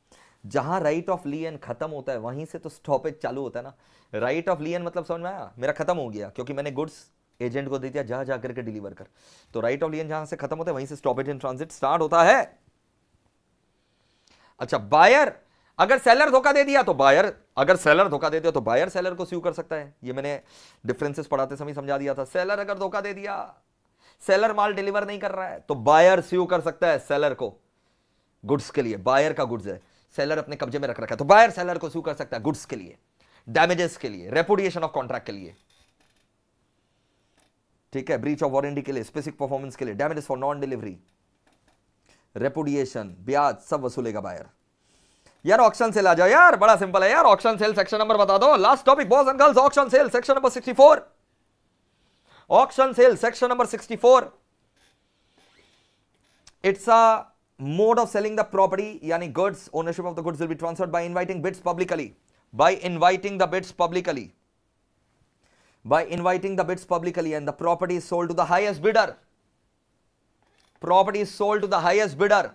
जहां राइट ऑफ लियन खत्म होता है वहीं से तो स्टॉपेज चालू होता है ना राइट ऑफ लियन मतलब समझ में आया मेरा खत्म हो गया क्योंकि मैंने गुड्स एजेंट को दे दिया जा जा करके डिलीवर कर तो राइट ऑफ लियन जहां से खत्म होता है वहीं से स्टॉपेज इन ट्रांसिट स्टार्ट होता है अच्छा बायर अगर सेलर धोखा दे दिया तो बायर अगर सेलर धोखा दे दिया तो बायर सेलर को स्यू कर सकता है ये मैंने डिफरेंसेस पढ़ाते समय समझा दिया था सेलर अगर धोखा दे दिया सेलर माल डिलीवर नहीं कर रहा है तो बायर स्यू कर सकता है सेलर को गुड्स के लिए बायर का गुड्स है सेलर अपने कब्जे में रख रखा है तो बायर सेलर को स्यू कर सकता है गुड्स के लिए डैमेजेस के लिए रेपुडिएशन ऑफ कॉन्ट्रैक्ट के लिए ठीक है ब्रीच ऑफ वारंटी के लिए स्पेसिफिक परफॉर्मेंस के लिए damages for non delivery repudiation ब्याज सब वसूलेगा बायर यार ऑक्शन सेल आ जाओ यार बड़ा सिंपल है यार ऑक्शन सेल सेक्शन नंबर बता दो last topic boss and girls auction sale section number four auction sale section number 64 it's a mode of selling the property yani goods ownership of the goods will be transferred by inviting bids publicly by inviting the bids publicly by inviting the bids publicly and the property is sold to the highest bidder property is sold to the highest bidder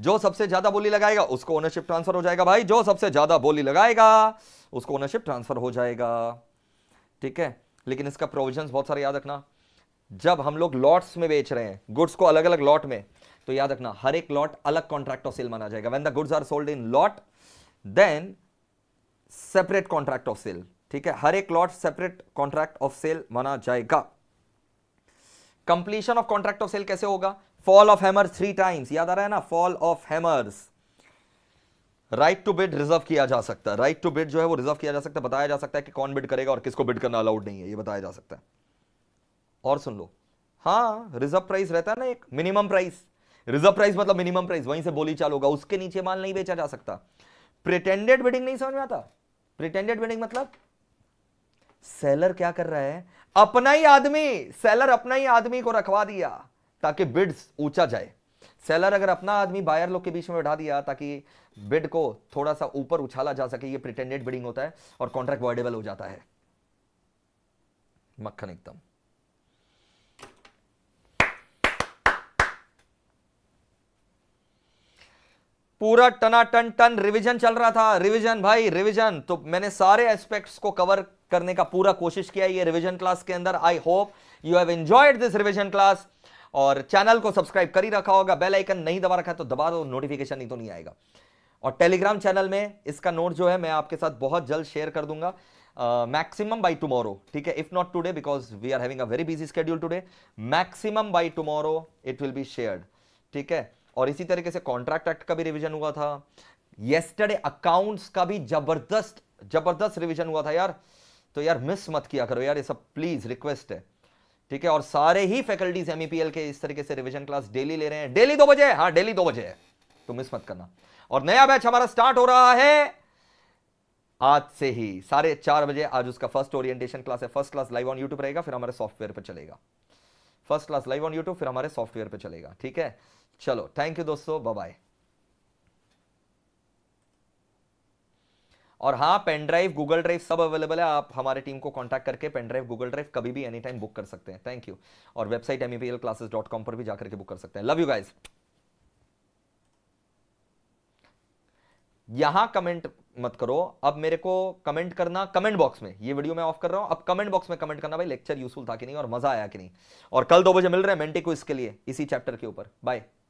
जो सबसे ज्यादा बोली लगाएगा उसको ownership transfer हो जाएगा भाई जो सबसे ज्यादा बोली लगाएगा उसको ओनरशिप ट्रांसफर हो जाएगा ठीक है लेकिन इसका प्रोविजंस बहुत सारे याद रखना जब हम लोग लॉट्स में बेच रहे हैं गुड्स को अलग अलग लॉट में तो याद रखना हर एक लॉट अलग कॉन्ट्रैक्ट ऑफ सेल माना जाएगा when the goods are sold in lot then separate contract of sale ठीक है हर एक lot separate contract of sale माना जाएगा completion of contract of sale कैसे होगा fall of hammers three times याद आ रहा है ना fall of hammers right to bid reserve किया जा सकता है राइट टू बिड जो है वो रिजर्व किया जा सकता है बताया जा सकता है कि कौन बिड करेगा और किसको बिड करना अलाउड नहीं है ये बताया जा सकता है और सुन लो हाँ रिजर्व प्राइस रहता है ना एक मिनिमम प्राइस रिजर्व प्राइस मतलब मिनिमम प्राइस वहीं से बोली चाल होगा उसके नीचे माल नहीं बेचा जा सकता प्रिटेंडेड बिडिंग नहीं समझ में आता प्रिटेंडेड बिडिंग मतलब सेलर क्या कर रहा है अपना ही आदमी सेलर अपना ही आदमी को रखवा दिया ताकि बिड्स ऊंचा जाए सेलर अगर अपना आदमी बायर लोग के बीच में बैठा दिया ताकि बिड को थोड़ा सा ऊपर उछाला जा सके ये प्रिटेंडेड बिडिंग होता है और कॉन्ट्रैक्ट वर्डेबल हो जाता है मक्खन एकदम पूरा टना टन टन रिवीजन चल रहा था रिवीजन भाई रिवीजन तो मैंने सारे एस्पेक्ट्स को कवर करने का पूरा कोशिश किया ये रिवीजन क्लास के अंदर I hope you have enjoyed this revision class और चैनल को सब्सक्राइब कर ही रखा होगा बेल आइकन नहीं दबा रखा है तो दबा दो नोटिफिकेशन नहीं तो नहीं आएगा और टेलीग्राम चैनल में इसका नोट जो है मैं आपके साथ बहुत जल्द शेयर कर दूंगा मैक्सिमम बाई टुमारो ठीक है if not today because we are having a very busy schedule today maximum by tomorrow it will be shared ठीक है और इसी तरीके से कॉन्ट्रैक्ट एक्ट का भी रिविजन हुआ था येस्टरडे अकाउंट्स का भी जबरदस्त जबरदस्त रिविजन हुआ था यार तो यार मिस मत किया करो यार ये सब प्लीज रिक्वेस्ट है ठीक है और सारे ही फैकल्टीज एमईपीएल e के इस तरीके से रिविजन क्लास डेली ले रहे हैं डेली दो बजे हाँ डेली दो बजे तो मिस मत करना और नया बैच हमारा स्टार्ट हो रहा है आज से ही साढ़े चार बजे आज उसका फर्स्ट ओरिएंटेशन क्लास है first class live on YouTube रहेगा फिर हमारे सॉफ्टवेयर पर चलेगा first class live on YouTube फिर हमारे सॉफ्टवेयर पर चलेगा ठीक है चलो थैंक यू दोस्तों बाय और हाँ पेन ड्राइव गूगल ड्राइव सब अवेलेबल है आप हमारे टीम को कांटेक्ट करके पेन ड्राइव गूगल ड्राइव कभी भी एनी टाइम बुक कर सकते हैं थैंक यू और website M classes dot com पर भी जाकर के बुक कर सकते हैं लव यू गाइज यहां कमेंट मत करो अब मेरे को कमेंट करना कमेंट बॉक्स में ये वीडियो मैं ऑफ कर रहा हूं अब कमेंट बॉक्स में कमेंट करना भाई लेक्चर यूजफुल था कि नहीं और मजा आया कि नहीं और कल दो बजे मिल रहे हैं मेंटी को इसके लिए इसी चैप्टर के ऊपर बाय